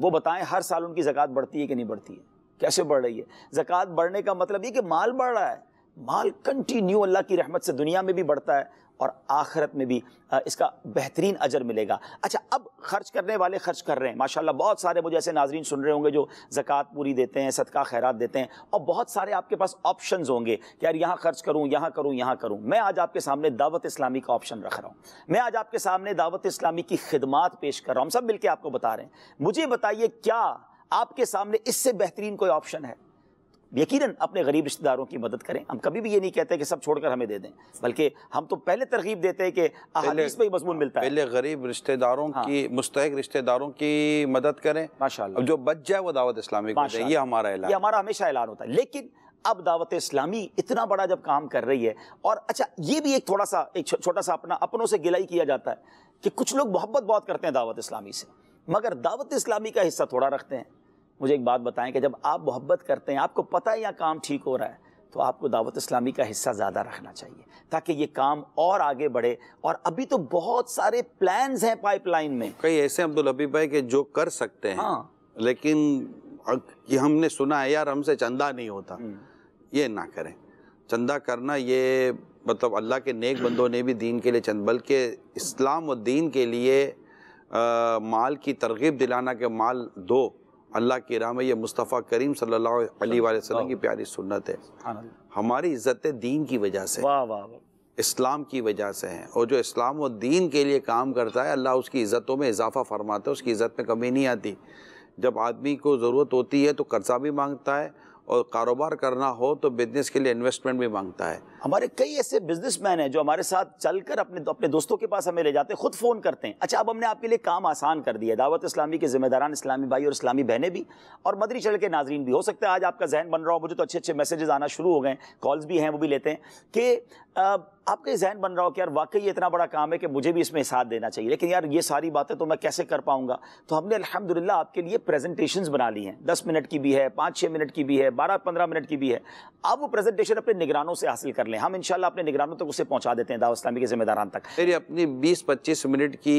वो बताएं हर साल उनकी ज़क़़त बढ़ती है कि नहीं बढ़ती है कैसे बढ़ रही है ज़क़़त बढ़ने का मतलब ये कि माल बढ़ रहा है माल कंटिन्यू अल्लाह की रहमत से दुनिया में भी बढ़ता है और आखिरत में भी इसका बेहतरीन अजर मिलेगा अच्छा अब खर्च करने वाले खर्च कर रहे हैं माशाल्लाह बहुत सारे मुझे ऐसे नाजरीन सुन रहे होंगे जो जक़ात पूरी देते हैं सदका खैरात देते हैं और बहुत सारे आपके पास ऑप्शन होंगे कि यार यहाँ खर्च करूँ यहाँ करूँ यहाँ करूँ मैं आज आपके सामने दावत इस्लामी का ऑप्शन रख रहा हूँ मैं आज आपके सामने दावत इस्लामी की खिदमत पेश कर रहा हूँ सब मिलकर आपको बता रहे हैं मुझे बताइए क्या आपके सामने इससे बेहतरीन कोई ऑप्शन है यकीनन अपने गरीब रिश्तेदारों की मदद करें हम कभी भी ये नहीं कहते कि सब छोड़कर हमें दे दें बल्कि हम तो पहले तरगीब देते हैं कि अहादीस में ही मजमून मिलता है पहले गरीब रिश्तेदारों हाँ। की मुस्तक रिश्तेदारों की मदद करें माशाल्लाह जो बच जाए वो दावत इस्लामी को ये हमारा ऐलान ये हमारा हमेशा ऐलान होता है लेकिन अब दावत इस्लामी इतना बड़ा जब काम कर रही है और अच्छा ये भी एक थोड़ा सा एक छोटा सा अपना अपनों से गिलाई किया जाता है कि कुछ लोग मोहब्बत बहुत करते हैं दावत इस्लामी से मगर दावत इस्लामी का हिस्सा थोड़ा रखते हैं मुझे एक बात बताएं कि जब आप मोहब्बत करते हैं आपको पता है यहाँ काम ठीक हो रहा है तो आपको दावत इस्लामी का हिस्सा ज़्यादा रखना चाहिए ताकि ये काम और आगे बढ़े और अभी तो बहुत सारे प्लान्स हैं पाइपलाइन में कई ऐसे अब्दुल हबीब भाई के जो कर सकते हैं हाँ। लेकिन कि हमने सुना है यार हमसे चंदा नहीं होता हम्म। ये ना करें चंदा करना ये मतलब अल्लाह के नेक बंदों ने भी दीन के लिए चंद बल्कि इस्लाम और दीन के लिए आ, माल की तरगीब दिलाना के माल दो अल्लाह की राम यह मुस्तफ़ा करीम सल्लल्लाहु अलैहि वसल्लम की प्यारी सुन्नत है हमारी इज्जत दीन की वजह से वाह वाह इस्लाम की वजह से हैं और जो इस्लाम और दीन के लिए काम करता है अल्लाह उसकी इज़्ज़तों में इजाफ़ा फरमाता है उसकी इज़्ज़त में कमी नहीं आती जब आदमी को ज़रूरत होती है तो कर्जा भी मांगता है और कारोबार करना हो तो बिजनेस के लिए इन्वेस्टमेंट भी मांगता है हमारे कई ऐसे बिजनेसमैन हैं जो हमारे साथ चलकर अपने अपने दोस्तों के पास हमें ले जाते हैं खुद फ़ोन करते हैं अच्छा अब हमने आपके लिए काम आसान कर दिया दावत इस्लामी के जिम्मेदारान इस्लामी भाई और इस्लामी बहनें भी और मदरी चढ़ के नाजरीन भी हो सकता है आज आपका जहन बन रहा हो मुझे तो अच्छे अच्छे मैसेजेस आना शुरू हो गए कॉल्स भी हैं वो भी लेते हैं कि आपका जहन बन रहा हो कि यार वाकई ये इतना बड़ा काम है कि मुझे भी इसमें साथ देना चाहिए लेकिन यार ये सारी बातें तो मैं कैसे कर पाऊंगा तो हमने अल्हम्दुलिल्लाह आपके लिए प्रेजेंटेशन बना ली हैं दस मिनट की भी है पाँच छः मिनट की भी है बारह पंद्रह मिनट की भी है आप वो प्रेजेंटेशन अपने निगरानों से हासिल कर लें हम इनशाला अपने निगरानों तक उसे पहुँचा देते हैं दावा इस्लामी के जिम्मेदारान तक मेरी अपनी बीस पच्चीस मिनट की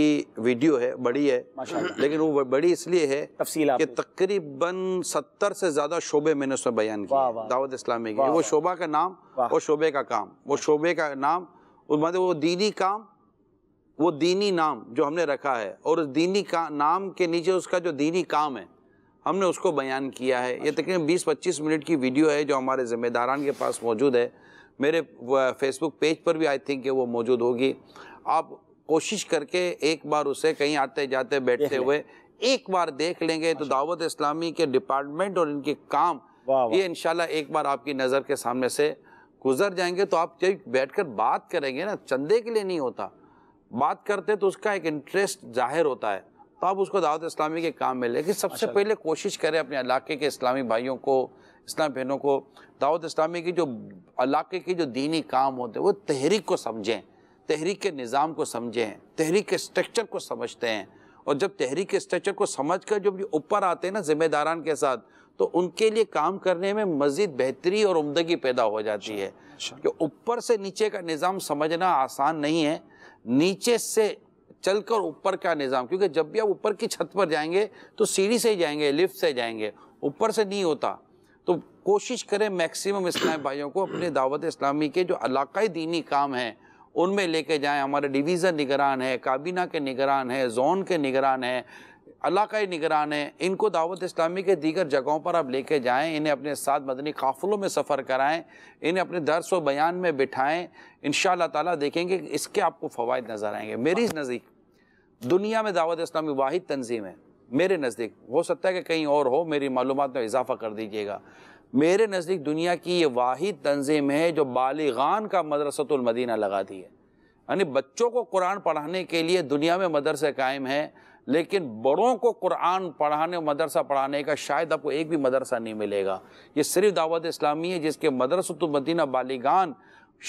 वीडियो है बड़ी है लेकिन वो बड़ी इसलिए है तफसील तकरीबन सत्तर से ज़्यादा शोबे मैंने उसमें बयान किया दावत इस्लामी वो शोबा का नाम वो शोबे का काम वो शोबे का नाम मतलब वो दीनी काम वो दीनी नाम जो हमने रखा है और उस दीनी का नाम के नीचे उसका जो दीनी काम है हमने उसको बयान किया है ये तकरीबन 20-25 मिनट की वीडियो है जो हमारे ज़िम्मेदारान के पास मौजूद है मेरे फेसबुक पेज पर भी आई थिंक वो मौजूद होगी आप कोशिश करके एक बार उसे कहीं आते जाते बैठते हुए एक बार देख लेंगे तो दावत इस्लामी के डिपार्टमेंट और इनके काम ये इनशाला एक बार आपकी नज़र के सामने से गुजर जाएंगे तो आप जब बैठकर बात करेंगे ना चंदे के लिए नहीं होता बात करते तो उसका एक इंटरेस्ट जाहिर होता है तो आप उसको दावत इस्लामी के काम में लेकिन सबसे अच्छा। पहले कोशिश करें अपने इलाके के इस्लामी भाइयों को इस्लामी बहनों को दावत इस्लामी की जो इलाके के जो दीनी काम होते हैं वो तहरीक को समझें तहरीक के निज़ाम को समझें तहरीक के स्ट्रक्चर को समझते हैं और जब तहरीक के स्ट्रक्चर को समझ कर जब ऊपर आते हैं ना ज़िम्मेदारान के साथ तो उनके लिए काम करने में मज़ीद बेहतरी और उमदगी पैदा हो जाती अच्छा, है अच्छा। कि ऊपर से नीचे का निज़ाम समझना आसान नहीं है नीचे से चलकर ऊपर का निज़ाम क्योंकि जब भी आप ऊपर की छत पर जाएंगे तो सीढ़ी से ही जाएंगे लिफ्ट से जाएंगे ऊपर से नहीं होता तो कोशिश करें मैक्सिमम इस्लाम भाइयों को अपने दावत इस्लामी के जो इलाकाई दीनी काम हैं उनमें लेके जाएं हमारे डिवीज़न निगरान है काबीना के निगरान है जोन के निगरान है अल्लाह का ही निगरान है इनको दावत इस्लामी के दीगर जगहों पर आप लेके जाएं इन्हें अपने साथ मदनी काफ़िलों में सफ़र कराएं इन्हें अपने दर्स व बयान में बिठाएं इन ताला देखेंगे इसके आपको फ़वाद नज़र आएंगे मेरी नज़दीक दुनिया में दावत इस्लामी वाहिद तंजीम है मेरे नज़दीक हो सकता है कि कहीं और हो मेरी मालूम में इजाफ़ा कर दीजिएगा मेरे नज़दीक दुनिया की ये वाहिद तंजीम है जो बालिगान का मदरसतुलमदीना लगा दी है यानी बच्चों को कुरान पढ़ाने के लिए दुनिया में मदरसे कायम हैं लेकिन बड़ों को कुरान पढ़ाने मदरसा पढ़ाने का शायद आपको एक भी मदरसा नहीं मिलेगा ये सिर्फ दावत इस्लामी है जिसके मदरसतमदीना बालिगान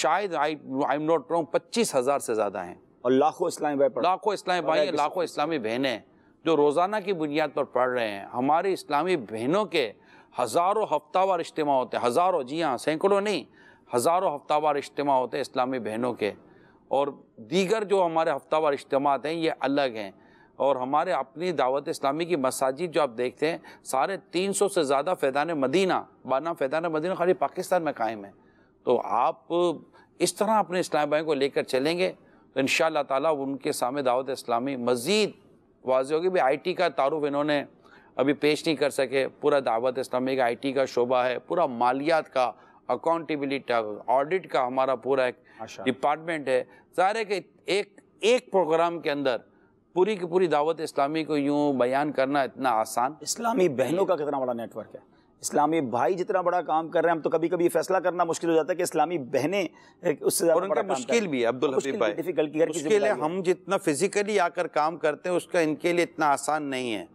शायद I I am not wrong पच्चीस हज़ार से ज़्यादा हैं और लाखों इस्लामी भाई लाखों इस्लामी भाई लाखों इस्लामी बहनें जो रोज़ाना की बुनियाद पर पढ़ रहे हैं हमारे इस्लामी बहनों के हज़ारों हफ्तावार इज्तम होते हैं हज़ारों जी हाँ सैकड़ों नहीं हज़ारों हफ्तावार इज्तम होते हैं इस्लामी बहनों के और दीगर जो हमारे हफ्तावार इज्तम हैं ये अलग हैं और हमारे अपनी दावत इस्लामी की मसाजिद जो आप देखते हैं सारे तीन सौ से ज़्यादा फैदान मदीना बाना फैदान मदीना खाली पाकिस्तान में कायम है तो आप इस तरह अपने इस्लाम भाई को लेकर चलेंगे तो इन ताला उनके सामने दावत इस्लामी मज़ीद वाज होगी भी टी का तारुफ इन्होंने अभी पेश नहीं कर सके पूरा दावत इस्लामी का टी का शोबा है पूरा मालियात का अकाउंटेबिलिटी का ऑडिट का हमारा पूरा एक डिपार्टमेंट है सारे के एक एक प्रोग्राम के अंदर पूरी की पूरी दावत इस्लामी को यूँ बयान करना इतना आसान इस्लामी बहनों का कितना बड़ा नेटवर्क है इस्लामी भाई जितना बड़ा काम कर रहे हैं हम तो कभी कभी फैसला करना मुश्किल हो जाता है कि इस्लामी बहनें उससे और उनका मुश्किल भी है अब्दुल हबीब भाई डिफिकल्ट मुश्किल है हम जितना फिजिकली आकर काम करते हैं उसका इनके लिए इतना आसान नहीं है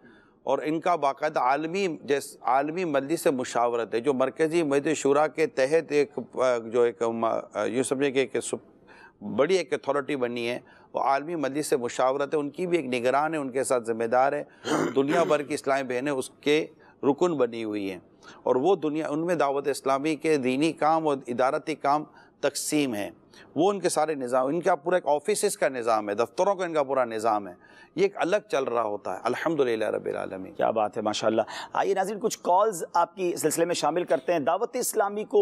और इनका बाकायदा आलमी जैस आलमी मजलिस से मुशावरत है जो मरकज़ी मजद शुरा के तहत एक जो एक यूँ समझे कि एक बड़ी एक अथॉरिटी बनी है वो आलमी मजलिस मुशावरत है उनकी भी एक निगरान है उनके साथ ज़िम्मेदार है दुनिया भर की इस्लामी बहनें उसके रुकन बनी हुई हैं और वो दुनिया उनमें दावत इस्लामी के दीनी काम और इदारती काम तकसीम है वो उनके सारे निज़ाम इनका पूरा एक ऑफिस का निज़ाम है दफ्तरों का इनका पूरा निज़ाम है ये एक अलग चल रहा होता है अल्हम्दुलिल्लाह रब्बिल क्या बात है माशाल्लाह आइए नाजिर कुछ कॉल्स आपकी सिलसिले में शामिल करते हैं दावत इस्लामी को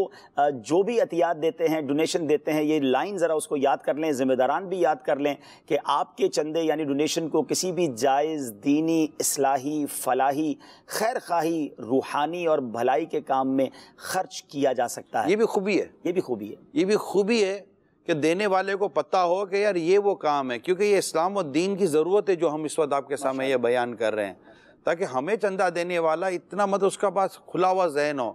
जो भी अतियात देते हैं डोनेशन देते हैं ये लाइन ज़रा उसको याद कर लें ज़िम्मेदारान भी याद कर लें कि आपके चंदे यानी डोनेशन को किसी भी जायज़ दीनी असलाही फलाही खैर खाही रूहानी और भलाई के काम में खर्च किया जा सकता है ये भी खूबी है ये भी खूबी है ये भी खूबी है कि देने वाले को पता हो कि यार ये वो काम है क्योंकि ये इस्लाम और दीन की ज़रूरत है जो हम इस वक्त आपके सामने ये बयान कर रहे हैं ताकि हमें चंदा देने वाला इतना मत उसका पास खुला हुआ जहन हो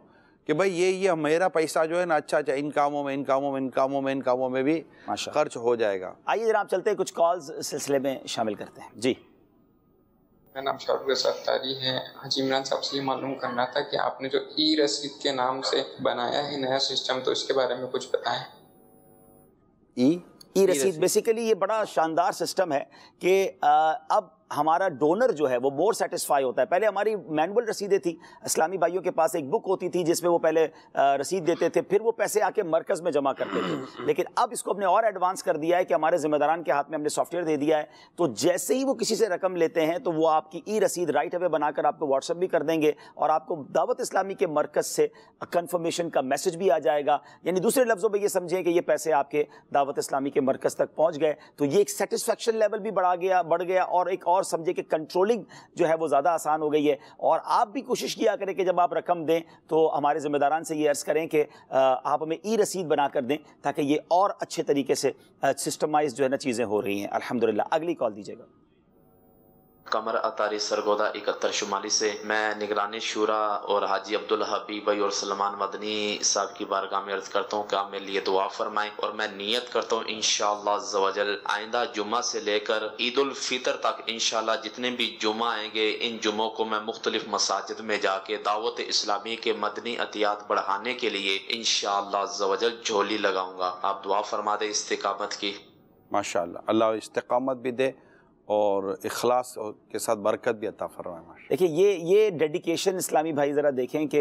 कि भाई ये ये मेरा पैसा जो है ना अच्छा अच्छा इन कामों में इन कामों में इन कामों में इन कामों में भी खर्च हो जाएगा आइए जरा आप चलते हैं कुछ कॉल्स सिलसिले में शामिल करते हैं जी मेरा नाम शाहरुख सत्तारी है हाजी इमरान साहब से ये मालूम करना था कि आपने जो ई रसीद के नाम से बनाया है नया सिस्टम तो इसके बारे में कुछ बताएं ई ई रसीद बेसिकली ये बड़ा शानदार सिस्टम है कि अब हमारा डोनर जो है वो मोर सेटिस्फाई होता है पहले हमारी मैनुअल रसीदें थी इस्लामी भाइयों के पास एक बुक होती थी जिसमें वो पहले रसीद देते थे फिर वो पैसे आके मरकज़ में जमा करते थे [LAUGHS] लेकिन अब इसको हमने और एडवांस कर दिया है कि हमारे जिम्मेदारान के हाथ में हमने सॉफ्टवेयर दे दिया है तो जैसे ही वो किसी से रकम लेते हैं तो वो आपकी ई रसीद राइट अवे बनाकर आपको व्हाट्सअप भी कर देंगे और आपको दावत इस्लामी के मरकज़ से कन्फर्मेशन का मैसेज भी आ जाएगा यानी दूसरे लफ्ज़ों में ये समझें कि ये पैसे आपके दावत इस्लामी के मरकज़ तक पहुँच गए तो ये एक सेटिस्फेक्शन लेवल भी बढ़ा गया बढ़ गया और एक और और समझे कि कंट्रोलिंग जो है वो ज़्यादा आसान हो गई है और आप भी कोशिश किया करें कि जब आप रकम दें तो हमारे ज़िम्मेदारान से ये अर्ज़ करें कि आप हमें ई रसीद बना कर दें ताकि ये और अच्छे तरीके से सिस्टमाइज जो है ना चीज़ें हो रही हैं अलहमदिल्ला अगली कॉल दीजिएगा कमर अतारी सरगोदा इकहत्तर शुमाली से मैं निगरानी शूरा और हाजी अब्दुल हबीब और सलमान मदनी साहब की बारगाह में अर्ज करता हूँ क्या मेरे लिए दुआ फरमाएं और मैं नियत करता हूँ इनशालाजल आइंदा जुमा से लेकर ईद उल फितर तक इनशाला जितने भी जुमा आएंगे इन जुमों को मैं मुख्तलिफ मसाजिद में जाके दावत इस्लामी के मदनी अतियात बढ़ाने के लिए इनशालाजल झोली लगाऊंगा आप दुआ फरमा दे इस्तकामत की माशा अल्लाह इस्तकामत भी दे और अखलास के साथ बरकत भी अता फरमाए देखिए ये ये डेडिकेशन इस्लामी भाई ज़रा देखें कि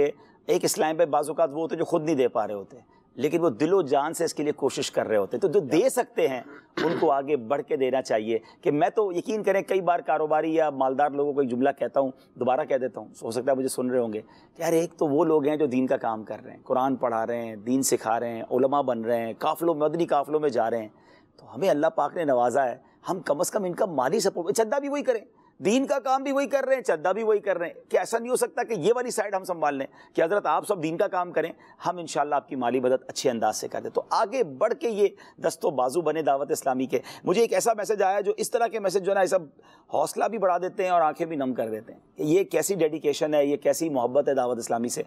एक इस्लाम पर बाज़ात वो होते जो खुद नहीं दे पा रहे होते लेकिन वो दिलो जान से इसके लिए कोशिश कर रहे होते तो जो दे सकते हैं उनको आगे बढ़ के देना चाहिए कि मैं तो यकीन करें कई बार कारोबारी या मालदार लोगों को एक जुमला कहता हूँ दोबारा कह देता हूँ हो सकता है मुझे सुन रहे होंगे कि यार एक तो वो लोग हैं जो दीन का काम कर रहे हैं कुरान पढ़ा रहे हैं दीन सिखा रहे हैं उलमा बन रहे हैं काफिलों मदनी काफिलों में जा रहे हैं तो हमें अल्लाह पाक ने नवाजा है हम कम अज़ कम इनका माली सपोर्ट चंदा भी वही करें दीन का काम भी वही कर रहे हैं चद्दा भी वही कर रहे हैं कि ऐसा नहीं हो सकता कि ये वाली साइड हम संभाल लें कि हज़रत आप सब दीन का काम करें हम इन आपकी माली मदद अच्छे अंदाज से कर दें तो आगे बढ़ के ये दस्तों बाजू बने दावत इस्लामी के मुझे एक ऐसा मैसेज आया जो इस तरह के मैसेज जो ना ये सब हौसला भी बढ़ा देते हैं और आँखें भी नम कर देते हैं कि ये कैसी डेडिकेशन है ये कैसी मोहब्बत है दावत इस्लामी से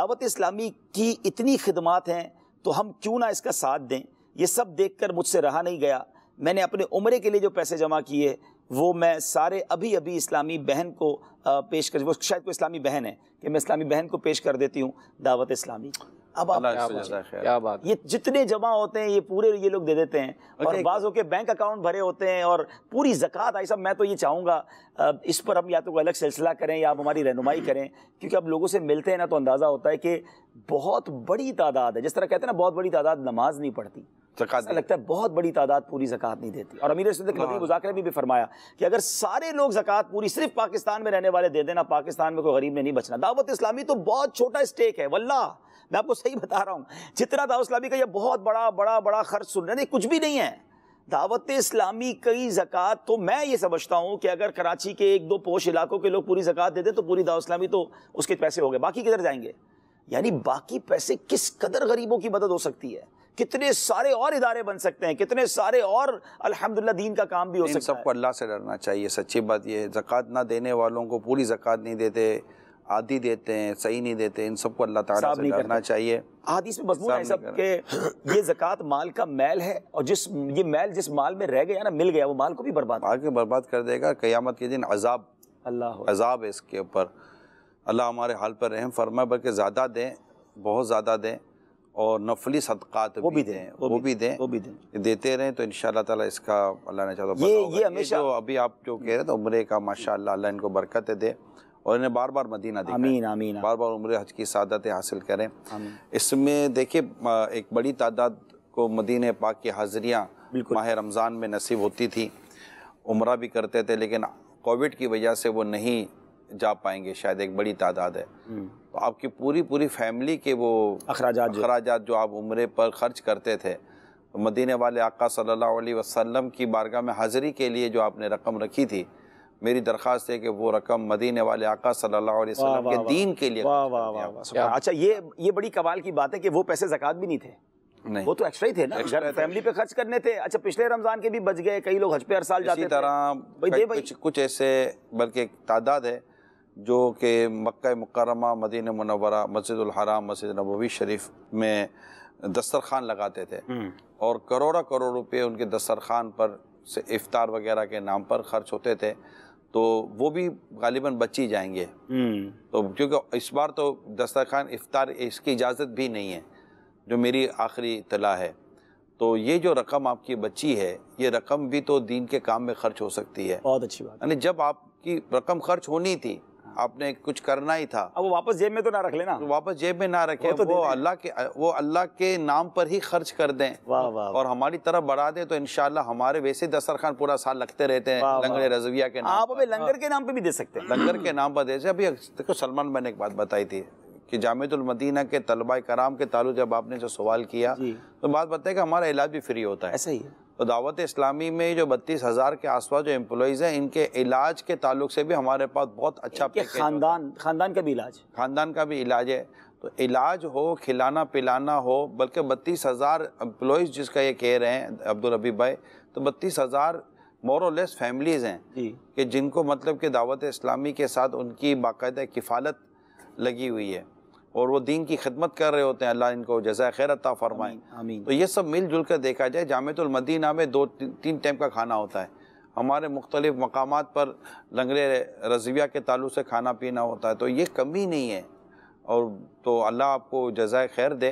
दावत इस्लामी की इतनी खिदमत हैं तो हम क्यों ना इसका साथ दें ये सब देख मुझसे रहा नहीं गया मैंने अपने उम्र के लिए जो पैसे जमा किए वो मैं सारे अभी अभी इस्लामी बहन को पेश कर वो शायद कोई इस्लामी बहन है कि मैं इस्लामी बहन को पेश कर देती हूँ दावत इस्लामी अब आप क्या बात ये जितने जमा होते हैं ये पूरे ये लोग दे देते हैं और बाज होकर बैंक अकाउंट भरे होते हैं और पूरी जक़ात आई सब मैं तो ये चाहूँगा इस पर हम या तो कोई अलग सिलसिला करें या आप हमारी रहनुमाई करें क्योंकि अब लोगों से मिलते हैं ना तो अंदाज़ा होता है कि बहुत बड़ी तादाद है जिस तरह कहते हैं ना बहुत बड़ी तादाद नमाज नहीं पढ़ती लगता है बहुत बड़ी तादाद पूरी जक़ात नहीं देती और अमीर खतीब मुजाकर भी, हाँ। भी फरमाया कि अगर सारे लोग जक़ात पूरी सिर्फ पाकिस्तान में रहने वाले दे देना पाकिस्तान में कोई गरीब ने नहीं बचना दावत इस्लामी तो बहुत छोटा स्टेक है वल्ला मैं आपको सही बता रहा हूँ जितना दावत इस्लामी का यह बहुत बड़ा बड़ा बड़ा खर्च सुन रहे नहीं कुछ भी नहीं है दावत इस्लामी कई जक़ात तो मैं ये समझता हूँ कि अगर कराची के एक दो पोश इलाकों के लोग पूरी जक़ात दे दें तो पूरी दावत इस्लामी तो उसके पैसे हो गए बाकी किधर जाएंगे यानी बाकी पैसे किस कदर गरीबों की मदद हो सकती है कितने सारे और इदारे बन सकते हैं कितने सारे और अल्हम्दुलिल्लाह दीन का काम भी हो सकता है सबको अल्लाह से डरना चाहिए सच्ची बात यह है ज़क़़त ना देने वालों को पूरी ज़क़़त नहीं देते आदि देते हैं सही नहीं देते इन सबको अल्लाह ताला से डरना चाहिए हदीस में मजमून है सब के ये जक़ात माल का मैल है और जिस ये मैल जिस माल में रह गया ना मिल गया वो माल को भी बर्बाद माल के बर्बाद कर देगा क़यामत के दिन अजाब अल्लाह अजाब है इसके ऊपर अल्लाह हमारे हाल पर रहम फरमाए बल्कि ज़्यादा दें बहुत ज़्यादा दें और नफली सदक़ात वो भी दें वो, वो भी दें वो भी दें देते रहें तो इन तला इसका अल्लाह ने चाहता ये ये हमेशा जो अभी आप जो कह रहे थे उम्र का माशा अल्लाह इनको बरकत दे और इन्हें बार बार मदीना दे अमीन अमीन बार बार उम्र हज की सादतें हासिल करें इसमें देखिए एक बड़ी तादाद को मदीन पाक की हाजिरियाँ माह रमज़ान में नसीब होती थी उम्र भी करते थे लेकिन कोविड की वजह से वो नहीं जा पाएंगे शायद एक बड़ी तादाद है हम्म। तो आपकी पूरी पूरी फैमिली के वो अखराज अखराज जो आप उम्र पर खर्च करते थे मदीने वाले आका सल्लल्लाहु अलैहि वसल्लम की बारगाह में हाज़िरी के लिए जो आपने रकम रखी थी मेरी दरख्वास्त है कि वो रकम मदीने वाले आका सल्लल्लाहु अलैहि वसल्लम के दीन के लिए वाह वाह वाह अच्छा ये ये बड़ी कवाल की बात है कि वो पैसे जक़ात भी नहीं थे नहीं वो तो एक्स्ट्रा ही थे ना घर फैमिली पे खर्च करने थे अच्छा पिछले रमज़ान के भी बच गए कई लोग हज पे हर साल जाते तरह कुछ ऐसे बल्कि तादाद है जो कि मक् मुकरमा मदीन मनवरा हराम मस्जिद नबवी शरीफ में दस्तरखान लगाते थे हम्म। और करोड़ा करोड़ रुपये उनके दस्तरखान पर से इफ्तार वगैरह के नाम पर खर्च होते थे तो वो भी गालिबा बच ही जाएंगे हम्म। तो क्योंकि इस बार तो दस्तरखान इफ्तार इसकी इजाज़त भी नहीं है जो मेरी आखिरी इतला है तो ये जो रकम आपकी बची है ये रकम भी तो दीन के काम में खर्च हो सकती है बहुत अच्छी बात यानी जब आपकी रकम खर्च होनी थी आपने कुछ करना ही था अब वो वापस जेब में तो ना रख लेना तो वापस जेब में ना रखे वो, तो वो अल्लाह के वो अल्लाह के नाम पर ही खर्च कर दें वाह वाह और हमारी तरफ बढ़ा दें तो इनशाला हमारे वैसे दस्तरखान पूरा साल लगते रहते हैं लंगड़े रजविया के नाम आप लंगर के नाम पर भी दे सकते हैं लंगर के नाम पर दे सकते अभी देखो सलमान मैंने एक बात बताई थी कि जामतुलमदीना के तलबा कराम के तालु जब आपने जो सवाल किया तो बात बताए कि हमारा इलाज भी फ्री होता है ऐसा ही है तो दावत इस्लामी में जो बत्तीस हज़ार के आसपास जो एम्प्लॉयज़ हैं इनके इलाज के ताल्लुक से भी हमारे पास बहुत अच्छा ख़ानदान ख़ानदान का भी इलाज ख़ानदान का भी इलाज है तो इलाज हो खिलाना पिलाना हो बल्कि बत्तीस हज़ार एम्प्लॉयज़ जिसका ये कह रहे हैं अब्दुल रबी भाई तो बत्तीस हज़ार मोरलेस फैमिलीज़ हैं कि जिनको मतलब कि दावत इस्लामी के साथ उनकी बाकायदा किफ़ालत लगी हुई है और वो दीन की खदमत कर रहे होते हैं अल्लाह इनको जजा खैर अता फरमाए तो ये सब मिलजुल कर देखा जाए जामतुलमदीना में दो तीन टाइम का खाना होता है हमारे मुख्तलिफ़ मकाम पर लंगरे रजविया के तालु से खाना पीना होता है तो ये कमी नहीं है और तो अल्लाह आपको जजाय खैर दे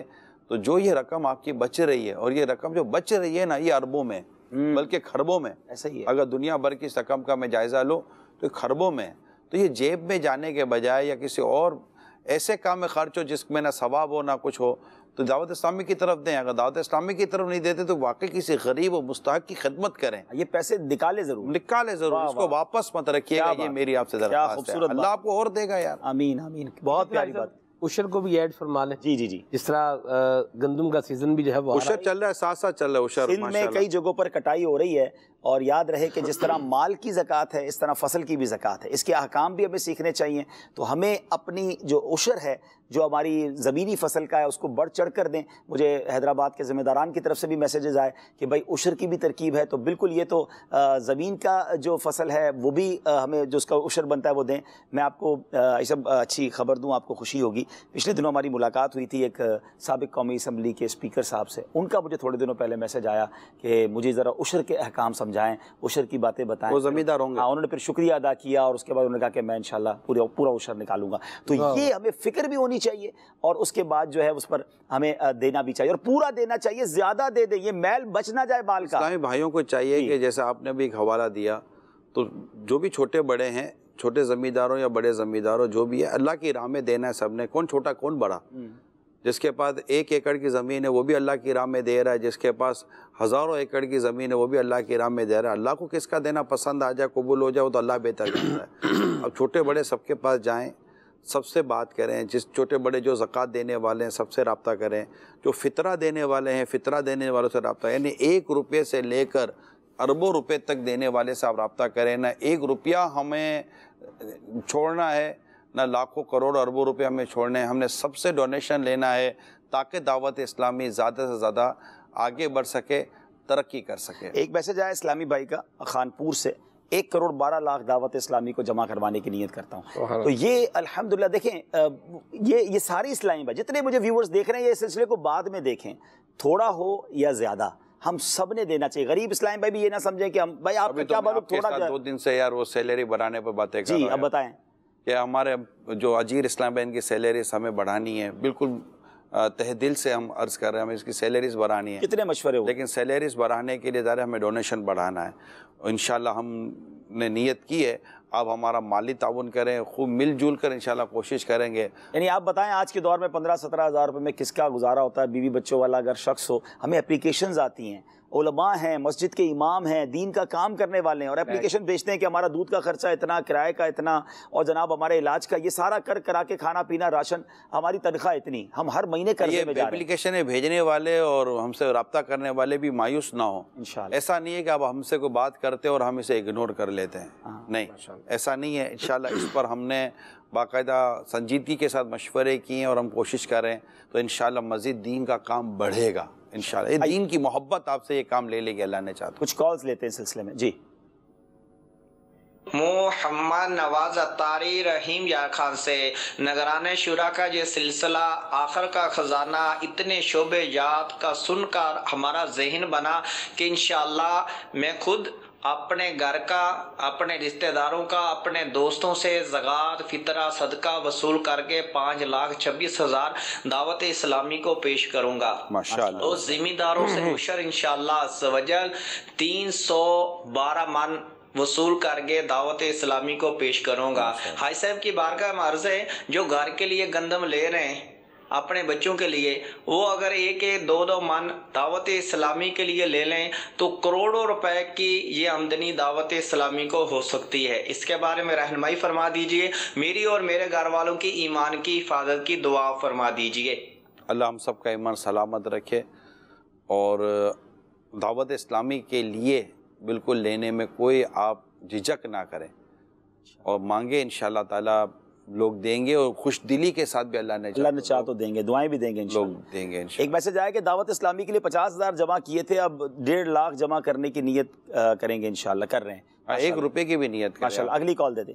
तो जो ये रकम आपकी बच रही है और ये रकम जो बच रही है ना ये अरबों में हम्म। बल्कि खरबों में ऐसा ही है अगर दुनिया भर की इस रकम का मैं जायज़ा लूँ तो खरबों में तो ये जेब में जाने के बजाय या किसी और ऐसे काम में खर्च हो जिसमें ना सवाब हो ना कुछ हो तो दावत इस्लामी की तरफ दें अगर दावत इस्लामी की तरफ नहीं देते तो वाकई किसी गरीब और मुस्ताक की खदमत करें ये पैसे निकाले जरूर निकाले जरूर इसको वापस मत रखिएगा ये मेरी आपसे आपको और देगा यार अमीन अमीन बहुत प्यारी बात उशर को भी ऐड फरमा लें जी जी जी जिस तरह गंदम का सीजन भी जो है वो उशर चल रहा है साथ साथ चल रहा है उशर में कई जगहों पर कटाई हो रही है और याद रहे कि जिस तरह माल की ज़क़़त है इस तरह फसल की भी ज़क़़त है इसके अहकाम भी हमें सीखने चाहिए तो हमें अपनी जो उशर है जो हमारी ज़मीनी फसल का है उसको बढ़ चढ़ कर दें मुझे हैदराबाद के ज़िम्मेदारान की तरफ से भी मैसेजेस आए कि भाई उशर की भी तरकीब है तो बिल्कुल ये तो ज़मीन का जो फसल है वो भी हमें जो उसका उशर बनता है वो दें मैं आपको सब अच्छी खबर दूँ आपको खुशी होगी पिछले दिनों हमारी मुलाकात हुई थी एक सबक कौमी असम्बली के स्पीकर साहब से उनका मुझे थोड़े दिनों पहले मैसेज आया कि मुझे ज़रा उशर के अहकाम समझाएँ उशर की बातें बताएँ वो ज़मींदार होंगे हाँ उन्होंने फिर शुक्रिया अदा किया और उसके बाद उन्होंने कहा कि मैं इन पूरा पूरा उशर निकालूंगा तो ये हमें फ़िक्र भी होनी होनी चाहिए और उसके बाद जो है उस पर हमें देना भी चाहिए और पूरा देना चाहिए ज़्यादा दे दे ये मैल बच ना जाए बाल का भाइयों को चाहिए कि जैसे आपने भी एक हवाला दिया तो जो भी छोटे बड़े हैं छोटे ज़मींदारों या बड़े ज़मींदारों जो भी है अल्लाह की राह में देना है सब ने कौन छोटा कौन बड़ा हम्म। जिसके पास एक एकड़ की ज़मीन है वो भी अल्लाह की राह में दे रहा है जिसके पास हज़ारों एकड़ की ज़मीन है वो भी अल्लाह की राह में दे रहा है अल्लाह को किसका देना पसंद आ जाए कबूल हो जाए वो तो अल्लाह बेहतर जानता है [CLEARS THROAT] अब छोटे बड़े सबके पास जाएँ सबसे बात करें जिस छोटे बड़े जो ज़क़़त देने वाले हैं सबसे रबता करें जो फ़ितरा देने वाले हैं फ़ितरा देने वालों से रबता यानी एक रुपये से लेकर अरबों रुपये तक देने वाले से आप रबता करें ना एक रुपया हमें छोड़ना है ना लाखों करोड़ अरबों रुपये हमें छोड़ने हैं हमने सबसे डोनेशन लेना है ताकि दावत इस्लामी ज़्यादा से ज़्यादा आगे बढ़ सके तरक्की कर सके एक मैसेज आया इस्लामी भाई का खानपुर से एक करोड़ बारह लाख दावत इस्लामी को जमा करवाने की नीयत करता हूँ तो ये अल्हम्दुलिल्लाह देखें ये ये सारी इस्लामी बात जितने मुझे व्यूवर्स देख रहे हैं ये सिलसिले को बाद में देखें थोड़ा हो या ज़्यादा हम सब ने देना चाहिए गरीब इस्लाम भाई भी ये ना समझे कि हम भाई आपको तो क्या थोड़ा दो दिन से यार वो सैलरी बढ़ाने पर बातें जी अब बताएं कि हमारे जो अजीर इस्लाम भाई इनकी सैलरी हमें बढ़ानी है बिल्कुल तह दिल से हम अर्ज़ कर रहे हैं हमें इसकी सैलरीज बढ़ानी है कितने मशवरे हो लेकिन सैलरीज बढ़ाने के लिए ज़्यादा हमें डोनेशन बढ़ाना है इन हमने नीयत की है आप हमारा माली ताउन करें खूब मिलजुल कर इंशाल्लाह कोशिश करेंगे यानी आप बताएं आज के दौर में पंद्रह सत्रह हज़ार रुपये में किसका गुजारा होता है बीवी बच्चों वाला अगर शख्स हो हमें एप्लीकेशन आती हैं उलमा हैं मस्जिद के इमाम हैं दीन का काम करने वाले हैं और एप्लीकेशन भेजते हैं कि हमारा दूध का खर्चा इतना किराए का इतना और जनाब हमारे इलाज का ये सारा कर करा के खाना पीना राशन हमारी तनख्वाह इतनी हम हर महीने तो कर्जे में एप्लीकेशन भेजने वाले और हमसे रबता करने वाले भी मायूस ना हो ऐसा नहीं है कि आप हमसे कोई बात करते और हम इसे इग्नोर कर लेते हैं हाँ, नहीं ऐसा नहीं है इन इस पर हमने बाकायदा संजीदगी के साथ मशवरे किए और हम कोशिश करें तो इन मज़ीद दीन का काम बढ़ेगा इन दीन की मोहब्बत आपसे ये काम ले लेगी अल्लाह ने चाहता कुछ कॉल्स लेते हैं सिलसिले में जी मोहम्मद नवाज अतारी रहीम यार खान से नगरान शुरा का ये सिलसिला आखिर का ख़जाना इतने शोबे जात का सुनकर हमारा जहन बना कि इन मैं खुद अपने घर का अपने रिश्तेदारों का अपने दोस्तों से जगात फितरा सदका वसूल करके पाँच लाख छब्बीस हजार दावत इस्लामी को पेश करूंगा तो जिम्मेदारों से मुशर इनशाला तीन सौ बारह मन वसूल करके दावत इस्लामी को पेश करूंगा हाई साहब की बार का मर्ज है जो घर के लिए गंदम ले रहे हैं अपने बच्चों के लिए वो अगर एक एक दो दो मन दावत इस्लामी के लिए ले लें तो करोड़ों रुपए की ये आमदनी दावत इस्लामी को हो सकती है इसके बारे में रहनमाई फरमा दीजिए मेरी और मेरे घर वालों की ईमान की हिफाजत की दुआ फरमा दीजिए अल्लाह हम सब का ईमान सलामत रखे और दावत इस्लामी के लिए बिल्कुल लेने में कोई आप झिझक ना करें और मांगे इन ताला लोग देंगे और खुश दिली के साथ भी अल्लाह ने अल्लाह ने चाह तो देंगे दुआएं भी देंगे लोग देंगे एक मैसेज आया कि दावत इस्लामी के लिए पचास हज़ार जमा किए थे अब डेढ़ लाख जमा करने की नीयत करेंगे इन कर रहे हैं हाँ, एक रुपये की भी नीयत माशा अगली कॉल दे दें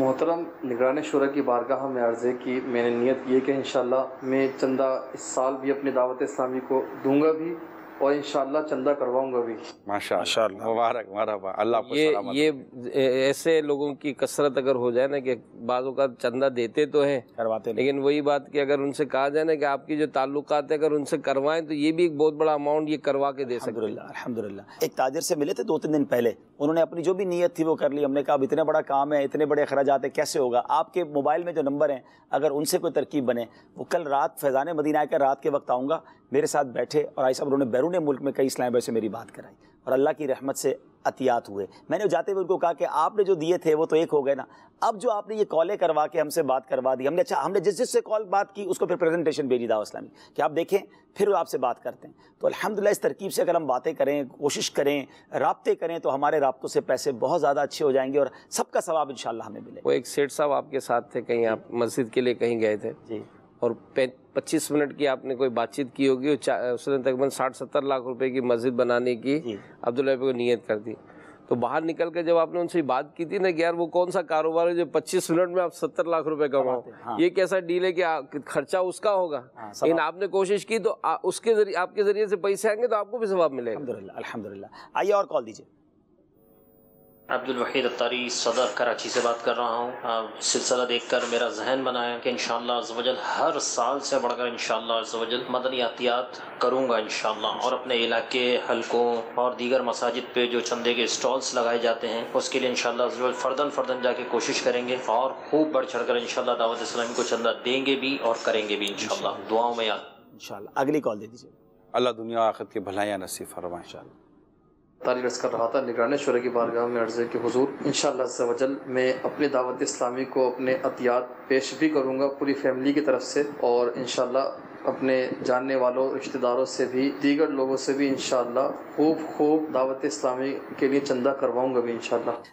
मोहतरम निगरान शुरा की बारगाह में अर्ज़ है कि मैंने नीयत की है कि इन मैं चंदा इस साल भी अपनी दावत इस्लामी को दूंगा भी और इन चंदा करवाऊंगा भी मुबारक मारा अल्लाह ये ये ऐसे लोगों की कसरत अगर हो जाए ना कि बाज़ों का चंदा देते तो हैं करवाते लेकिन वही बात कि अगर उनसे कहा जाए ना कि आपकी जो ताल्लुक है अगर उनसे करवाएं तो ये भी एक बहुत बड़ा अमाउंट ये करवा के दे सकते अलहमदिल्ला एक ताजर से मिले थे दो तीन दिन पहले उन्होंने अपनी जो भी नीयत थी वो कर ली हमने कहा अब इतना बड़ा काम है इतने बड़े अखराज है कैसे होगा आपके मोबाइल में जो नंबर हैं अगर उनसे कोई तरकीब बने वो कल रात फैज़ान मदीना आकर रात के वक्त आऊँगा मेरे साथ बैठे और आई साहब उन्होंने बैरून मुल्क में कई इस्लाम से मेरी बात कराई और अल्लाह की रहमत से अतियात हुए मैंने जाते हुए उनको कहा कि आपने जो दिए थे वो तो एक हो गए ना अब जो आपने ये कॉलें करवा के हमसे बात करवा दी हमने अच्छा हमने जिस जिससे कॉल बात की उसको फिर प्रेजेंटेशन भेजी दावा इस्लामी कि आप देखें फिर आपसे बात करते हैं तो अलहमदिल्ला इस तरकीब से अगर हम बातें करें कोशिश करें रबते करें तो हमारे रबतों से पैसे बहुत ज़्यादा अच्छे हो जाएंगे और सबका सवाब इन हमें मिले वो एक सेठ साहब आपके साथ थे कहीं आप मस्जिद के लिए कहीं गए थे जी और पच्चीस मिनट की आपने कोई बातचीत की होगी उसने तकरीबन साठ सत्तर लाख रुपए की मस्जिद बनाने की अब्दुल अब्दुल्ला को नीयत कर दी तो बाहर निकल के जब आपने उनसे बात की थी ना कि यार वो कौन सा कारोबार है जो 25 मिनट में आप 70 लाख रुपए कमाओ हाँ। ये कैसा डील है कि खर्चा उसका होगा हाँ, लेकिन आपने कोशिश की तो आ, उसके जरिए आपके जरिए से पैसे आएंगे तो आपको भी जवाब मिलेगा अलहमदुल्ला आइए और कॉल दीजिए अब्दुल वहीद अतारी सदर कराची से बात कर रहा हूँ सिलसिला देख कर मेरा जहन बनाया कि इन शजल हर साल से बढ़कर इन शजल मदनी एहतियात करूँगा इन और अपने इलाके हलकों और दीगर मसाजिद पे जो चंदे के स्टॉल्स लगाए जाते हैं उसके लिए इन शजल फर्दन फर्दन जाके कोशिश करेंगे और खूब बढ़ चढ़ कर इन दावत इस्लामी को चंदा देंगे भी और करेंगे भी इन दुआओं में याद इन अगली कॉल दे दीजिए अल्लाह दुनिया आखिर की भलाइयाँ नसीब फरमाए तारी कर रहा था निगरानेश्वर की बारगाह में अर्ज़ के हजूर इन शजल मैं अपनी दावत इस्लामी को अपने अतियात पेश भी करूँगा पूरी फैमिली की तरफ से और इन अपने जानने वालों रिश्तेदारों से भी दीगर लोगों से भी इन खूब खूब दावत इस्लामी के लिए चंदा करवाऊंगा भी इन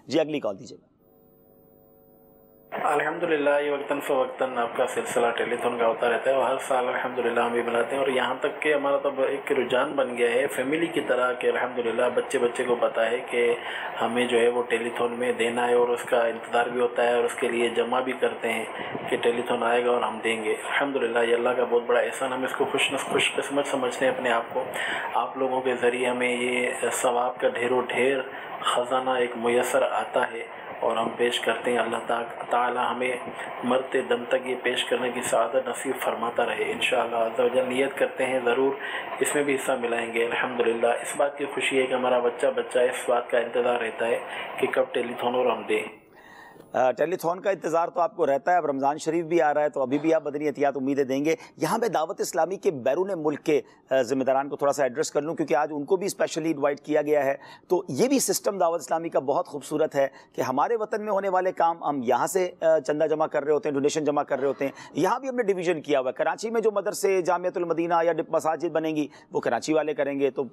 जी अगली कॉल दीजिएगा अलहमदिल्ला ये वक्ता फ़वक्ता आपका सिलसिला टेलीथोन का होता रहता है और हर साल अलहमदिल्ला हम भी बनाते हैं और यहाँ तक कि हमारा तब एक रुझान बन गया है फैमिली की तरह के अलहमदिल्ला बच्चे बच्चे को पता है कि हमें जो है वो टेलीथोन में देना है और उसका इंतज़ार भी होता है और उसके लिए जमा भी करते हैं कि टेलीथोन आएगा और हम देंगे अलहमदिल्ला ये अल्लाह का बहुत बड़ा एहसान हम इसको खुश खुशकस्मत समझते हैं अपने आप को आप लोगों के ज़रिए हमें ये सवाब का ढेरों ढेर ख़जाना एक मैसर आता है और हम पेश करते हैं अल्लाह ताला हमें मरते दम तक ये पेश करने की सदत नसीब फरमाता रहे इन शजल नीयत करते हैं ज़रूर इसमें भी हिस्सा मिलाएंगे अल्हम्दुलिल्लाह इस बात की खुशी है कि हमारा बच्चा बच्चा इस बात का इंतज़ार रहता है कि कब टेलीथोन और हम दें टेलीथॉन का इंतज़ार तो आपको रहता है अब रमज़ान शरीफ भी आ रहा है तो अभी भी आप बदनी एहतियात उम्मीदें देंगे यहाँ पे दावत इस्लामी के बैरून मुल्क के ज़िम्मेदारान को थोड़ा सा एड्रेस कर लूँ क्योंकि आज उनको भी स्पेशली इन्वाइट किया गया है तो ये भी सिस्टम दावत इस्लामी का बहुत खूबसूरत है कि हमारे वतन में होने वाले काम हम यहाँ से चंदा जमा कर रहे होते हैं डोनेशन जमा कर रहे होते हैं यहाँ भी हमने डिवीज़न किया हुआ है कराची में जो मदरसे जामियतुलमदीना या मसाजिद बनेंगी वो कराची वाले करेंगे तो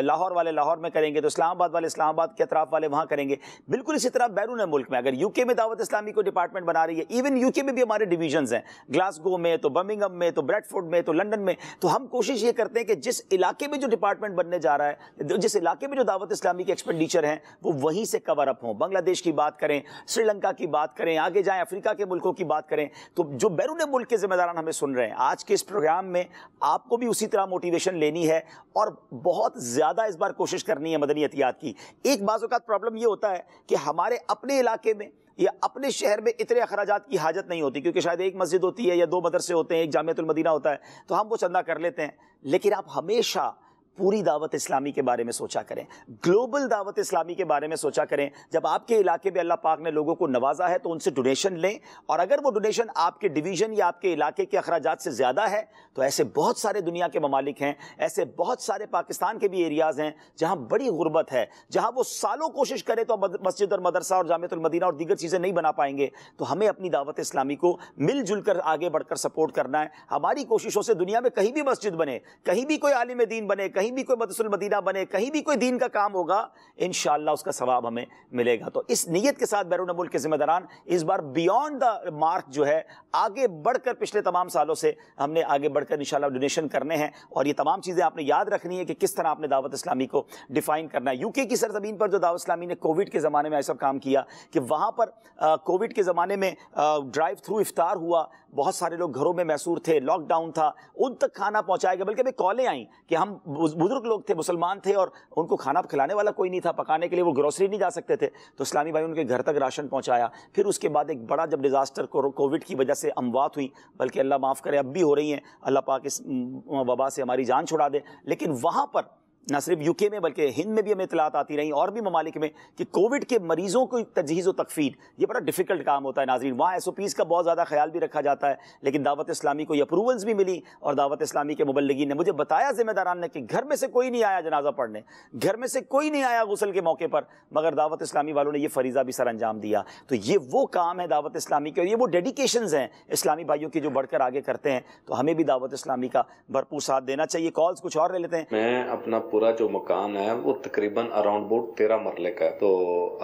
लाहौर वाले लाहौर में करेंगे तो इस्लामाबाद वाले इस्लामाबाद के अतराफ़ वाले वहाँ करेंगे बिल्कुल इसी तरह बैरून मुल्क में अगर यू में दावत इस्लामी को डिपार्टमेंट बना रही है इवन यूके में भी हमारे डिवीजन हैं ग्लासगो में तो बर्मिंगम में तो ब्रेडफोर्ड में तो लंडन में तो हम कोशिश ये करते हैं कि जिस इलाके में जो डिपार्टमेंट बनने जा रहा है जिस इलाके में जो दावत इस्लामी के एक्सपेंडिचर हैं वो वहीं से कवर अप हों बांग्लादेश की बात करें श्रीलंका की बात करें आगे जाएं अफ्रीका के मुल्कों की बात करें तो जो बैरून मुल्क के जिम्मेदारान हमें सुन रहे हैं आज के इस प्रोग्राम में आपको भी उसी तरह मोटिवेशन लेनी है और बहुत ज़्यादा इस बार कोशिश करनी है मदनी एहतियात की एक बाज़ात प्रॉब्लम ये होता है कि हमारे अपने इलाके में या अपने शहर में इतने अखराज की हाजत नहीं होती क्योंकि शायद एक मस्जिद होती है या दो मदरसे होते हैं एक जामतुलमदीना होता है तो हम वो चंदा कर लेते हैं लेकिन आप हमेशा पूरी दावत इस्लामी के बारे में सोचा करें ग्लोबल दावत इस्लामी के बारे में सोचा करें जब आपके इलाके में अल्लाह पाक ने लोगों को नवाजा है तो उनसे डोनेशन लें और अगर वो डोनेशन आपके डिवीज़न या आपके इलाके के अखराज से ज़्यादा है तो ऐसे बहुत सारे दुनिया के ममालिक हैं ऐसे बहुत सारे पाकिस्तान के भी एरियाज़ हैं जहाँ बड़ी गुर्बत है जहाँ वो सालों कोशिश करें तो मस्जिद और मदरसा और जामतुलमदीना और दीगर चीज़ें नहीं बना पाएंगे तो हमें अपनी दावत इस्लामी को मिलजुल कर आगे बढ़कर सपोर्ट करना है हमारी कोशिशों से दुनिया में कहीं भी मस्जिद बने कहीं भी कोई आलिम दीन बने कहीं कहीं भी कोई मदीना बने कहीं भी कोई दीन का काम होगा इन उसका सवाब हमें मिलेगा तो इस नीयत के साथ बैरून मुल्क के जिम्मेदारान इस बार बियॉन्ड द मार्क जो है आगे बढ़कर पिछले तमाम सालों से हमने आगे बढ़कर इन डोनेशन करने हैं और ये तमाम चीज़ें आपने याद रखनी है कि किस तरह आपने दावत इस्लामी को डिफाइन करना है यूके की सरजमीन पर जो दावत इस्लामी ने कोविड के ज़माने में ऐसा काम किया कि वहाँ पर कोविड के ज़माने में ड्राइव थ्रू इफ्तार हुआ बहुत सारे लोग घरों में मैसूर थे लॉकडाउन था उन तक खाना पहुँचाया गया बल्कि अभी कॉलें आई कि हम बुजुर्ग लोग थे मुसलमान थे और उनको खाना खिलाने वाला कोई नहीं था पकाने के लिए वो ग्रोसरी नहीं जा सकते थे तो इस्लामी भाई उनके घर तक राशन पहुँचाया फिर उसके बाद एक बड़ा जब डिज़ास्टर कोविड की वजह से अमवात हुई बल्कि अल्लाह माफ़ करे अब भी हो रही हैं अल्लाह पाक इस वबा से हमारी जान छुड़ा दे लेकिन वहाँ पर ना सिर्फ यूके में बल्कि हिंद में भी हमें इतलात आती रहीं और भी ममालिक में कि कोविड के मरीज़ों को तजहीज़ व तकफीर ये बड़ा डिफिकल्ट काम होता है नाजरीन वहाँ एस ओ पीज़ का बहुत ज़्यादा ख्याल भी रखा जाता है लेकिन दावत इस्लामी को ये अप्रूवल्स भी मिली और दावत इस्लामी के मुबलगी ने मुझे बताया जिम्मेदारान ने कि घर में से कोई नहीं आया जनाजा पढ़ने घर में से कोई नहीं आया गुसल के मौके पर मगर दावत इस्लामी वालों ने यह फरीज़ा भी सर अंजाम दिया तो ये वो काम है दावत इस्लामी के और ये वो डेडिकेशन हैं इस्लामी भाइयों की जो बढ़कर आगे करते हैं तो हमें भी दावत इस्लामी का भरपूर साथ देना चाहिए कॉल्स कुछ और ले लेते हैं मैं अपना पूरा जो मकान है वो तकरीबन अराउंड बोर्ड तेरह मरले का है तो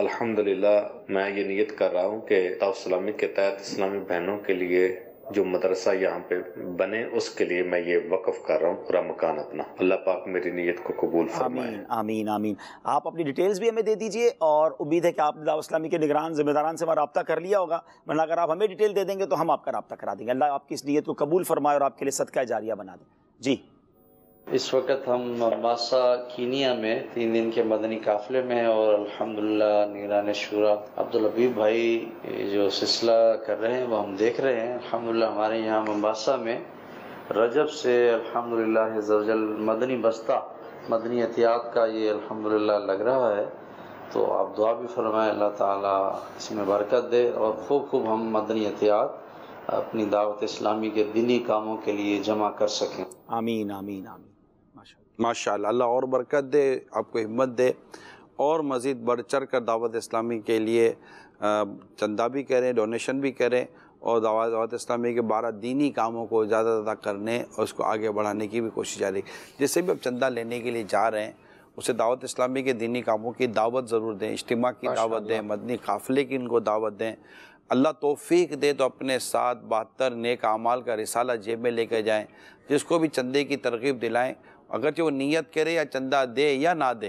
अल्हम्दुलिल्लाह मैं ये नियत कर रहा हूँ कि दाउसलामी के तहत इस्लामी बहनों के लिए जो मदरसा यहाँ पे बने उसके लिए मैं ये वक्फ कर रहा हूँ पूरा मकान अपना अल्लाह पाक मेरी नीयत को कबूल आमीन आमीन आमीन आप अपनी डिटेल्स भी हमें दे दीजिए और उम्मीद है कि आप इस्लामी के निगरान जिम्मेदारान से हमारा रबता कर लिया होगा वरना अगर आप हमें डिटेल दे देंगे तो हम आपका रबता करा देंगे अल्लाह आपकी इस नीयत को कबूल फरमाए और आपके लिए सदका जारिया बना दें जी इस वक्त हम मासा कीनिया में तीन दिन के मदनी काफ़िले में हैं और अल्हम्दुलिल्लाह निगरान शूरा अब्दुल हबीब भाई जो सिलसिला कर रहे हैं वो हम देख रहे हैं अल्हम्दुलिल्लाह हमारे यहाँ मम्बासा में रजब से अल्हम्दुलिल्लाह मदनी बस्ता मदनी एहतियात का ये अल्हम्दुलिल्लाह लग रहा है तो आप दुआ भी फरमाएँ अल्लाह ताला इसमें बरकत दे और खूब खूब हम मदनी एहतियात अपनी दावत इस्लामी के दिनी कामों के लिए जमा कर सकें आमीन आमीन आमीन माशा अल्लाह और बरकत दे आपको हिम्मत दे और मज़ीद बढ़ चढ़ कर दावत इस्लामी के लिए चंदा भी करें डोनेशन भी करें और दावत दावत इस्लामी के बारह दीनी कामों को ज़्यादा ज़्यादा करने और उसको आगे बढ़ाने की भी कोशिश जारी जिससे भी आप चंदा लेने के लिए जा रहे हैं उसे दावत इस्लामी के दीनी कामों की दावत ज़रूर दें इज्तम की दावत दें मदनी काफ़िले की इनको दावत दें अल्लाह तोफ़ी दे तो अपने साथ बहत्तर नेक अमाल का रिसाला जेब में लेकर जाएँ जिसको भी चंदे की तरगीब दिलाएँ अगरचे वो नीयत करे या चंदा दे या ना दे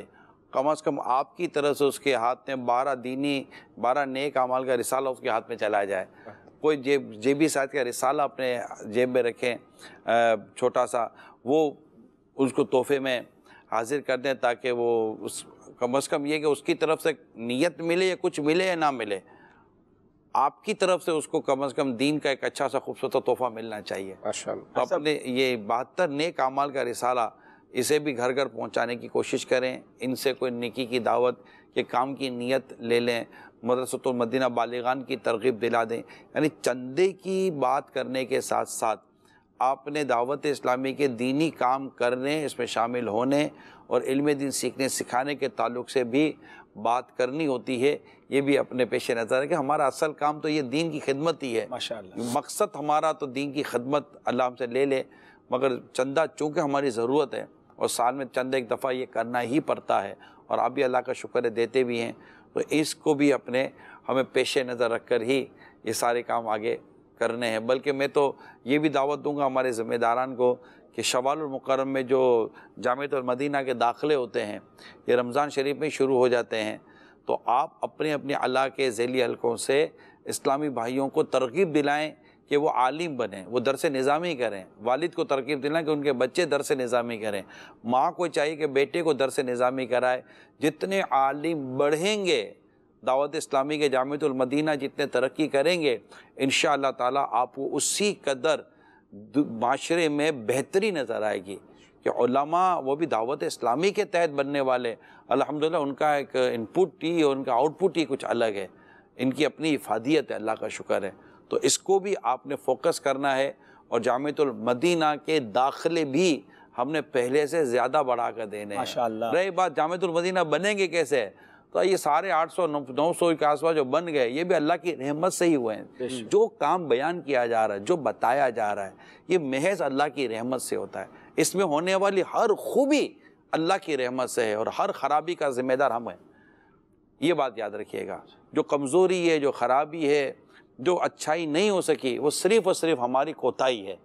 कम अज़ कम आपकी तरफ से उसके हाथ में बारह दीनी बारह नेक अमाल का रिसाला उसके हाथ में चला जाए कोई जेब जेबी साथ का रिसाला अपने जेब में रखें छोटा सा वो उसको तोहफे में हाजिर कर दें ताकि वो उस कम अज़ कम ये कि उसकी तरफ से नीयत मिले या कुछ मिले या ना मिले आपकी तरफ से उसको कम अज़ कम दीन का एक अच्छा सा खूबसूरत तोहफा मिलना चाहिए तो अच्छा। अपने ये बहत्तर नेक अमाल का रिसाला इसे भी घर घर पहुंचाने की कोशिश करें इनसे कोई निकी की दावत के काम की नीयत ले लें मदरसतुलमदीना बालिगान की तरगीब दिला दें यानी चंदे की बात करने के साथ साथ आपने दावत इस्लामी के दीनी काम करने इसमें शामिल होने और इल्म दिन सीखने सिखाने के ताल्लुक से भी बात करनी होती है ये भी अपने पेश नज़र है कि हमारा असल काम तो ये दीन की खिदमत ही है माशा मकसद हमारा तो दीन की खिदमत अल्लाह से ले ले मगर चंदा चूँकि हमारी ज़रूरत है और साल में चंद एक दफ़ा ये करना ही पड़ता है और आप भी अल्लाह का शुक्र है देते भी हैं तो इसको भी अपने हमें पेश नज़र रख कर ही ये सारे काम आगे करने हैं बल्कि मैं तो ये भी दावत दूंगा हमारे ज़िम्मेदारान को कि शवाल मुकरम में जो जामत और मदीना के दाखिले होते हैं ये रमज़ान शरीफ में शुरू हो जाते हैं तो आप अपने अपने अल्लाह के झैली हलकों से इस्लामी भाइयों को तरगीब दिलाएँ कि वो आलिम बने वो दरस निज़ामी करें वालिद को तरकीब दिलाएं कि उनके बच्चे दरस निज़ामी करें माँ को चाहिए कि बेटे को दरस निज़ामी कराए जितने आलिम बढ़ेंगे दावत इस्लामी के जामतुलमदीना जितने तरक्की करेंगे इन ताला आपको उसी कदर माशरे में बेहतरी नज़र आएगी कि उलमा वो भी दावत इस्लामी के तहत बनने वाले अल्हम्दुलिल्लाह उनका एक इनपुट ही उनका आउटपुट ही कुछ अलग है इनकी अपनी इफादियत है अल्लाह का शुक्र है तो इसको भी आपने फोकस करना है और जामतुल मदीना के दाखिले भी हमने पहले से ज़्यादा बढ़ा कर देने हैं रही बात जामतुल मदीना बनेंगे कैसे तो ये सारे आठ सौ नौ सौ के आसपास जो बन गए ये भी अल्लाह की रहमत से ही हुए हैं जो काम बयान किया जा रहा है जो बताया जा रहा है ये महज अल्लाह की रहमत से होता है इसमें होने वाली हर खूबी अल्लाह की रहमत से है और हर खराबी का ज़िम्मेदार हम हैं ये बात याद रखिएगा जो कमज़ोरी है जो खराबी है जो अच्छाई नहीं हो सकी वो सिर्फ़ और सिर्फ हमारी कोताही है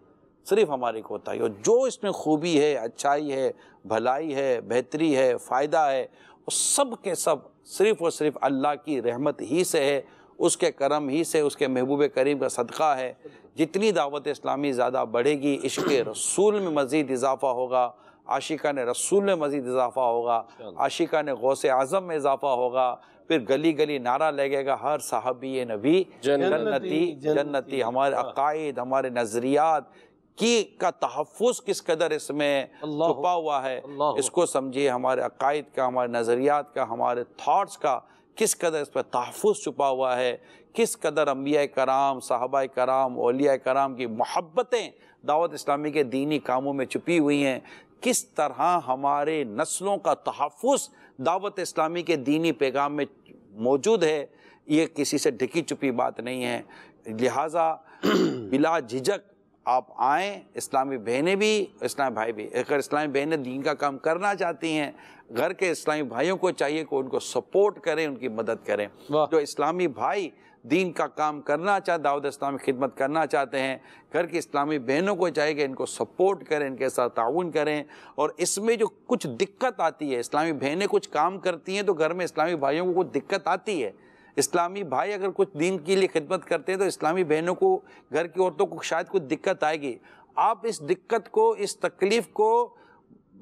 सिर्फ हमारी कोताही और जो इसमें खूबी है अच्छाई है भलाई है बेहतरी है फ़ायदा है वो सब के सब सिर्फ़ और सिर्फ अल्लाह की रहमत ही से है उसके करम ही से उसके महबूब करीम का सदका है जितनी दावत इस्लामी ज़्यादा बढ़ेगी इश्क रसूल में मज़ीद इजाफ़ा होगा आशिका ने रसूल में मज़ीद इजाफ़ा होगा आशिका ने गौसे आज़म में इजाफ़ा होगा फिर गली गली नारा लगेगा हर साहबी नबी जन्नती जन्नती हमारे अकायद हमारे नज़रियात की का तहफ़ किस कदर इसमें छुपा हुआ है इसको समझिए हमारे अकायद का हमारे नज़रियात का हमारे थाट्स का किस कदर इस पर तहफ़ छुपा हुआ है किस कदर अम्बिया कराम साहबा कराम ओलिया कराम की मोहब्बतें दावत इस्लामी के दीनी कामों में छुपी हुई हैं किस तरह हमारे नस्लों का तहफ़ दावत इस्लामी के दीनी पैगाम में मौजूद है ये किसी से ढकी चुपी बात नहीं है लिहाजा [CLEARS THROAT] बिला झिझक आप आएँ इस्लामी बहनें भी इस्लामी भाई भी अगर इस्लामी बहनें दीन का काम करना चाहती हैं घर के इस्लामी भाइयों को चाहिए कि उनको सपोर्ट करें उनकी मदद करें जो इस्लामी भाई दीन का काम करना चाहते दावत इस्लामी खिदमत करना चाहते हैं घर की इस्लामी बहनों को चाहिए कि इनको सपोर्ट करें इनके साथ ताउन करें और इसमें जो कुछ दिक्कत आती है इस्लामी बहनें कुछ काम करती हैं तो घर में इस्लामी भाइयों को कुछ दिक्कत आती है इस्लामी भाई अगर कुछ दीन के लिए खिदमत करते हैं तो इस्लामी बहनों को घर की औरतों को शायद कुछ दिक्कत आएगी आप इस दिक्कत को इस तकलीफ़ को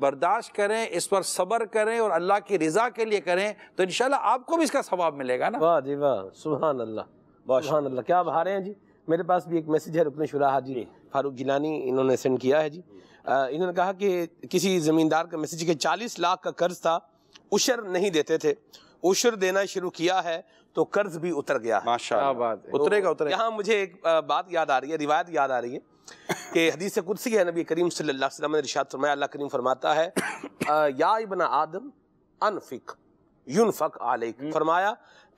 बर्दाश्त करें इस पर सबर करें और अल्लाह की रज़ा के लिए करें तो इन आपको भी इसका स्वाब मिलेगा ना वाह जी वाह सुबह अल्लाह बहुत अल्लाह क्या बहा रहे हैं जी मेरे पास भी एक मैसेज है रुकन शुरा जी फारूक जिलानी इन्होंने सेंड किया है जी इन्होंने कहा कि किसी ज़मींदार का मैसेज कि चालीस लाख का कर्ज था उशर नहीं देते थे उशर देना शुरू किया है तो कर्ज भी उतर गया है माशा उतरेगा उतरेगा तो यहाँ मुझे एक बात याद आ रही है रिवायत याद आ रही है कि हदीस कुदसी है नबी करीम सल्लल्लाहु अलैहि वसल्लम ने इरशाद फरमाया अल्लाह करीम फरमाता है [COUGHS] या इबन आदम अनफिक युनफक आलिक हम्म। फरमाया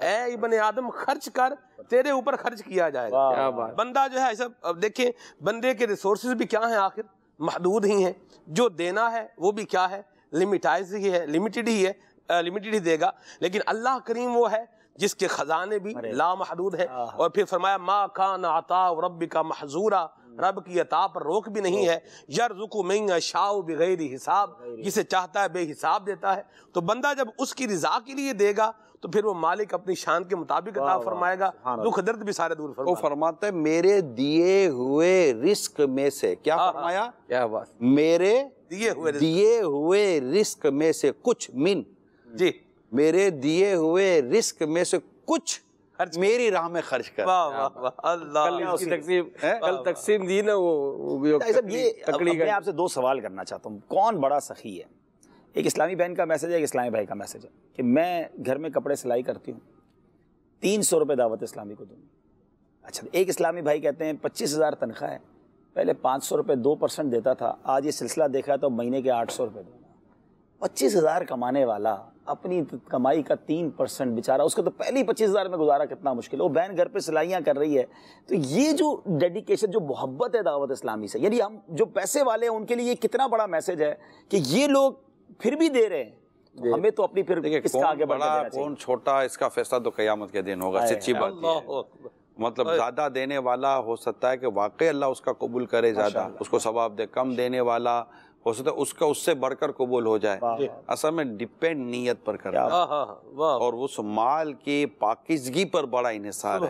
ए इबन आदम खर्च कर तेरे ऊपर खर्च किया जाएगा बंदा जो है सब अब देखें बंदे के रिसोर्सेज भी क्या हैं आखिर महदूद ही हैं जो देना है वो भी क्या है लिमिटाइज ही है लिमिटेड ही है लिमिटेड ही देगा लेकिन अल्लाह करीम वो है जिसके खजाने भी लामहदूद है और फिर फरमाया माँ खान आता रब का महजूरा रब की अता पर रोक भी नहीं है यर रुकू मिंग शाह बगैर हिसाब जिसे चाहता है बेहिसाब देता है तो बंदा जब उसकी रिजा के लिए देगा तो फिर वो मालिक अपनी शान के मुताबिक अदा फरमाएगा दुख दर्द भी सारे दूर फरमा वो मेरे दिए हुए रिस्क में से क्या हाँ, हाँ। फरमाया क्या बात मेरे दिए हुए दिए हुए रिस्क में से कुछ मिन जी मेरे दिए हुए रिस्क में से कुछ खर्च मेरी राह में खर्च कर वाह वाह वाह अल्लाह तकसीम दी ना वो अच्छा, ये मैं आपसे दो सवाल करना चाहता हूँ कौन बड़ा सखी है एक इस्लामी बहन का मैसेज है एक इस्लामी भाई का मैसेज है कि मैं घर में कपड़े सिलाई करती हूँ तीन सौ रुपये दावत इस्लामी को दूंगी अच्छा एक इस्लामी भाई कहते हैं पच्चीस हज़ार तनख्वाह है पहले पाँच सौ रुपये दो परसेंट देता था आज ये सिलसिला देखा तो महीने के आठ सौ रुपये दूंगा पच्चीस हज़ार कमाने वाला अपनी कमाई का तीन परसेंट बेचारा उसका तो पहले ही पच्चीस हज़ार में गुजारा कितना मुश्किल है वो बहन घर पे सिलाइयाँ कर रही है तो ये जो डेडिकेशन जो मोहब्बत है दावत इस्लामी से यानी हम जो पैसे वाले हैं उनके लिए ये कितना बड़ा मैसेज है कि ये लोग फिर भी दे रहे हैं तो हमें तो अपनी फिर इसका आगे बढ़ा कौन छोटा इसका फैसला तो कयामत के दिन होगा सच्ची बात मतलब ज़्यादा देने वाला हो सकता है कि वाकई अल्लाह उसका कबूल करे ज़्यादा उसको सवाब दे कम देने वाला हो सकता है उसका उससे बढ़कर कबूल हो जाए असल में डिपेंड नीयत पर करता है हाँ, हाँ, और उस माल की पाकिजगी पर बड़ा इसार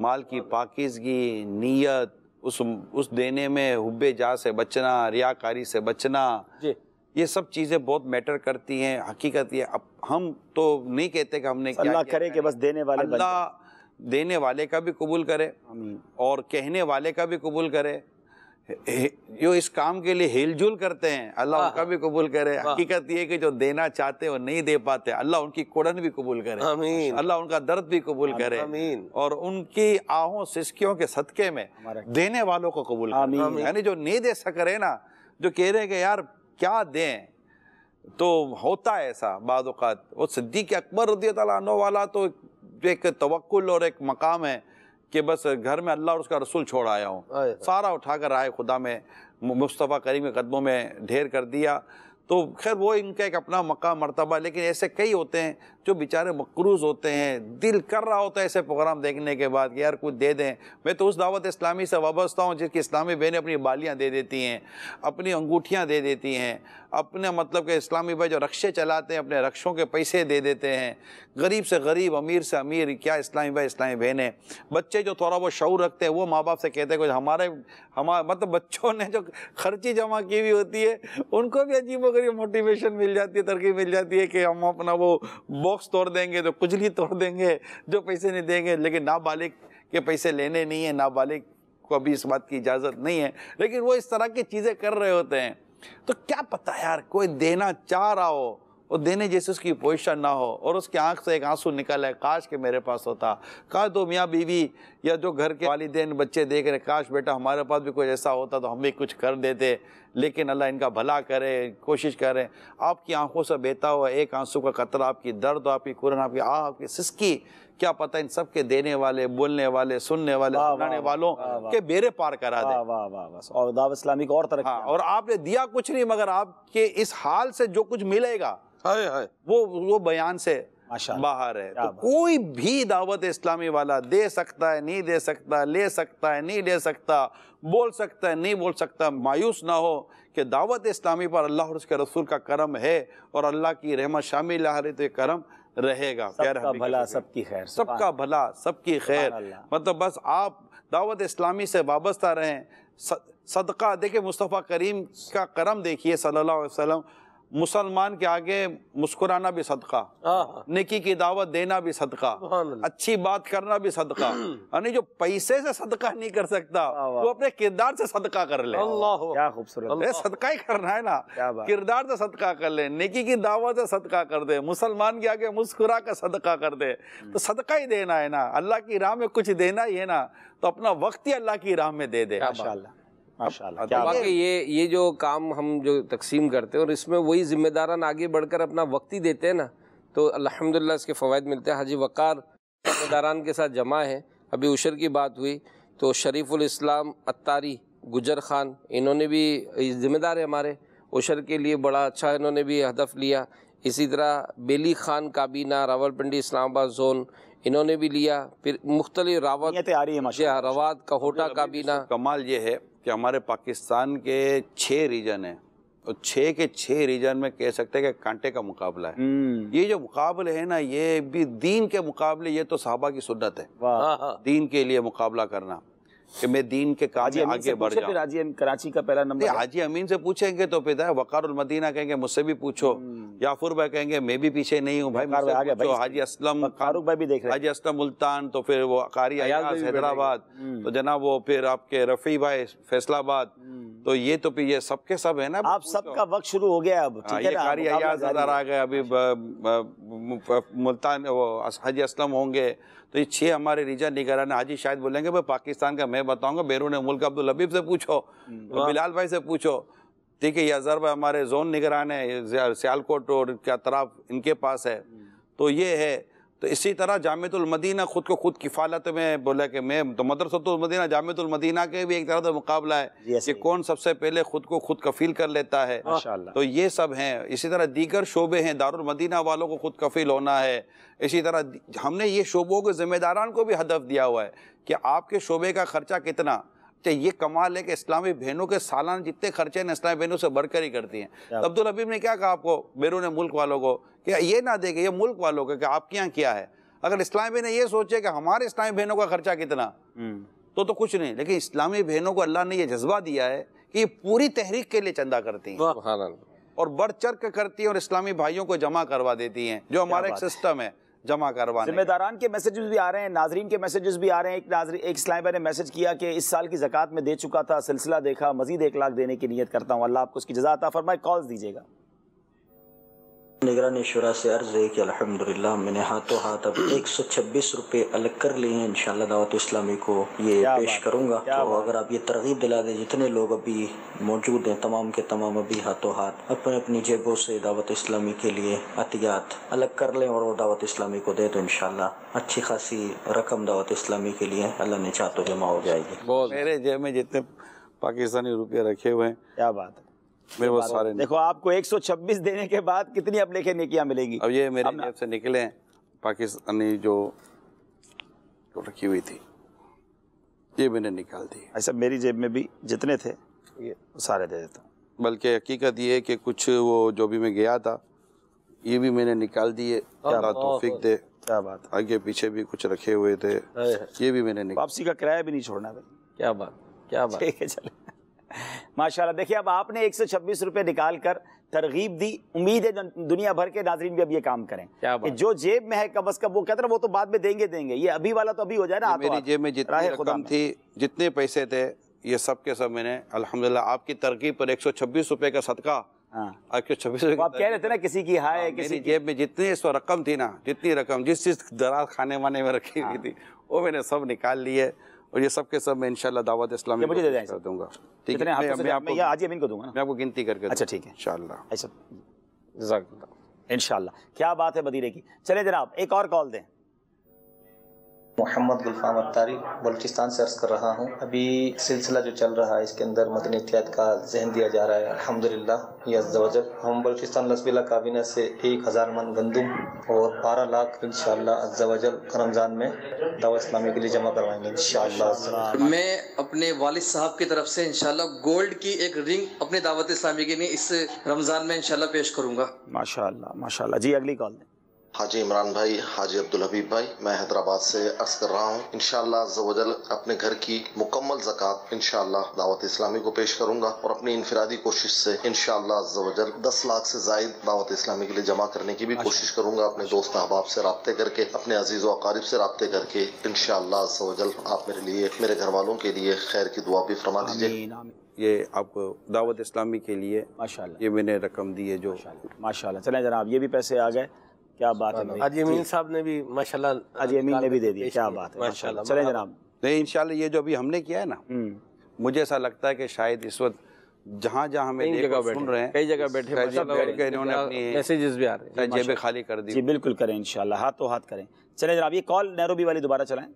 माल की पाकिजगी नीयत उस उस देने में हुब्बे जा से बचना रियाकारी से बचना ये सब चीज़ें बहुत मैटर करती हैं हकीकत ये अब हम तो नहीं कहते कि हमने क्या करे कि बस देने वाले अल्लाह देने वाले का भी कबूल करे और कहने वाले का भी कबूल करे जो इस काम के लिए हिलजुल करते हैं अल्लाह उनका भी कबूल करे हकीकत ये कि जो देना चाहते हैं वो नहीं दे पाते अल्लाह उनकी कोड़न भी कबूल करे अल्लाह उनका दर्द भी कबूल करे और उनकी आहों सिस्कियों के सदके में देने वालों को कबूल करे यानी जो नहीं दे सक रहे ना जो कह रहे हैं कि यार क्या दें तो होता है ऐसा बाद वो सिद्दीक अकबर रदी तला वाला तो एक तवक्ल और एक मकाम है कि बस घर में अल्लाह और उसका रसूल छोड़ आया हूँ सारा उठाकर आए खुदा में मुस्तफ़ा करीम के कदमों में ढेर कर दिया तो खैर वो इनका एक अपना मक्का मरतबा लेकिन ऐसे कई होते हैं जो बेचारे मकरूज होते हैं दिल कर रहा होता है ऐसे प्रोग्राम देखने के बाद कि यार कुछ दे दें मैं तो उस दावत इस्लामी से वाबस्ता हूँ जिसकी इस्लामी बहनें अपनी बालियाँ दे देती हैं अपनी अंगूठियाँ दे देती हैं अपने मतलब के इस्लामी भाई जो रक्शे चलाते हैं अपने रक्षों के पैसे दे देते हैं गरीब से गरीब अमीर से अमीर क्या इस्लामी भाई इस्लामी बहनें बच्चे जो थोड़ा बहुत शौर रखते हैं वो माँ बाप से कहते हैं कुछ हमारे हमारे मतलब बच्चों ने जो खर्ची जमा की हुई होती है उनको भी अजीब गरीब मोटिवेशन मिल जाती है तरकीब मिल जाती है कि हम अपना वो बॉक्स तोड़ देंगे तो कुछ तोड़ देंगे जो पैसे नहीं देंगे लेकिन नाबालिग के पैसे लेने नहीं है नाबालिग को अभी इस बात की इजाज़त नहीं है लेकिन वो इस तरह की चीज़ें कर रहे होते हैं तो क्या पता यार कोई देना चाह रहा हो और देने जैसे उसकी पोजिशन ना हो और उसकी आंख से एक आंसू निकल है काश के मेरे पास होता काश दो मियाँ बीवी या जो घर के वालदेन बच्चे देख रहे काश बेटा हमारे पास भी कुछ ऐसा होता तो हम भी कुछ कर देते लेकिन अल्लाह इनका भला करे कोशिश करें आपकी आंखों से बहता हुआ एक आंसू का कतरा आपकी दर्द आपकी कुरन आपकी आह आपकी सिसकी क्या पता इन सबके देने वाले बोलने वाले सुनने वाले सुनाने वालों के बेरे पार करा दे और दाव इस्लामी और तरह हाँ, और आपने दिया कुछ नहीं मगर आपके इस हाल से जो कुछ मिलेगा है, है। वो वो बयान से बाहर है तो कोई भी दावत इस्लामी वाला दे सकता है नहीं दे सकता ले सकता है नहीं ले सकता बोल सकता है नहीं बोल सकता मायूस ना हो कि दावत इस्लामी पर अल्लाह और उसके रसूल का करम है और अल्लाह की रहमत शामिल है तो करम रहेगा सबका भला सबकी खैर सबका भला सबकी खैर मतलब बस आप दावत इस्लामी से वाबस्ता रहें सदका देखे मुस्तफ़ा करीम का करम देखिए सल्लल्लाहु अलैहि वसल्लम मुसलमान के आगे मुस्कुराना भी सदका हाँ। निकी की दावत देना भी सदका अच्छी बात करना भी सदका [CLEARS THROAT] यानी जो पैसे से सदका नहीं कर सकता वो अपने किरदार से सदका कर ले क्या खूबसूरत सदका ही करना है ना किरदार से सदका कर ले निकी की दावत से सदका कर दे मुसलमान के आगे मुस्कुरा कर सदका कर दे हम्म। तो सदका ही देना है ना अल्लाह की राह में कुछ देना ही है ना तो अपना वक्त ही अल्लाह की राह में दे दे माशा माशाल्लाह क्या बाकी ये ये जो काम हम जो तकसीम करते हैं और इसमें वही जिम्मेदारान आगे बढ़कर अपना वक्त ही देते हैं ना तो अल्हम्दुलिल्लाह इसके फ़वाद मिलते हैं हाजी वक़ार जिम्मेदारान के साथ जमा है अभी उशर की बात हुई तो शरीफुल इस्लाम अत्तारी गुजर खान इन्होंने भी ज़िम्मेदार है हमारे उशर के लिए बड़ा अच्छा इन्होंने भी हदफ लिया इसी तरह बेली खान काबीना रावलपिंडी इस्लामाबाद जोन इन्होंने भी लिया फिर मुख्तलि रावत रवात हाँ, कहोटा काबीना कमाल ये है कि हमारे पाकिस्तान के छः रीजन हैं और छः के छः रीजन में कह सकते हैं कि कांटे का मुकाबला है हम्म। ये जो मुकाबले है ना ये भी दीन के मुकाबले ये तो साहबा की सुन्नत है दीन के लिए मुकाबला करना कि मैं दीन के काज आगे बढ़ जाऊं हाजी कराची का पहला नंबर हाजी अमीन से पूछेंगे तो पिता वकार मदीना कहेंगे मुझसे भी पूछो हम्म। याफुर भाई कहेंगे मैं भी पीछे नहीं हूँ भाई तो हाजी असलम फारूक भाई भी देख रहे हाजी असलम मुल्तान तो फिर वो कारी हैदराबाद हम्म। तो जनाब वो फिर आपके रफ़ी भाई फैसलाबाद हम्म। तो ये तो फिर ये सबके सब है ना आप सबका वक्त शुरू हो गया अब हाँ, ठीक है कारी अयाज आ गए अभी अच्छा। मुल्तान वो हाजी असलम होंगे तो ये छह हमारे रीजन निगरान हाजी शायद बोलेंगे भाई पाकिस्तान का मैं बताऊंगा बैरून मुल्क अब्दुल हबीब से पूछो हम्म, बिलाल भाई से पूछो ठीक है ये अजहर भाई हमारे जोन निगरान है सियालकोट और क्या तरफ इनके पास है हम्म। तो ये है तो इसी तरह जामतुलमदीना ख़ुद को खुद किफ़ालत में बोला कि मैं तो मदरसतुलमदीना तो जामतुलमदीना के भी एक तरह का मुकाबला है कि कौन सबसे पहले ख़ुद को खुद कफ़ील कर लेता है तो ये सब हैं इसी तरह दीगर शोबे हैं दारुलमदीना वालों को खुद कफ़ील होना है इसी तरह हमने ये शोबों के ज़िम्मेदारान को भी हदफ दिया हुआ है कि आपके शोबे का ख़र्चा कितना ये कमाल है कि इस्लामी बहनों के सालाना जितने खर्चे हैं इस्लामी बहनों से बढ़कर ही करती हैं अब्दुल हबीब ने क्या कहा आपको बैरून मुल्क वालों को कि ये ना देखे ये मुल्क वालों को कि आपके यहाँ क्या है अगर इस्लामी बहन ये सोचे कि हमारे इस्लामी बहनों का खर्चा कितना हम्म। तो तो कुछ नहीं लेकिन इस्लामी बहनों को अल्लाह ने यह जज्बा दिया है कि ये पूरी तहरीक के लिए चंदा करती हैं और बढ़ चढ़ करती हैं और इस्लामी भाइयों को जमा करवा देती हैं जो हमारा एक सिस्टम है जमा करवाने जिम्मेदारान के मैसेजेस भी आ रहे हैं नाजरीन के मैसेजेस भी आ रहे हैं एक नाजरी एक स्लाइबर ने मैसेज किया कि इस साल की जक़ात में दे चुका था सिलसिला देखा मजीद एक लाख देने की नीयत करता हूँ अल्लाह आपको उसकी जजाता फरमाए कॉल दीजिएगा निगरान शुरा से अर्ज है कि अल्हम्दुलिल्लाह मैंने हाथों हाथ अब 126 रुपए अलग कर लिए हैं इंशाल्लाह दावत इस्लामी को ये पेश करूंगा तो अगर आप ये तरगीब दिला दें जितने लोग अभी मौजूद हैं तमाम के तमाम अभी हाथों हाथ अपने अपनी जेबों से दावत इस्लामी के लिए अतियात अलग कर लें और वो दावत इस्लामी को दे तो इनशाला अच्छी खासी रकम दावत इस्लामी के लिए अल्लाह ने चाह तो जमा हो जाएगी मेरे जेब में जितने पाकिस्तानी रुपये रखे हुए हैं क्या बात है मेरे पास सारे देखो आपको 126 देने के बाद कितनी अब लेखे निकिया मिलेंगी अब ये मेरे जेब से निकले हैं पाकिस्तानी जो तो रखी हुई थी ये मैंने निकाल दी ऐसा अच्छा, मेरी जेब में भी जितने थे ये सारे दे देता हूँ बल्कि हकीकत ये कि कुछ वो जो भी मैं गया था ये भी मैंने निकाल दिए अल्लाह तोफिक दे क्या बात आगे पीछे भी कुछ रखे हुए थे ये भी मैंने वापसी का किराया भी नहीं छोड़ना भाई क्या बात क्या बात ठीक है चले माशाल्लाह देखिए अब आपने एक सौ छब्बीस रुपये निकाल कर तरगीब दी उम्मीद है दुनिया भर के नाजरीन भी अब ये काम करें कि जो जेब में है कम अज कम वो कहते ना वो तो बाद में देंगे देंगे ये अभी वाला तो अभी हो जाए ना मेरी जेब में जितनी रकम थी जितने पैसे थे ये सब के सब मैंने अलहमदिल्ला आपकी तरकीब पर एक सौ छब्बीस रुपये का सदका हाँ। तो आप कह रहे थे ना किसी की हाय हाँ, किसी जेब में जितनी इस रकम थी ना जितनी रकम जिस चीज दराज खाने वाने में रखी हुई हाँ। थी वो मैंने सब निकाल लिए और ये सब के सब मैं इंशाल्लाह दावत इस्लाम मुझे दे कर दूंगा ठीक है मैं, मैं आपको आज अमीन को दूंगा मैं आपको गिनती करके अच्छा ठीक है इंशाल्लाह ऐसा इंशाल्लाह क्या बात है बदीरे की चले जनाब एक और कॉल दें मोहम्मद गुलफाम अतारी बल्चिस्तान से अर्ज कर रहा हूँ अभी सिलसिला जो चल रहा है इसके अंदर मदनी इतिहाद का जहन दिया जा रहा है अलहमदिल्ला यजल हम बल्चिस्तान लसबिला काबीना से एक हज़ार मन गंदुम और बारह लाख इन शजल रमज़ान में दावा इस्लामी के लिए जमा करवाएंगे इन मैं अपने वाल साहब की तरफ से इनशाला गोल्ड की एक रिंग अपने दावत इस्लामी के लिए इस रमज़ान में इनशाला पेश करूँगा माशा माशा जी अगली कॉल हाजी इमरान भाई हाजी अब्दुल हबीब भाई मैं हैदराबाद से अर्ज कर रहा हूँ इनशाला अपने घर की मुकम्मल जक़ात इनशाला दावत इस्लामी को पेश करूंगा और अपनी इनफरादी कोशिश से इनशाला दस लाख से जायद दावत इस्लामी के लिए जमा करने की भी अच्छा। कोशिश करूंगा अपने दोस्त अहबाब से रबते करके अपने अजीज व अकारीब से रबते करके इनशाला आप मेरे लिए मेरे घर वालों के लिए खैर की दुआ भी फरमा दीजिए ये आपको दावत इस्लामी के लिए माशा ये मैंने रकम दी है जो माशा चले जनाब ये भी पैसे आ गए क्या बात है साहब ने भी माशाल्लाह ने भी दे दिया क्या बात है चले जनाब नहीं इंशाल्लाह ये जो अभी हमने किया है ना मुझे ऐसा लगता है कि शायद इस वक्त जहाँ जहाँ जगह सुन रहे हैं कई जगह बैठे खाली कर दी बिल्कुल करें इनशाला हाथ तो हाथ करें चले जनाब ये कॉल नेहरो वाली दोबारा चलाए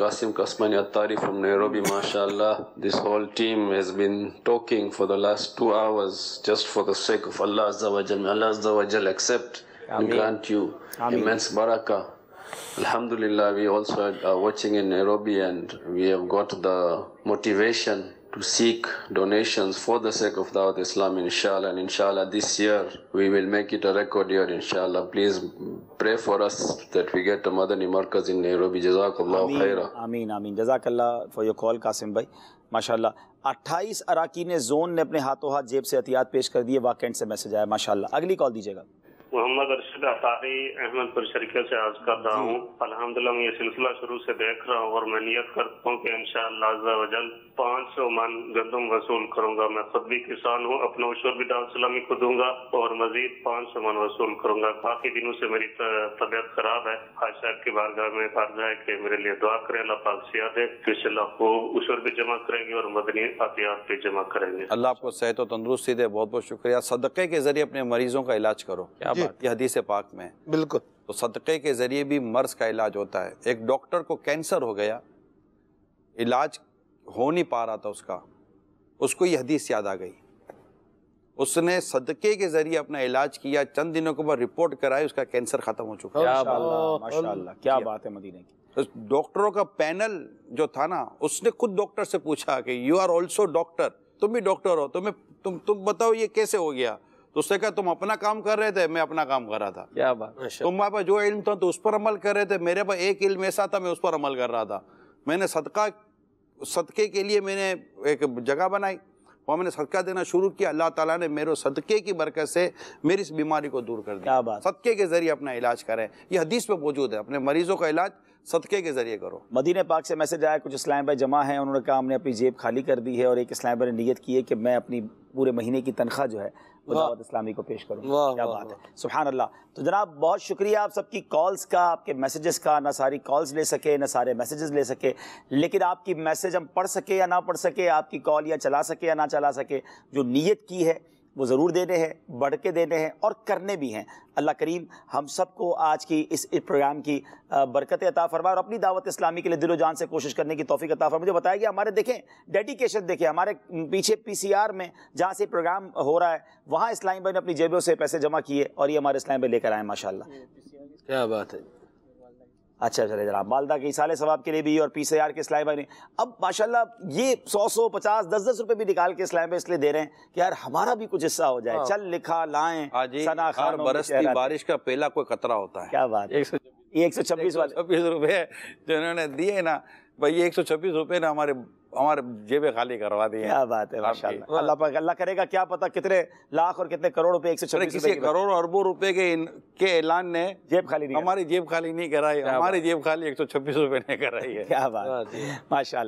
Kasim Kasmani Attari from Nairobi, mashallah. This whole team has been talking for the last 2 hours just for the sake of Allah Azza wa jalla Allah Azza wa jalla accept and grant you Amen. immense barakah. Alhamdulillah, we also are watching in Nairobi and we have got the motivation to seek donations for the sake of Dawat Islam, inshallah. And inshallah, this year we will make it a record year, inshallah. Please pray for us that we get a Madani Markaz in Nairobi. Jazakallah ameen, khaira. Ameen, ameen. Jazakallah for your call, Qasim bhai. MashaAllah. 28 अरकान zone ने अपने हाथों हाथ जेब से एहतियात पेश कर दिए वाकेंट से मैसेज आया माशाल्लाह अगली कॉल दीजिएगा मोहम्मद अरशद अतारी अहमदपुर शरीके से आज कर रहा हूँ अलहमदिल्ला मैं ये सिलसिला शुरू से देख रहा हूँ और मैं नियत करता हूँ कि इन शाह पाँच सौ मन गंदम वसूल करूंगा मैं खुद भी किसान हूँ अपना उशोर भी डाल सलामी को दूंगा और मजीद पाँच सौ मन वसूल करूंगा काफी दिनों से मेरी तबीयत खराब है खास साहब की बारगाह में अर्जा है कि मेरे लिए दुआ करें अल्लाह पाक सिया दे इनशाला खूब उशोर भी जमा करेंगे और मदनी अतियात भी जमा करेंगे अल्लाह आपको सेहत और तंदरुस्ती दे बहुत बहुत शुक्रिया सदक़े के जरिए अपने मरीजों का इलाज करो क्या बात हदीस पाक में बिल्कुल तो सदक़े के ज़रिए भी मर्ज़ का इलाज होता है एक डॉक्टर को कैंसर हो गया इलाज हो नहीं पा रहा था उसका उसको यह हदीस याद आ गई उसने सदके के जरिए अपना इलाज किया चंद दिनों के बाद रिपोर्ट कराई उसका कैंसर खत्म हो चुका क्या माशाल्लाह क्या बात है मदीने की तो डॉक्टरों का पैनल जो था ना उसने खुद डॉक्टर से पूछा कि यू आर ऑल्सो डॉक्टर तुम भी डॉक्टर हो तुम्हें तुम तुम बताओ ये कैसे हो गया तो उसने कहा तुम अपना काम कर रहे थे मैं अपना काम कर रहा था क्या बात तुम्हारे पास जो इल्म था तो उस पर अमल कर रहे थे मेरे पास एक इल्म ऐसा था मैं उस पर अमल कर रहा था मैंने सदका सदक़े के लिए मैंने एक जगह बनाई वहाँ मैंने सदका देना शुरू किया अल्लाह ताला ने मेरे सदक़े की बरकत से मेरी इस बीमारी को दूर कर दिया सदक़े के ज़रिए अपना इलाज करें यह हदीस में मौजूद है अपने मरीज़ों का इलाज सदक़े के ज़रिए करो मदीने पाक से मैसेज आया कुछ इस्लाम भाई जमा हैं उन्होंने कहा हमने अपनी जेब खाली कर दी है और एक इस्लाम भाई ने नीयत की है कि मैं अपनी पूरे महीने की तनख्वाह जो है दावत इस्लामी को पेश करूँ क्या बात है सुबहान अल्लाह तो जनाब बहुत शुक्रिया आप सबकी कॉल्स का आपके मैसेजेस का ना सारी कॉल्स ले सके ना सारे मैसेजेस ले सके लेकिन आपकी मैसेज हम पढ़ सके या ना पढ़ सके आपकी कॉल या चला सके या ना चला सके जो नीयत की है वो ज़रूर देने हैं बढ़ के देने हैं और करने भी हैं अल्लाह करीम हम सबको आज की इस प्रोग्राम की बरकत अता फरमाए और अपनी दावत इस्लामी के लिए दिलो जान से कोशिश करने की तोफ़ी अता फरमा मुझे बताया गया हमारे देखें डेडिकेशन देखें हमारे पीछे पीसीआर में जहाँ से प्रोग्राम हो रहा है वहाँ इस्लामी भाई ने अपनी जेबों से पैसे जमा किए और ये हमारे इस्लामी भाई लेकर आए माशा क्या बात है अच्छा अच्छा जरा मालदा के इसाले सवाब के लिए भी और पी सी के इस्लाम भाई ने अब माशाल्लाह ये सौ सौ पचास दस दस रुपए भी निकाल के इस्लाम इसलिए दे रहे हैं कि यार हमारा भी कुछ हिस्सा हो जाए हाँ। चल लिखा लाए हाँ बरसती बारिश का पहला कोई खतरा होता है क्या बात एक सौ छब्बीस छब्बीस जिन्होंने जो इन्होंने दिए ना भाई ये एक सौ छब्बीस रुपये ना हमारे हमारे जेबे खाली करवा दी क्या बात है माशाल्लाह अल्लाह पाक अल्लाह करेगा क्या पता कितने लाख और कितने करोड़ रुपए एक सौ छब्बीस किसी करोड़ अरबों रुपए के इन, के ऐलान ने जेब खाली नहीं हमारी जेब खाली नहीं कराई हमारी जेब खाली एक सौ छब्बीस रुपए ने कराई है क्या बात माशा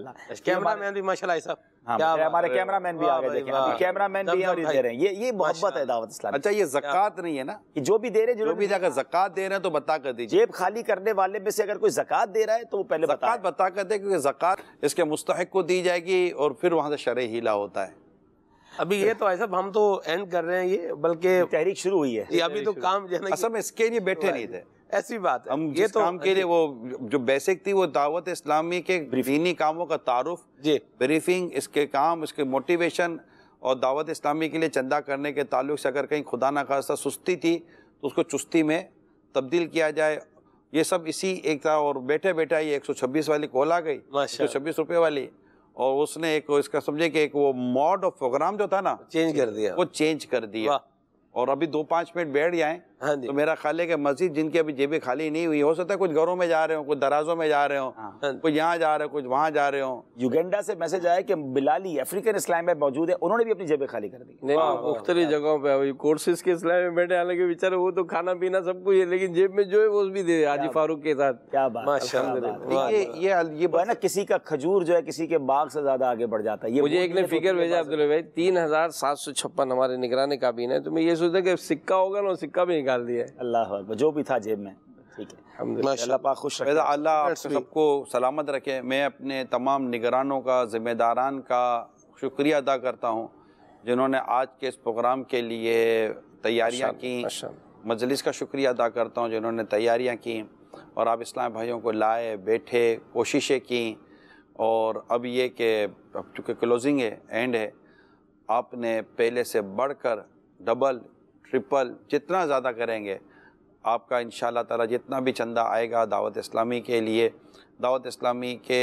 कैमरा मैन भी माशा साहब हाँ, हमारे भी आ गए देखें भी और दे रहे हैं ये ये मोहब्बत है दावत इस्लाम अच्छा ये जक़ात नहीं है ना कि जो भी दे रहे जो भी जाकर जक़ात दे रहे हैं तो बता कर दीजिए जेब खाली करने वाले में से अगर कोई जक़ात दे रहा है तो वो पहले बता बता कर दे क्योंकि जक़ात इसके मुस्तक को दी जाएगी और फिर वहां से शर हीला होता है अभी ये तो ऐसा हम तो एंड कर रहे हैं ये बल्कि तहरीक शुरू हुई है अभी तो काम जो है इसके लिए बैठे नहीं थे ऐसी बात है। हम ये तो काम के लिए वो जो बेसिक थी वो दावत इस्लामी के दीनी कामों का तारुफ जी ब्रीफिंग इसके काम इसके मोटिवेशन और दावत इस्लामी के लिए चंदा करने के ताल्लुक से अगर कहीं खुदा ना खासा सुस्ती थी तो उसको चुस्ती में तब्दील किया जाए ये सब इसी एक था और बैठे बैठा ये 126 वाली कॉल आ गई एक सौ रुपये वाली और उसने एक इसका समझे कि एक वो मॉड ऑफ प्रोग्राम जो था ना चेंज कर दिया वो चेंज कर दिया और अभी दो पाँच मिनट बैठ जाए हाँ तो मेरा ख्याल है कि मस्जिद जिनकी अभी जेबें खाली नहीं हुई हो सकता है कुछ घरों में जा रहे हो कुछ दराजों में जा रहे हो हाँ।, हाँ कुछ यहाँ जा रहे हो कुछ वहाँ जा रहे हो युगेंडा से मैसेज आया कि बिलाली अफ्रीकन इस्लाम में मौजूद है उन्होंने भी अपनी जेबें खाली कर दी मुख्तलि जगहों पर कोर्सेज के इस्लाम में बैठे हालांकि बेचारे वो तो खाना पीना सब कुछ है लेकिन जेब में जो है वो भी दे हाजी फारूक के साथ क्या बात ये ना किसी का खजूर जो है किसी के बाग से ज्यादा आगे बढ़ जाता है ये मुझे एक ने फिगर भेजा अब्दुल भाई तीन हजार सात सौ छप्पन हमारे निगरानी काबीन है तो मैं ये सोचता कि सिक्का होगा ना सिक्का भी निकाल दिया है अल्लाह जो भी था जेब में ठीक है अल्लाह खुश अल्लाह सबको सलामत रखे मैं अपने तमाम निगरानों का ज़िम्मेदारान का शुक्रिया अदा करता हूँ जिन्होंने आज के इस प्रोग्राम के लिए तैयारियाँ की मजलिस का शुक्रिया अदा करता हूँ जिन्होंने तैयारियाँ की और आप इस्लाम भाइयों को लाए बैठे कोशिशें की और अब ये कि चूँकि क्लोजिंग है एंड है आपने पहले से बढ़कर डबल ट्रिपल जितना ज़्यादा करेंगे आपका इन ताला जितना भी चंदा आएगा दावत इस्लामी के लिए दावत इस्लामी के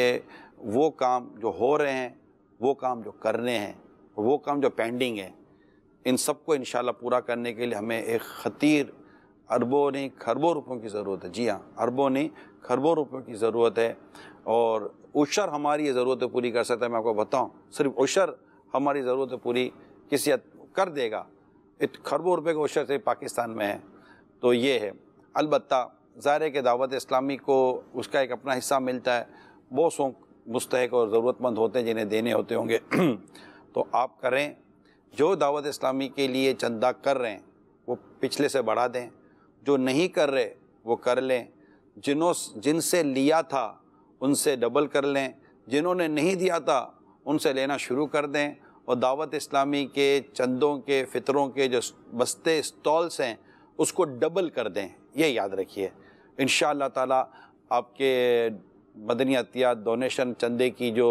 वो काम जो हो रहे हैं वो काम जो करने हैं वो काम जो पेंडिंग है इन सब को इन पूरा करने के लिए हमें एक ख़तीर अरबों नहीं खरबों रुपयों की ज़रूरत है जी हाँ अरबों नहीं खरबों रुपयों की ज़रूरत है और उशर हमारी ये ज़रूरतें पूरी कर सकता है मैं आपको बताऊँ सिर्फ उशर हमारी ज़रूरतें पूरी किसी कर देगा खरबों रुपए के वशर से पाकिस्तान में है तो ये है अलबत् ज़ाहिर के दावत इस्लामी को उसका एक अपना हिस्सा मिलता है बहुत शौक मुस्तक और ज़रूरतमंद होते हैं जिन्हें देने होते होंगे [CLEARS THROAT] तो आप करें जो दावत इस्लामी के लिए चंदा कर रहे हैं वो पिछले से बढ़ा दें जो नहीं कर रहे वो कर लें जिनों जिनसे लिया था उनसे डबल कर लें जिन्होंने नहीं दिया था उनसे लेना शुरू कर दें और दावत इस्लामी के चंदों के फितरों के जो बस्ते स्टॉल्स हैं उसको डबल कर दें ये याद रखिए इन ताला आपके मदनी अतियात डोनेशन चंदे की जो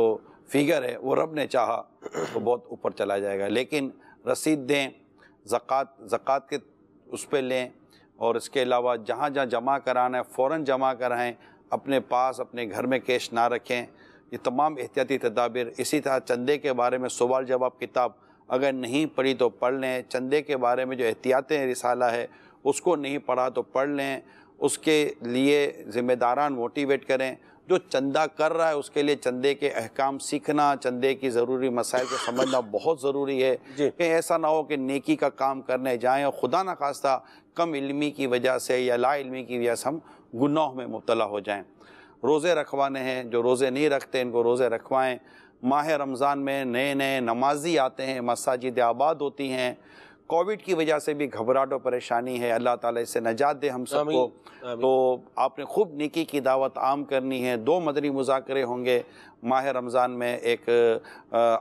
फिगर है वो रब ने चाहा तो बहुत ऊपर चला जाएगा लेकिन रसीद दें ज़क़़त ज़क़़त के उस पर लें और इसके अलावा जहाँ जहाँ जमा कराना है फ़ौर जमा कराएँ अपने पास अपने घर में कैश ना रखें ये तमाम एहतियाती तदाबीर इसी तरह चंदे के बारे में सवाल जवाब किताब अगर नहीं पढ़ी तो पढ़ लें चंदे के बारे में जो एहतियातें रिसाला है उसको नहीं पढ़ा तो पढ़ लें उसके लिए ज़िम्मेदारान मोटिवेट करें जो चंदा कर रहा है उसके लिए चंदे के अहकाम सीखना चंदे की ज़रूरी मसाइल को समझना बहुत ज़रूरी है कि ऐसा ना हो कि नेकी का काम करने जाएं और खुदा ना खास्ता कम इल्मी की वजह से या ला इल्मी की वजह से हम गुनाह में मुबला हो जाएं रोज़े रखवाने हैं जो रोज़े नहीं रखते इनको रोज़े रखवाएं माह रमज़ान में नए नए नमाजी आते हैं मसाजिद आबाद होती हैं कोविड की वजह से भी घबराहट और परेशानी है अल्लाह ताला इसे नजात दे हम सबको तो आपने खूब निकी की दावत आम करनी है दो मदनी मुजाकरे होंगे माह रमज़ान में एक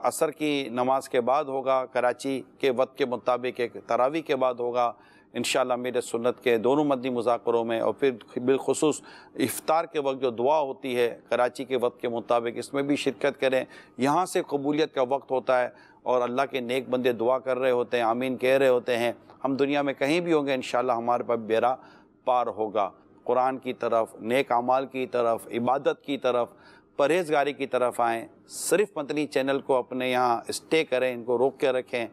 असर की नमाज के बाद होगा कराची के वक्त के मुताबिक एक तरावी के बाद होगा इन मेरे सुनत के दोनों मदनी मुजाकरों में और फिर बिलखसूस इफ़ार के वक्त जो दुआ होती है कराची के वक्त के मुताबिक इसमें भी शिरकत करें यहाँ से कबूलियत का वक्त होता है और अल्लाह के नेक बंदे दुआ कर रहे होते हैं आमीन कह रहे होते हैं हम दुनिया में कहीं भी होंगे इन हमारे पास बेरा पार होगा कुरान की तरफ नेक अमाल की तरफ इबादत की तरफ परहेजगारी की तरफ आएँ सिर्फ मतनी चैनल को अपने यहाँ स्टे करें इनको रोक के रखें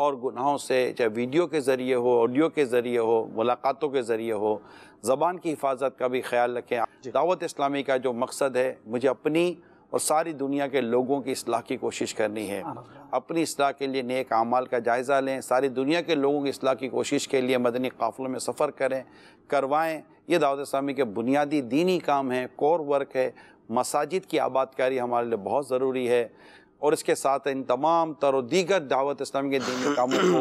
और गुनाहों से चाहे वीडियो के ज़रिए हो ऑडियो के ज़रिए हो मुलाकातों के ज़रिए हो ज़बान की हिफाजत का भी ख्याल रखें दावत इस्लामी का जो मकसद है मुझे अपनी और सारी दुनिया के लोगों की असलाह की कोशिश करनी है अपनी असलाह के लिए नेक अमाल का जायज़ा लें सारी दुनिया के लोगों की असलाह की कोशिश के लिए मदनी काफ़लों में सफ़र करें करवाएँ ये दावत इस्लामी के बुनियादी दीनी काम हैं कोर वर्क है मसाजिद की आबादकारी हमारे लिए बहुत ज़रूरी है और इसके साथ इन तमाम तर दीगर दावत इस्लाम के दीनी कामों को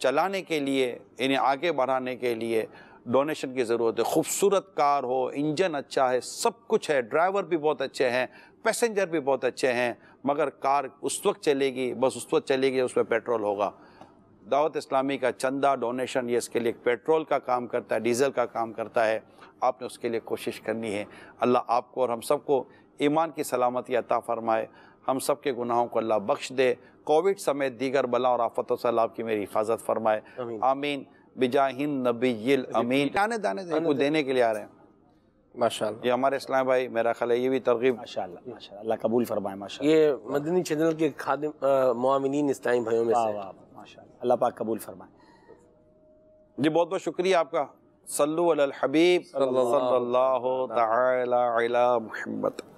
चलाने के लिए इन्हें आगे बढ़ाने के लिए डोनेशन की ज़रूरत है खूबसूरत कार हो इंजन अच्छा है सब कुछ है ड्राइवर भी बहुत अच्छे हैं पैसेंजर भी बहुत अच्छे हैं मगर कार उस वक्त चलेगी बस उस वक्त चलेगी उसमें पेट्रोल होगा दावत इस्लामी का चंदा डोनेशन ये इसके लिए पेट्रोल का काम करता है डीजल का काम करता है आपने उसके लिए कोशिश करनी है अल्लाह आपको और हम सबको ईमान की सलामती अता फ़रमाए हम सब के गुनाहों को अल्लाह बख्श दे कोविड समय दीगर बला और आफतों से अल्लाह की मेरी हिफाजत फरमाए आमीन बिजा हिंद नबी अमीन आने दाने को देने के लिए आ रहे हैं माशा ये हमारे इस्लाम भाई मेरा ख्याल है ये भी तरगीब माशा माशा अल्लाह कबूल फरमाए माशा ये मदनी चैनल के खादिम मामिन इस्लामी भाइयों में से माशा अल्लाह पाक कबूल फरमाए जी बहुत बहुत शुक्रिया आपका सल्लु अल हबीब सल्लल्लाहु तआला अला मोहम्मद